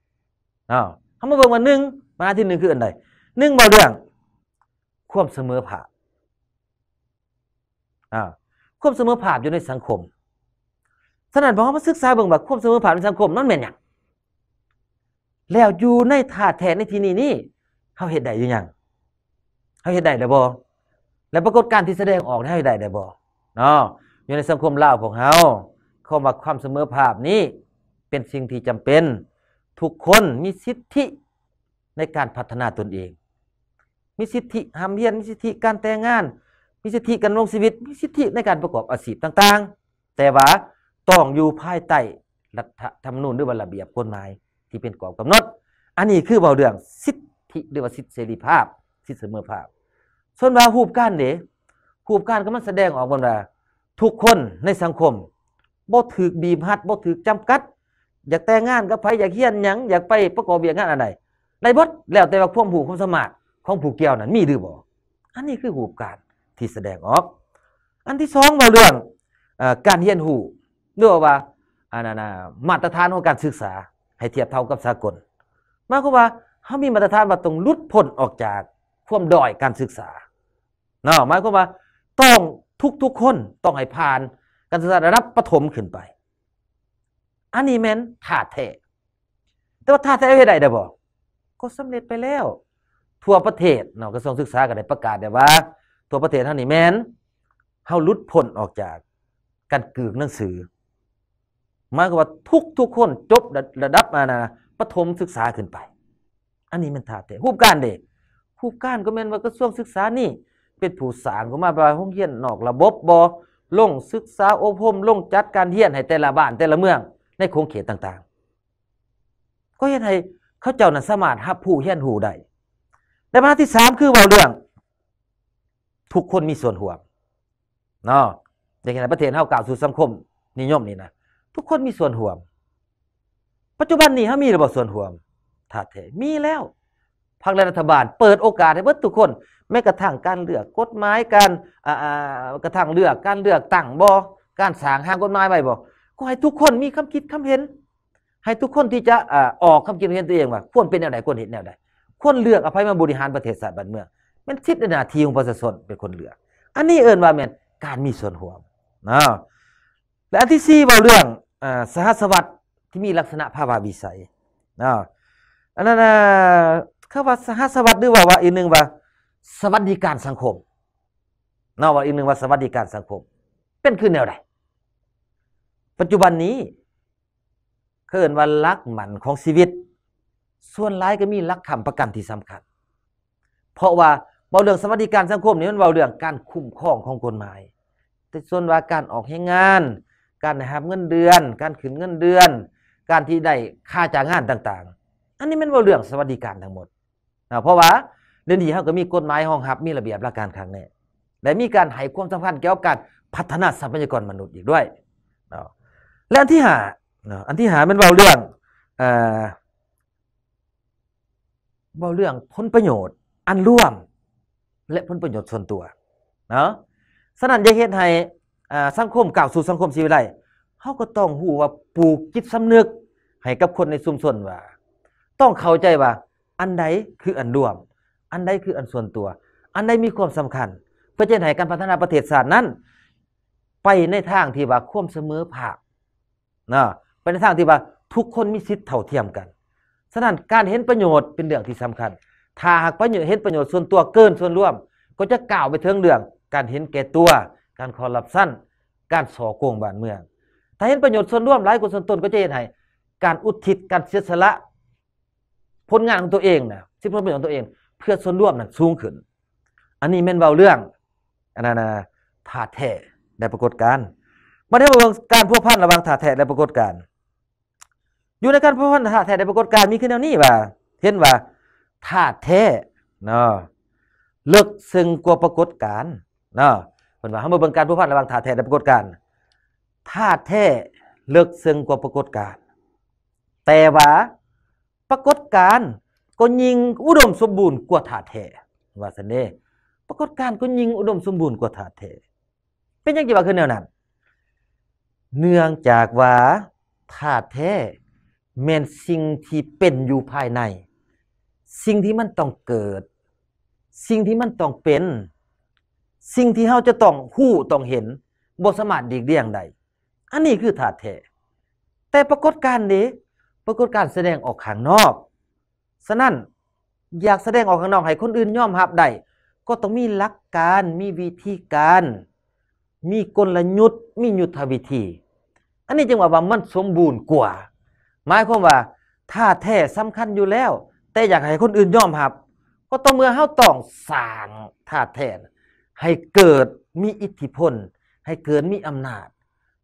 อ้าวเฮามาเบิ่งว่านปัญหาที่หนึ่งคืออันใดหนึ่งเรื่องความเสมอภาคอ่า ความเสมอภาคอยู่ในสังคมสนั่นบอกว่ามาศึกษาเบ้่งแบบควบเสมอผ่านสังคมนั่นแม่นอย่างแล้วอยู่ในถาดแทนในที่นี้นี่เขาเห็ุได้อยู่ยางเขาเห็ุได้ได้บกแล้วปรากฏการที่แสดงออกเขาเห็ุได้ได้บกเนาะอยู่ในสังคมเล่าของเขาเข้ามาความเสมอภาพนี้เป็นสิ่งที่จำเป็น ทุกคนมีสิทธิในการพัฒนาตนเองมีสิทธิทำเรียนมีสิทธิการแต่งงานมีสิทธิการลงชีวิตมีสิทธิในการประกอบอาชีพต่าง ๆ แต่ว่า้องอยู่ภายใต้รัฐธรรมนูญหรือว่าระเบียบกฎหมายที่เป็นกรอบกำหนด อันนี้คือเบาเรื่องสิทธิหรือว่าสิทธิเสรีภาพ สิทธิเสมอภาพ ส่วนว่าหูบกรานเดยหูบการก็มันแสดงออกว่า ทุกคนในสังคมบ่ถือบีบหัดบ่ถือจำกัด อยากแต่งงานก็ไปอยากเฮียนหยังอยากไปประกอบเบียงานอะไรในบดแล้วแต่ว่าความผูกความสมัครของผูกเกี่ยวนั้นมีหรือบ่อันนี้คือหูบการที่แสดงออก อันที่สองเราเรื่องการเฮียนหูเรียกว่าอันนั้นมาตรฐานของการศึกษา ให้เทียบเท่ากับสากล มายความว่าเขามีมาตรฐานว่าต้องลุดพ้นออกจากความด้อยการศึกษาเนาะหมายความว่า ต้องทุกๆคนต้องให้ผ่านการศึกษาระดับประถมขึ้นไป อันนี้แม่นถาดแท้ แต่ว่าถาดแท้เฮ่ได้ได้บอก ก็สำเร็จไปแล้ว ทั่วประเทศเนาะกระทรวงศึกษาก็ได้ประกาศได้ว่า ทั่วประเทศเท่านี้แม่นเฮาลุดพ้นออกจากการกึกหนังสือหมายความว่าทุกทุกคนจบระดับมานะปถมศึกษาขึ้นไป อันนี้มันทาเตะหูบการเด็กหูบการก็แม่นว่ากระทรวงศึกษานี่ เป็นผู้สางก็มาไปห้องเรียน นอกระบบบอลงศึกษาอบรมลงจัดการเรียนให้แต่ละบ้านแต่ละเมือง ในโครงเขตต่างๆ ก็เห็นให้เขาเจ้าน่้สามารถหับผู้เฮียนหูได้แต่มาที่สามคือว่าเรื่อง ทุกคนมีส่วนห่วงเนาะอย่างไรประเทศเท่ากล่าวสู่สังคม นิยมนี่นะทุกคนมีส่วนห่วม ปัจจุบันนี้เขามีระบบส่วนห่วมถาเทมีแล้ว พรรครัฐบาล เปิดโอกาสให้เบิดทุกคนแม้กระทั่งการเลือกกฎหมายการกระทั่งเลือกการเลือกตั้งบอการสางห้างกฎหมายไปบอก็ให้ทุกคนมีคำคิดคำเห็น ให้ทุกคนที่จะออกคำคิดเห็นตัวเองว่า ควรเป็นแนวไหนควรเห็นแนวใดควรเลือกอภัยมาบริหารประเทศศาสตร์บ้านเมืองมันทิศนาทีของประชาชนเป็นคนเลือก อันนี้เอิญว่าแมนการมีส่วนห่วงนะและอันที่สี่ว่าเรื่องสหสวัสดิ์ที่มีลักษณะภาวะวิสัยนะอันนั้นเขาว่าสหสวัสดิ์หรือว่าว่าอีกหนึ่งว่า สวัสดิการสังคมนะว่าอีกหนึ่งว่าสวัสดิการสังคม เป็นคือแนวใดปัจจุบันนี้เกินว่าลักหมันของชีวิต ส่วนร้ายก็มีลักคำประกันที่สำคัญ เพราะว่าเบาเรื่องสวัสดิการสังคมนี่มันเบาเรื่องการคุ้มครองของกฎหมายแต่ส่วนว่าการออกให้งานการหาัเงินเดือน การขึ้นเงินเดือน การที่ได้ค่าจ้างงานต่าง ๆ อันนี้มันเป็นเรื่องสวัสดิการทั้งหมดเพราะว่าเดือนที่เขาก็มีกฎหมายห้องหับมีระเบียบราชการครั้งนี้และมีการให้ความสำคัญเกี่ยวกับาพัฒนาทรัพยากรมนุษย์อีกด้วยและอันที่หาอันที่หามันป็นเรื่องว่าเรื่องผลประโยชน์ อันร่วมและผลประโยชน์ส่วนตัวเนาะสนั่นจะเหตุให้สังคมเก่าสู่สังคมสีวิไลเขาก็ต้องหูว่าปลูกจิตสำนึกให้กับคนในชุมชนว่า ต้องเข้าใจว่า อันใดคืออันรวม อันใดคืออันส่วนตัว อันใดมีความสำคัญเพื่อจะให้การพัฒนาประเทศชาตินั้น ไปในทางที่ว่าควมเสมอภาคนะไปในทางที่ว่าทุกคนมีสิทธิ์เท่าเทียมกันฉะนั้นการเห็นประโยชน์เป็นเรื่องที่สำคัญ ถ้าหากประโยชน์เห็นประโยชน์ส่วนตัวเกินส่วนรวม ก็จะกล่าวไปถึงเรื่อง การเห็นแก่ตัวการคอร์รัปชันการส่อโกงบ้านเมืองถ้าเห็นประโยชน์ส่วนร่วมหลายคนส่วนตนก็จะเห็นให้ การอุทิศ การเสียสละผลงานของตัวเองนะที่ผลประโยชน์ของตัวเอง เพื่อส่วนร่วมนั้นสูงขึ้น อันนี้แม่นเบาเรื่องอันนั้นถาแท้ได้ปรากฏการมาได้เรื่องการพัวพันระวังถาแท้ในปรากฏการ อยู่ในการพัวพันถาแท้ในปรากฏการมีขึ้นแนวนี้ว่า เห็นว่าถาแท้เนาะเลิกซึ่งกวัวปรากฏการ เนาะเพินว่าเมื่อเบิ่งการผู้พันระหว่างถาแท้ปรากฏการถ้าแท้เลิกซึ่งกว่าปรากฏการแต่ว่าปรากฏการก็ยิงอุดมสมบูรณ์กว่าถาแท้ว่าสั่นเด้ปรากฏการก็ยิงอุดมสมบูรณ์กว่าถาแท้เป็น่ังไี่ว่าคือแนวนั้นเนื่องจากว่าถาแท้แม่นสิ่งที่เป็นอยู่ภายใน สิ่งที่มันต้องเกิด สิ่งที่มันต้องเป็นสิ่งที่เขาจะต้องหู้ต้องเห็นบทสมาริดีกเลี่ยงใด อันนี้คือธาตุแท้ แต่ปรากฏการณ์นี้ปรากฏการแสดงออกข้างนอก ฉะนั้นอยากแสดงออกข้างนอกให้คนอื่นยอมรับได้ ก็ต้องมีหลักการ มีวิธีการ มีกลยุทธ์ มียุทธวิธี อันนี้จึงว่าว่ามันสมบูรณ์กว่า หมายความว่าถ้าแท้สำคัญอยู่แล้ว แต่อยากให้คนอื่นยอมรับ ก็ต้องเมื่อเฮาต้องสร้างถ่าแท้ให้เกิดมีอิทธิพลให้เกิดมีอำนาจ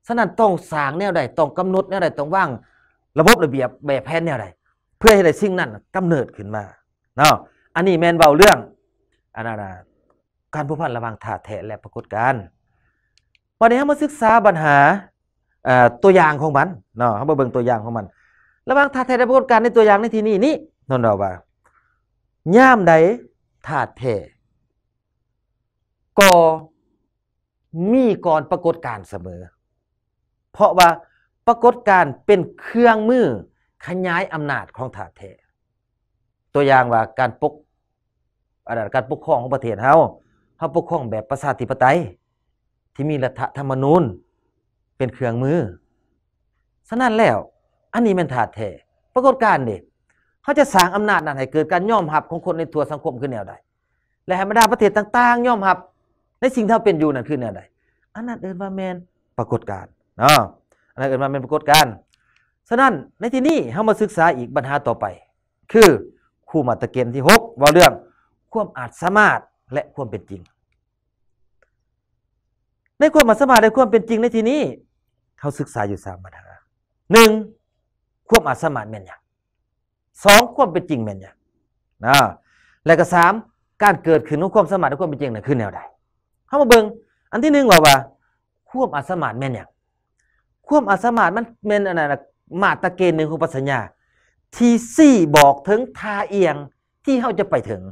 ฉะนั้นต้องสร้างแนวใดต้องกำหนดแนวใดต้องว่าง ระบบระเบียบแบบแผนแนวใดเพื่อให้ได้สิ่งนั้นกำเนิดขึ้นมาเนาะอันนี้แมนเบาเรื่องอันนั้นการผูกพันระหว่างถาแถและปรากฏการวันนี้เรามาศึกษาปัญหาตัวอย่างของมันเนาะเขามาเบิ่งตัวอย่างของมัน ระหว่างถาแถและปรากฏการในตัวอย่างในที่นี้นี่นนเราว่าย่ามใดถาแถก็มีก่อนปรากฏการเสมอ เพราะว่าปรากฏการเป็นเครื่องมือขยายอำนาจของถาแท้ตัวอย่างว่าการปกอาณาการปกครองของประเทศเฮาเฮาปกครองแบบประชาธิปไตย ที่มีรัฐธรรมนูญเป็นเครื่องมือ ฉะนั้นแล้ว อันนี้มันถาแท้ปรากฏการนี่เขาจะสร้างอำนาจนั้นให้เกิดการยอมหับของคนในทั่วสังคมขึ้นแนวใด และให้บรรดาประเทศต่างๆยอมหับในสิ่งที่เราเป็นอยู่นั่นคือแนวใด อันนั้นเอินว่าแมนปรากฏการเนาะอันนั้นเอินว่าแมนปรากฏการฉะนั้นในที่นี้เรามาศึกษาอีกปัญหาต่อไป คือคู่มาตะเกณฑ์ที่6ว่าเรื่อง ความอาจสามารถและความเป็นจริง ในความอาจสามารถและความเป็นจริงในที่นี้เขาศึกษาอยู่สามปัญหาหนึ่งควบอาจสมารถแม่นยังสองควบเป็นจริงแม่นยังนะและก็สามการเกิดขึ้นของความสมาถและความเป็นจริงนั้นคือแนวใดเข้ามาเบิงอันที่หนึ่งว่าว่า ควบอัสมาดแม่นอย่างควบอัสมาดมันแม่นอะไรนะมาตะเกณฑ์หนึ่งของปัญญาที่ี่บอกถึงทาเอียงที่เขาจะไปถึง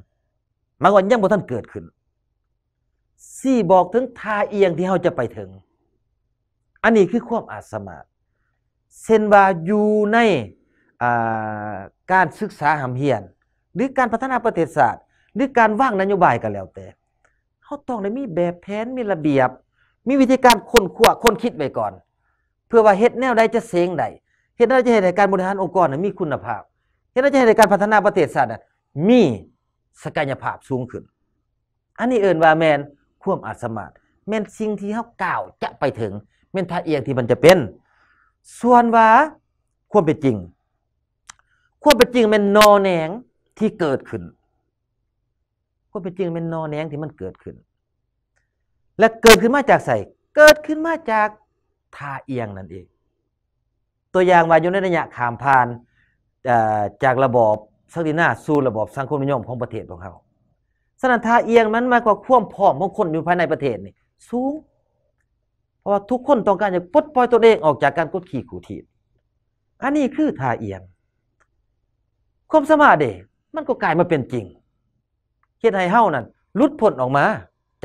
มาก่อนยังบ่ท่านเกิดขึ้นซี่บอกถึงทาเอียงที่เขาจะไปถึง อันนี้คือควบอาสมาดเซนว่าอยู่ในการศึกษาหำเหียน หรือการพัฒนาประเทศศาสตร์หรือการว่างนโยบายก็แล้วแต่เขาต้องได้มีแบบแผนมีระเบียบ มีวิธีการค้นคว้าค้นคิดไว้ก่อน เพื่อว่าเฮ็ดแนวใดจะเสงใดเฮ็ดแนวจะเห็นในการบริหารองค์กรมีคุณภาพเฮ็ดแนวจะเห็นในการพัฒนาประเทศชาติมีศักยภาพสูงขึ้น อันนี้เอิ้นว่าแมนควมอาจสมารแมนสิ่งที่เขากล่าวจะไปถึงแมนท่าเอียงที่มันจะเป็น ส่วนว่าควมเป็นจริง ควมเป็นจริงแมนนอแหนงที่เกิดขึ้นความเป็นจริงเป็นนอแนงที่มันเกิดขึ้น และเกิดขึ้นมาจากใส่เกิดขึ้นมาจากทาเอียงนั่นเอง ตัวอย่างวาอยู่ในระยะขามผ่านจากระบอบสักดินา สู่ระบอบสังคมนิยมของประเทศของเขาสนันทาเอียงนั้นมากกว่าควมพร้อมของคนอยู่ภายในประเทศนี่สูงเพราะว่าทุกคนต้องการจะปลดปล่อยตัวเองออกจากการกดขี่ขู่ถีดอันนี้คือทาเอียง ความสมาเดมันก็กลายมาเป็นจริงเฮ็ดให้เฮานั่นลุดพ้นออกมา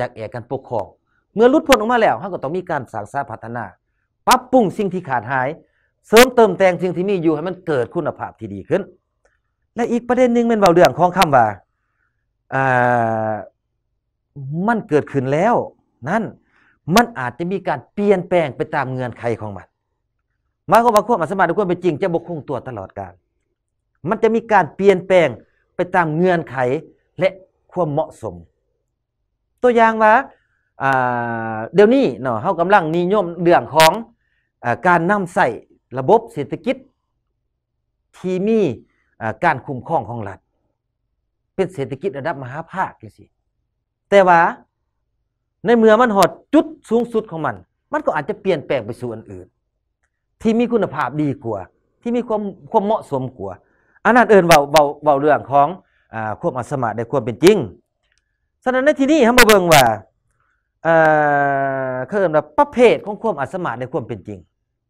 จากแอกการปกครอง เมื่อลุดพ้นออกมาแล้วเฮาก็ต้องมีการสร้างสาพัฒนา ปรับปรุงสิ่งที่ขาดหาย เสริมเติมแต่งสิ่งที่มีอยู่ให้มันเกิดคุณภาพที่ดีขึ้น และอีกประเด็นหนึ่งเป็นเบาเรื่องของคำว่าอ่ามันเกิดขึ้นแล้วนั่นมันอาจจะมีการเปลี่ยนแปลงไปตามเงื่อนไขของมันหมายความว่าความสามารถคนเป็นจริง จะบกคงตัวตลอดกาลมันจะมีการเปลี่ยนแปลงไปตามเงื่อนไขและความเหมาะสม ตัวอย่างว่าเดี๋ยวนี้เนาะเขากำลังนิยมเรื่องของอการนำใส่ระบบเศรษฐกิจ ที่มีการคุ้มครองของรัฐเป็นเศรษฐกิจระดับมหาภาคเลยสิแต่ว่าในเมื่อมันหอดจุดสูงสุดของมัน มันก็อาจจะเปลี่ยนแปลงไปสู่อันอื่น ที่มีคุณภาพดีกว่า ที่มีความความเหมาะสมกว่าอันนั้นเอิญเบาเบาเบาเรื่องของควบอัสมะด้ควบเป็นจริง ฉะนั้นในที่นี้ฮะมาเบิงว่าเขาเรียกว่า ประเภทของควบอัสมะด้ควบเป็นจริง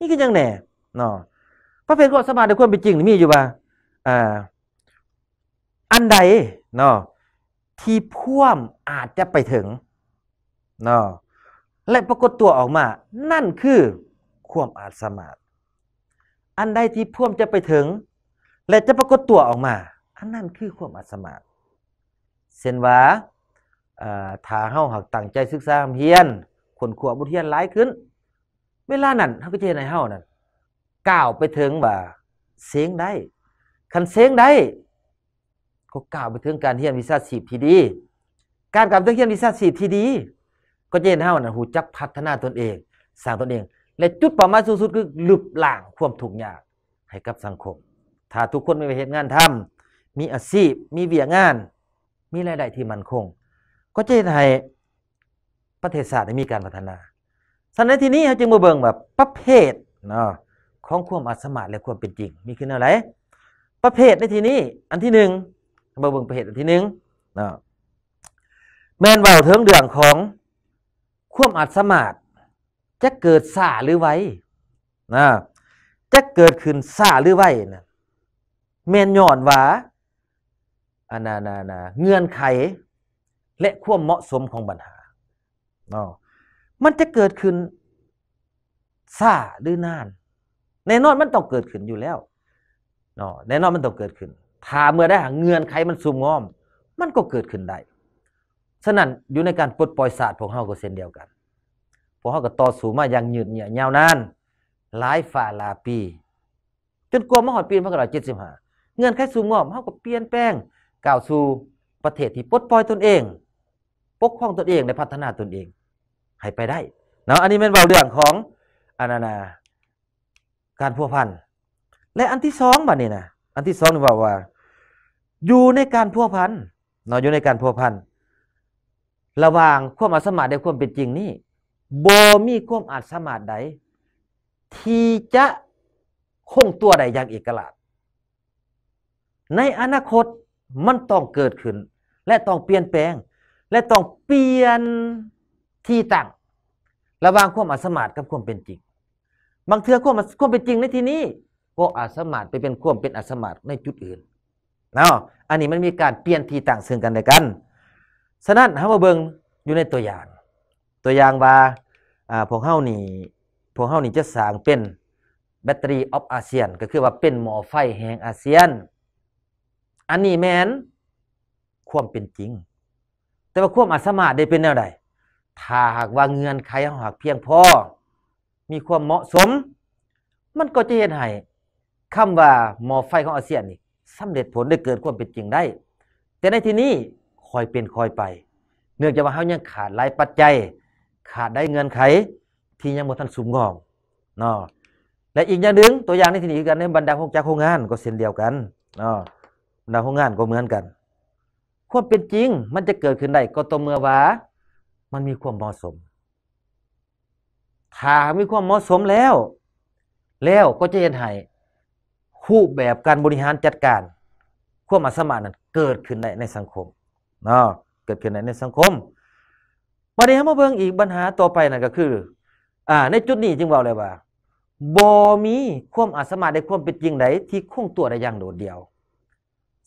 นี่คือยังไงเนาะประเภทขอบอัสมะด้ควบเป็นจริงมีอยู่ว่าอันใดเนาะที่พ่วมอาจจะไปถึงเนาะและปรากฏตัวออกมา นั่นคือควบอาสมาอันใดที่พ่วมจะไปถึง และจะปรากฏตัวออกมาอันนั้นคือความอัศมาเส้นว่าถ้าเฮาหักตั้งใจศึกษาเฮียนคนขวบบทเรียนหลายขึ้นเวลานั้นเฮาก็จะในเฮานั่น ก้าวไปถึงว่า เสียงได้ คันเสียงได้ ก็ก้าวไปถึงการเฮียนวิชาชีพที่ดี การกลับถึงเฮียนวิชาชีพที่ดี ก็จะเห็นเฮานั่นหูจักพัฒนาตนเอง สร้างตนเอง และจุดเป้าหมายสูงสุดคือลดบล่างความทุกข์ยากให้กับสังคม ถ้าทุกคนไม่ไปเห็นงานทำมีอาชีพมีเวียงาน มีรายได้ที่มั่นคง ก็จะให้ประเทศชาติมีการพัฒนาสันในที่นี้เขาจึงมาเบิ่งแบบประเภทเนาะของความอาสมารและความเป็นจริง มีขึ้นอะไร ประเภทในที่นี้ อันที่หนึ่งมาเบิ่งประเภทอันที่หนึ่งเนาะแมนเบาเถิงเดืองของ ความอาสมารจะเกิดซาหรือไวนะ จะเกิดขึ้นซาหรือไวนะแมนย่อนว่าอานานานาเงื่อนไข และความเหมาะสมของปัญหาเนาะมันจะเกิดขึ้นซาหรือนานแน่นอนมันต้องเกิดขึ้นอยู่แล้วเนาะแน่นอนมันต้องเกิดขึ้น ถ้าเมื่อได้เงื่อนไขมันซุ่มง้อม มันก็เกิดขึ้นได้ฉะนั้นอยู่ในการปลดปล่อยศาสตร์พวกเฮาก็เส้นเดียวกันพวกเฮาก็ต่อสู้มาอย่างยืดเยื้อยาวนาน หลายฝ่าลาปีจนกลัวมหอดปีนพักเราเจ็ดสิบห้าเงื่อนไขสูงงอมเฮาก็เปลี่ยนแปลงก้าวสู่ประเทศที่ปลดปล่อยตนเองปกครองตนเองในพัฒนาตนเอง ให้ไปได้เนาะอันนี้เป็นเบาเรื่องของอานานาการพัวพันและอันที่สองบัดนี้นะอันที่สองนี่ว่าว่าอยู่ในการพัวพันเนาะอยู่ในการพัวพันระหว่างความอาสมาในความเป็นจริงนี่โบมีความอาสมาใดที่จะคงตัวใดอย่างเอกลักษณ์ในอนาคตมันต้องเกิดขึ้น และต้องเปลี่ยนแปลง และต้องเปลี่ยนที่ตั้งระหว่างความอาสมาทกับความเป็นจริง บางเทือความความเป็นจริงในที่นี้ก็อาสมาทไปเป็นความเป็นอาสมาทในจุดอื่นเนาะอันนี้มันมีการเปลี่ยนที่ต่างซึ่งกันและกันฉะนั้นเฮามาเบิ่งอยู่ในตัวอย่าง ตัวอย่างว่าอ่าพวกเฮานี่พวกเฮานี่จะสร้างเป็นแบตเตอรี่ออฟอาเซียนก็คือว่าเป็นหม้อไฟแห่งอาเซียนอันนี้แมนควมเป็นจริง แต่ว่าควมอาสมาได้เป็นแนไใดถ้าหากว่าเงินในไขหากเพียงพอมีความเหมาะสม มันก็จะเห็นให้คำว่าหมอไฟของอาเซียนนี่สำเร็จผลได้เกิดความเป็นจริงได้ แต่ในที่นี้คอยเป็นคอยไป เนื่องจากว่าเฮายังขาดหลายปัจจัย ขาดได้เงินในไข ที่ยังบ่ทันสุมงอมเนาะและอีกอย่างหนึ่งตัวอย่างในที่นี้กันในบรรดาพวกจักโครงงาน ก็เช่นเดียวกันเนาะดาว้องงานก็เหมือนกัน ความเป็นจริง มันจะเกิดขึ้นได้ก็ต่อเมื่อว่ามันมีความเหมาะสม ถ้ามีความเหมาะสมแล้ว แล้วก็จะเห็นให้คู่แบบการบริหารจัดการ ความอัศมานั้นเกิดขึ้นได้ในสังคม เนาะเกิดขึ้นได้ในสังคมประเด็นมาเบิ่งอีกปัญหาต่อไปนั่นก็คือ อ่า ในจุดนี้จึงบอกเลยว่าบ่มี ความอัศมาในความเป็นจริงไหนที่คงตัวได้อย่างโดดเดี่ยว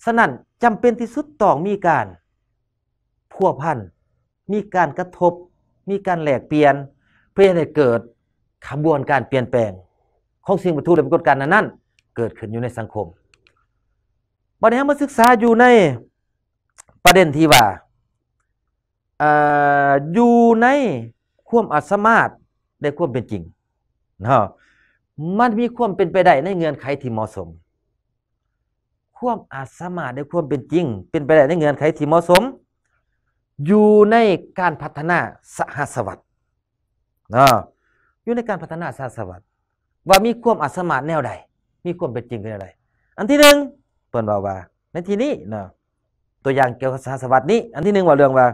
ฉะนั้น จำเป็นที่สุดต้องมีการพัวพัน มีการกระทบ มีการแหลกเปลี่ยน เพื่อให้เกิดขบวนการเปลี่ยนแปลง ของสิ่งประทูและปรากฏการณ์นั้นเกิดขึ้นอยู่ในสังคมบัดนี้มาศึกษาอยู่ในประเด็นที่ว่าอยู่ในความอัศมาตในความเป็นจริงนะมันมีความเป็นไปได้ในเงื่อนไขที่เหมาะสมความอาสมาไดในความเป็นจริงเป็นไปได้ในเงื่อนไขที่เหมาะสม อยู่ในการพัฒนาสหสวัสดิ์นะอยู่ในการพัฒนาสหสวัสดิ์ว่ามีความอาสมาแนวใดมีความเป็นจริงเป็นอะไร อันที่หนึ่งเปิดบอาว่า ในที่นี้นะตัวอย่างเกี่ยวกับสหสวัสดิ์นี้ อันที่หนึ่งว่าเรื่องว่า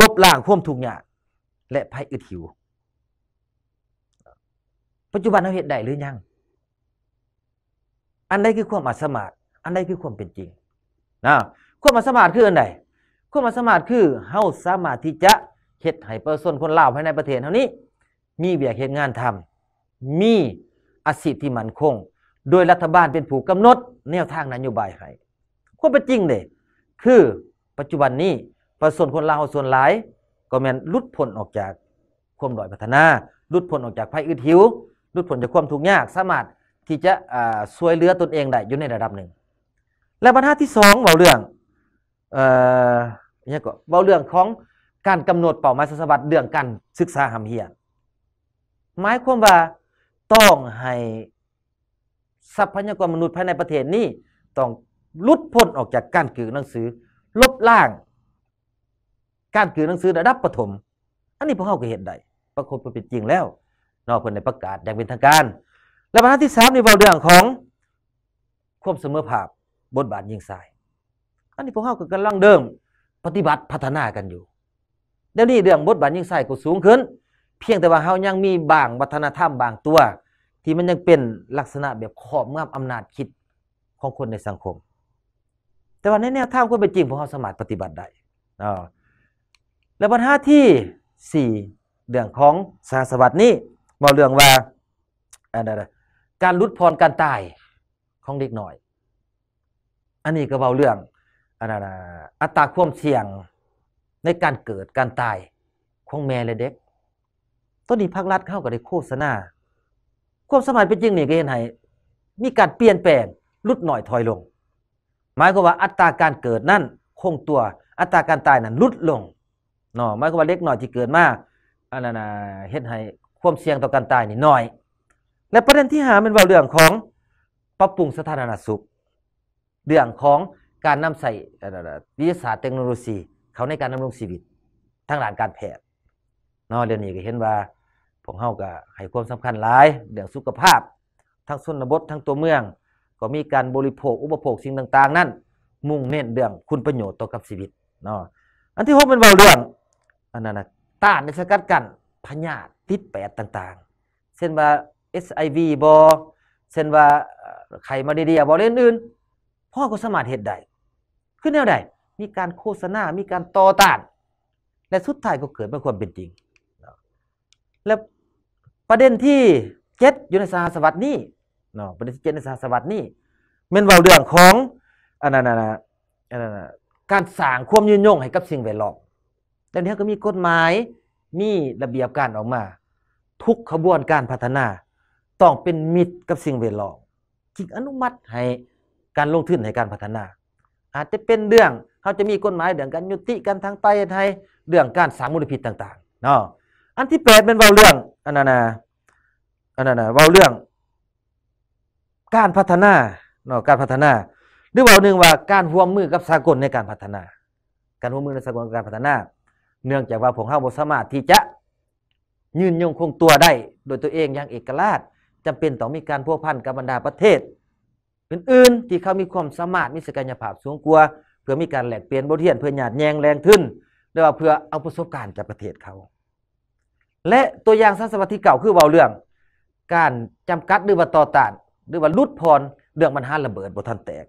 ลบล้างความทุกข์ยากและภัยอึดหิวปัจจุบันเราเห็นได้หรือยังอันใดคือความอาสมารอันใดคือความเป็นจริงนะความมาสมาธิคืออันใดความาสมาธิคือเฮาสมาธิจะเฮ็ดให้ประชาชนคนลาวภายในประเทศเท่านี้ มีเวียกเฮ็ดงานทำ มีอาชีพที่มั่นคง โดยรัฐบาลเป็นผู้กำหนดแนวทางนโยบายให้ความเป็นจริงเด้คือปัจจุบันนี้ประชาชนคนลาวส่วนหลาย ก็แม่นลุดพ้นออกจากความด้อยพัฒนาลุดพ้นออกจากภัยอึดหิวลุดพ้นจากความทุกข์ยาก สามารถที่จะช่วยเหลือตนเองได้อยู่ในระดับหนึ่งและบรรทัดที่สองเบาเรื่องเอ่อเนี่ยก็เบาเรื่องของการกำหนดเป้าหมายสัสบัติเรื่องการศึกษาหำเหียนหมายความว่าต้องให้ทรัพยากรมนุษย์ภายในประเทศนี้ ต้องลุดพ้นออกจากการกือหนังสือลบล้าง การกือหนังสือระดับประถม อันนี้พวกเขาก็เห็นได้ประคบประปิดจริงแล้ว นอกคนในประกาศ อย่างเป็นทางการ และปรรกาที่สามในเบาเรื่องของควบเสมอภาพบทบาทยิงสาย อันนี้พวกเขาก็กำลังเดิมปฏิบัติพัฒนากันอยู่ เดี๋ยวนี้เรื่องบทบาทยิงสายก็สูงขึ้น เพียงแต่ว่าเขายังมีบางวัฒนธรรมบางตัวที่มันยังเป็นลักษณะแบบขอบงำอำนาจคิดของคนในสังคม แต่ว่าในแนวทางคนเป็นจริงพวกเขาสมัครปฏิบัติได้ แล้วปัญหาที่สี่เรื่องของสาสวัสดินี้มาเรื่องว่าการลดพรการตายของเด็กหน่อยอันนี้ก็เบาเรื่องอันนั้นอัตราความเสี่ยงในการเกิดการตายของแม่และเด็กต้นนี้พักรัดเข้ากับได้โฆษณาความสมัยเป็นจริงนี่ก็เห็นให้มีการเปลี่ยนแปลงลดหน่อยถอยลง หมายความว่าอัตราการเกิดนั่นคงตัวอัตราการตายนั้นลดลงเนาะหมายความว่าเล็กหน่อยที่เกิดมาอันนั้นเฮ็ดให้ ความเสี่ยงต่อการตายนี่น้อย และประเด็นที่หามันว่าเรื่องของปรับปรุงสถานะสุขเรื่องของการนำใส่วิทยาศาสตร์เทคโนโลยี เขาในการดำรงชีวิตทางด้านการแพทย์เนาะเดี๋ยวนี้ก็เห็นว่าผมเเฮาก็ให้ความสำคัญหลายเรื่องสุขภาพทั้งส่วนบท ทั้งตัวเมือง ก็มีการบริโภคอุปโภคสิ่งต่าง ๆ นั้นมุ่งเน้นเรื่องคุณประโยชน์ต่อกับชีวิตเนาะอันที่หกเป็นเบาเรื่องอันนั้นนะต้านในสกัดกันพยาธิติดแปดต่างๆเช่นว่า SIV บอเช่นว่าไขมาเดียบอเล่นอื่นพ่อก็สมารถเหตุใด ขึ้นแนวใด มีการโฆษณา มีการต่อต้าน และสุดท้ายก็เกิดเป็นความเป็นจริง และประเด็นที่เจ็ดอยู่ในสหสวัสดนี่เนาะประเด็นที่เจ็ดในสหสวัสดนี่เป็นเบาเรื่องของอันนั้นนะอันนั้นการสร้างความยืนยง ให้กับสิ่งแวดล้อมแต่นี้ก็มีกฎหมาย มีระเบียบการออกมา ทุกขบวนการพัฒนาต้องเป็นมิตรกับสิ่งแวดล้อมจึงอนุมัติให้การลงทุนในการพัฒนา อาจจะเป็นเรื่องเขาจะมีกฎหมายเรื่องการยุติการทางไต้ไทยเรื่องการสางมลพิษต่างๆเนาะอันที่แปดเป็นเว่าเรื่องอันนั้นนะอันนั้นนะเว่าเรื่องการพัฒนาเนาะการพัฒนา หรือเว่าหนึ่งว่าการร่วมมือกับสากลในการพัฒนา การร่วมมือในสากลการพัฒนา เนื่องจากว่าผมเเ้าบทสมาธิที่จะยืนยงคงตัวได้ โดยตัวเองอย่างเอกราช จำเป็นต้องมีการพัวพันกับบรรดาประเทศอื่นๆที่เขามีความสามารถมีศักยภาพสูงกว่าเพื่อมีการแลกเปลี่ยนบทเรียนเพื่อหยาดแยงแรงขึ้นหรือว่าเพื่อเอาประสบการณ์จากประเทศเขา และตัวอย่างสังสมาธิเก่าคือเบาเรื่อง การจำกัดหรือว่าต่อต้านหรือว่าลุดพรเรื่องมันหาระเบิดบททันแตก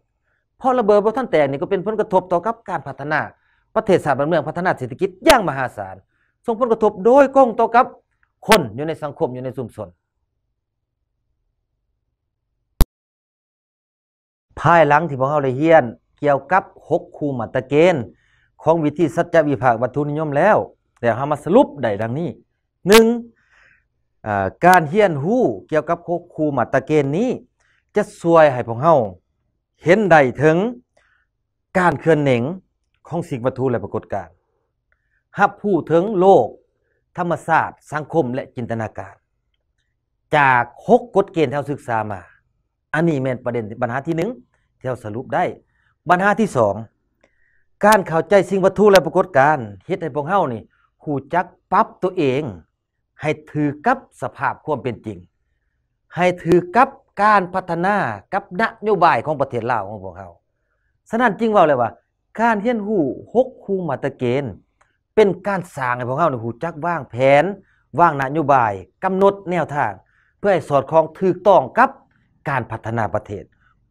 เพราะระเบิดบททันแตกนี่ก็เป็นผลกระทบต่อกับการพัฒนาประเทศสาติบ้นเมืองพัฒนาเศรษฐกิจอย่างมหาศาลส่งผลกระทบโดยก้งต่อกับคนอยู่ในสังคมอยู่ในสุมชนภายหลังที่พวกเขาได้เฮียนเกี่ยวกับหกคูมัตเกณฑ์ของวิธีสัจจวิภาควัตถุนิยมแล้ว แต่เขามาสรุปได้ดังนี้หนึ่งการเฮียนหู้เกี่ยวกับหกคูมัตเกณฑ์นี้จะช่วยให้พวกเขาเห็นได้ถึงการเคลื่อนเหน่งของสิ่งวัตถุและปรากฏการณ์หับผู้ถึงโลกธรรมศาสตร์สังคมและจินตนาการ จากหกกฎเกณฑ์ที่เราศึกษามาอันนี้แม่นประเด็นปัญหาที่หนึ่งที่เราสรุปได้ปัญหาที่สองการเข้าใจสิ่งวัตถุและปรากฏการณ์เฮ็ดให้พวกเฮานี่หูจักปรับตัวเอง ให้ถือกับสภาพความเป็นจริง ให้ถือกับการพัฒนากับนโยบายของประเทศลาวของพวกเฮาฉะนั้นจริงว่าเลยว่า การเรียนหู้หกคูมาตรเกณฑ์เป็นการสร้างให้พวกเฮานี่หูจักวางแผนวางนโยบายกำหนดแนวทาง เพื่อให้สอดคล้องถูกต้องกับการพัฒนาประเทศ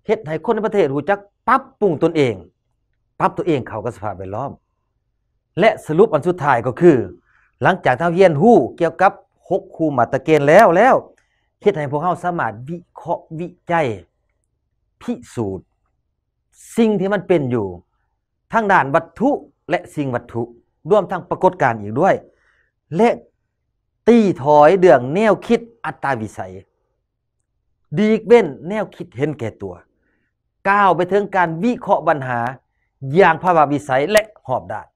เฮ็ดให้คนในประเทศรู้จักปรับปรุงตนเอง ปรับตัวเองเข้ากับสภาพแวดล้อม และสรุปอันสุดท้ายก็คือ หลังจากทท่าเรียนรู้เกี่ยวกับหกคูมาตะเกณฑ์แล้วแล้วเฮ็ดให้พวกเขาสามารถวิเคราะห์วิจัยพิสูจน์สิ่งที่มันเป็นอยู่ ทั้งด้านวัตถุและสิ่งวัตถุรวมทั้งปรากฏการณ์อีกด้วย และตีถอยเดืองแนวคิดอัตตาวิสัยดีเว้น แนวคิดเห็นแก่ตัว ก้าวไปถึงการวิเคราะห์ปัญหาอย่างภาวะวิสัยและหอบดาด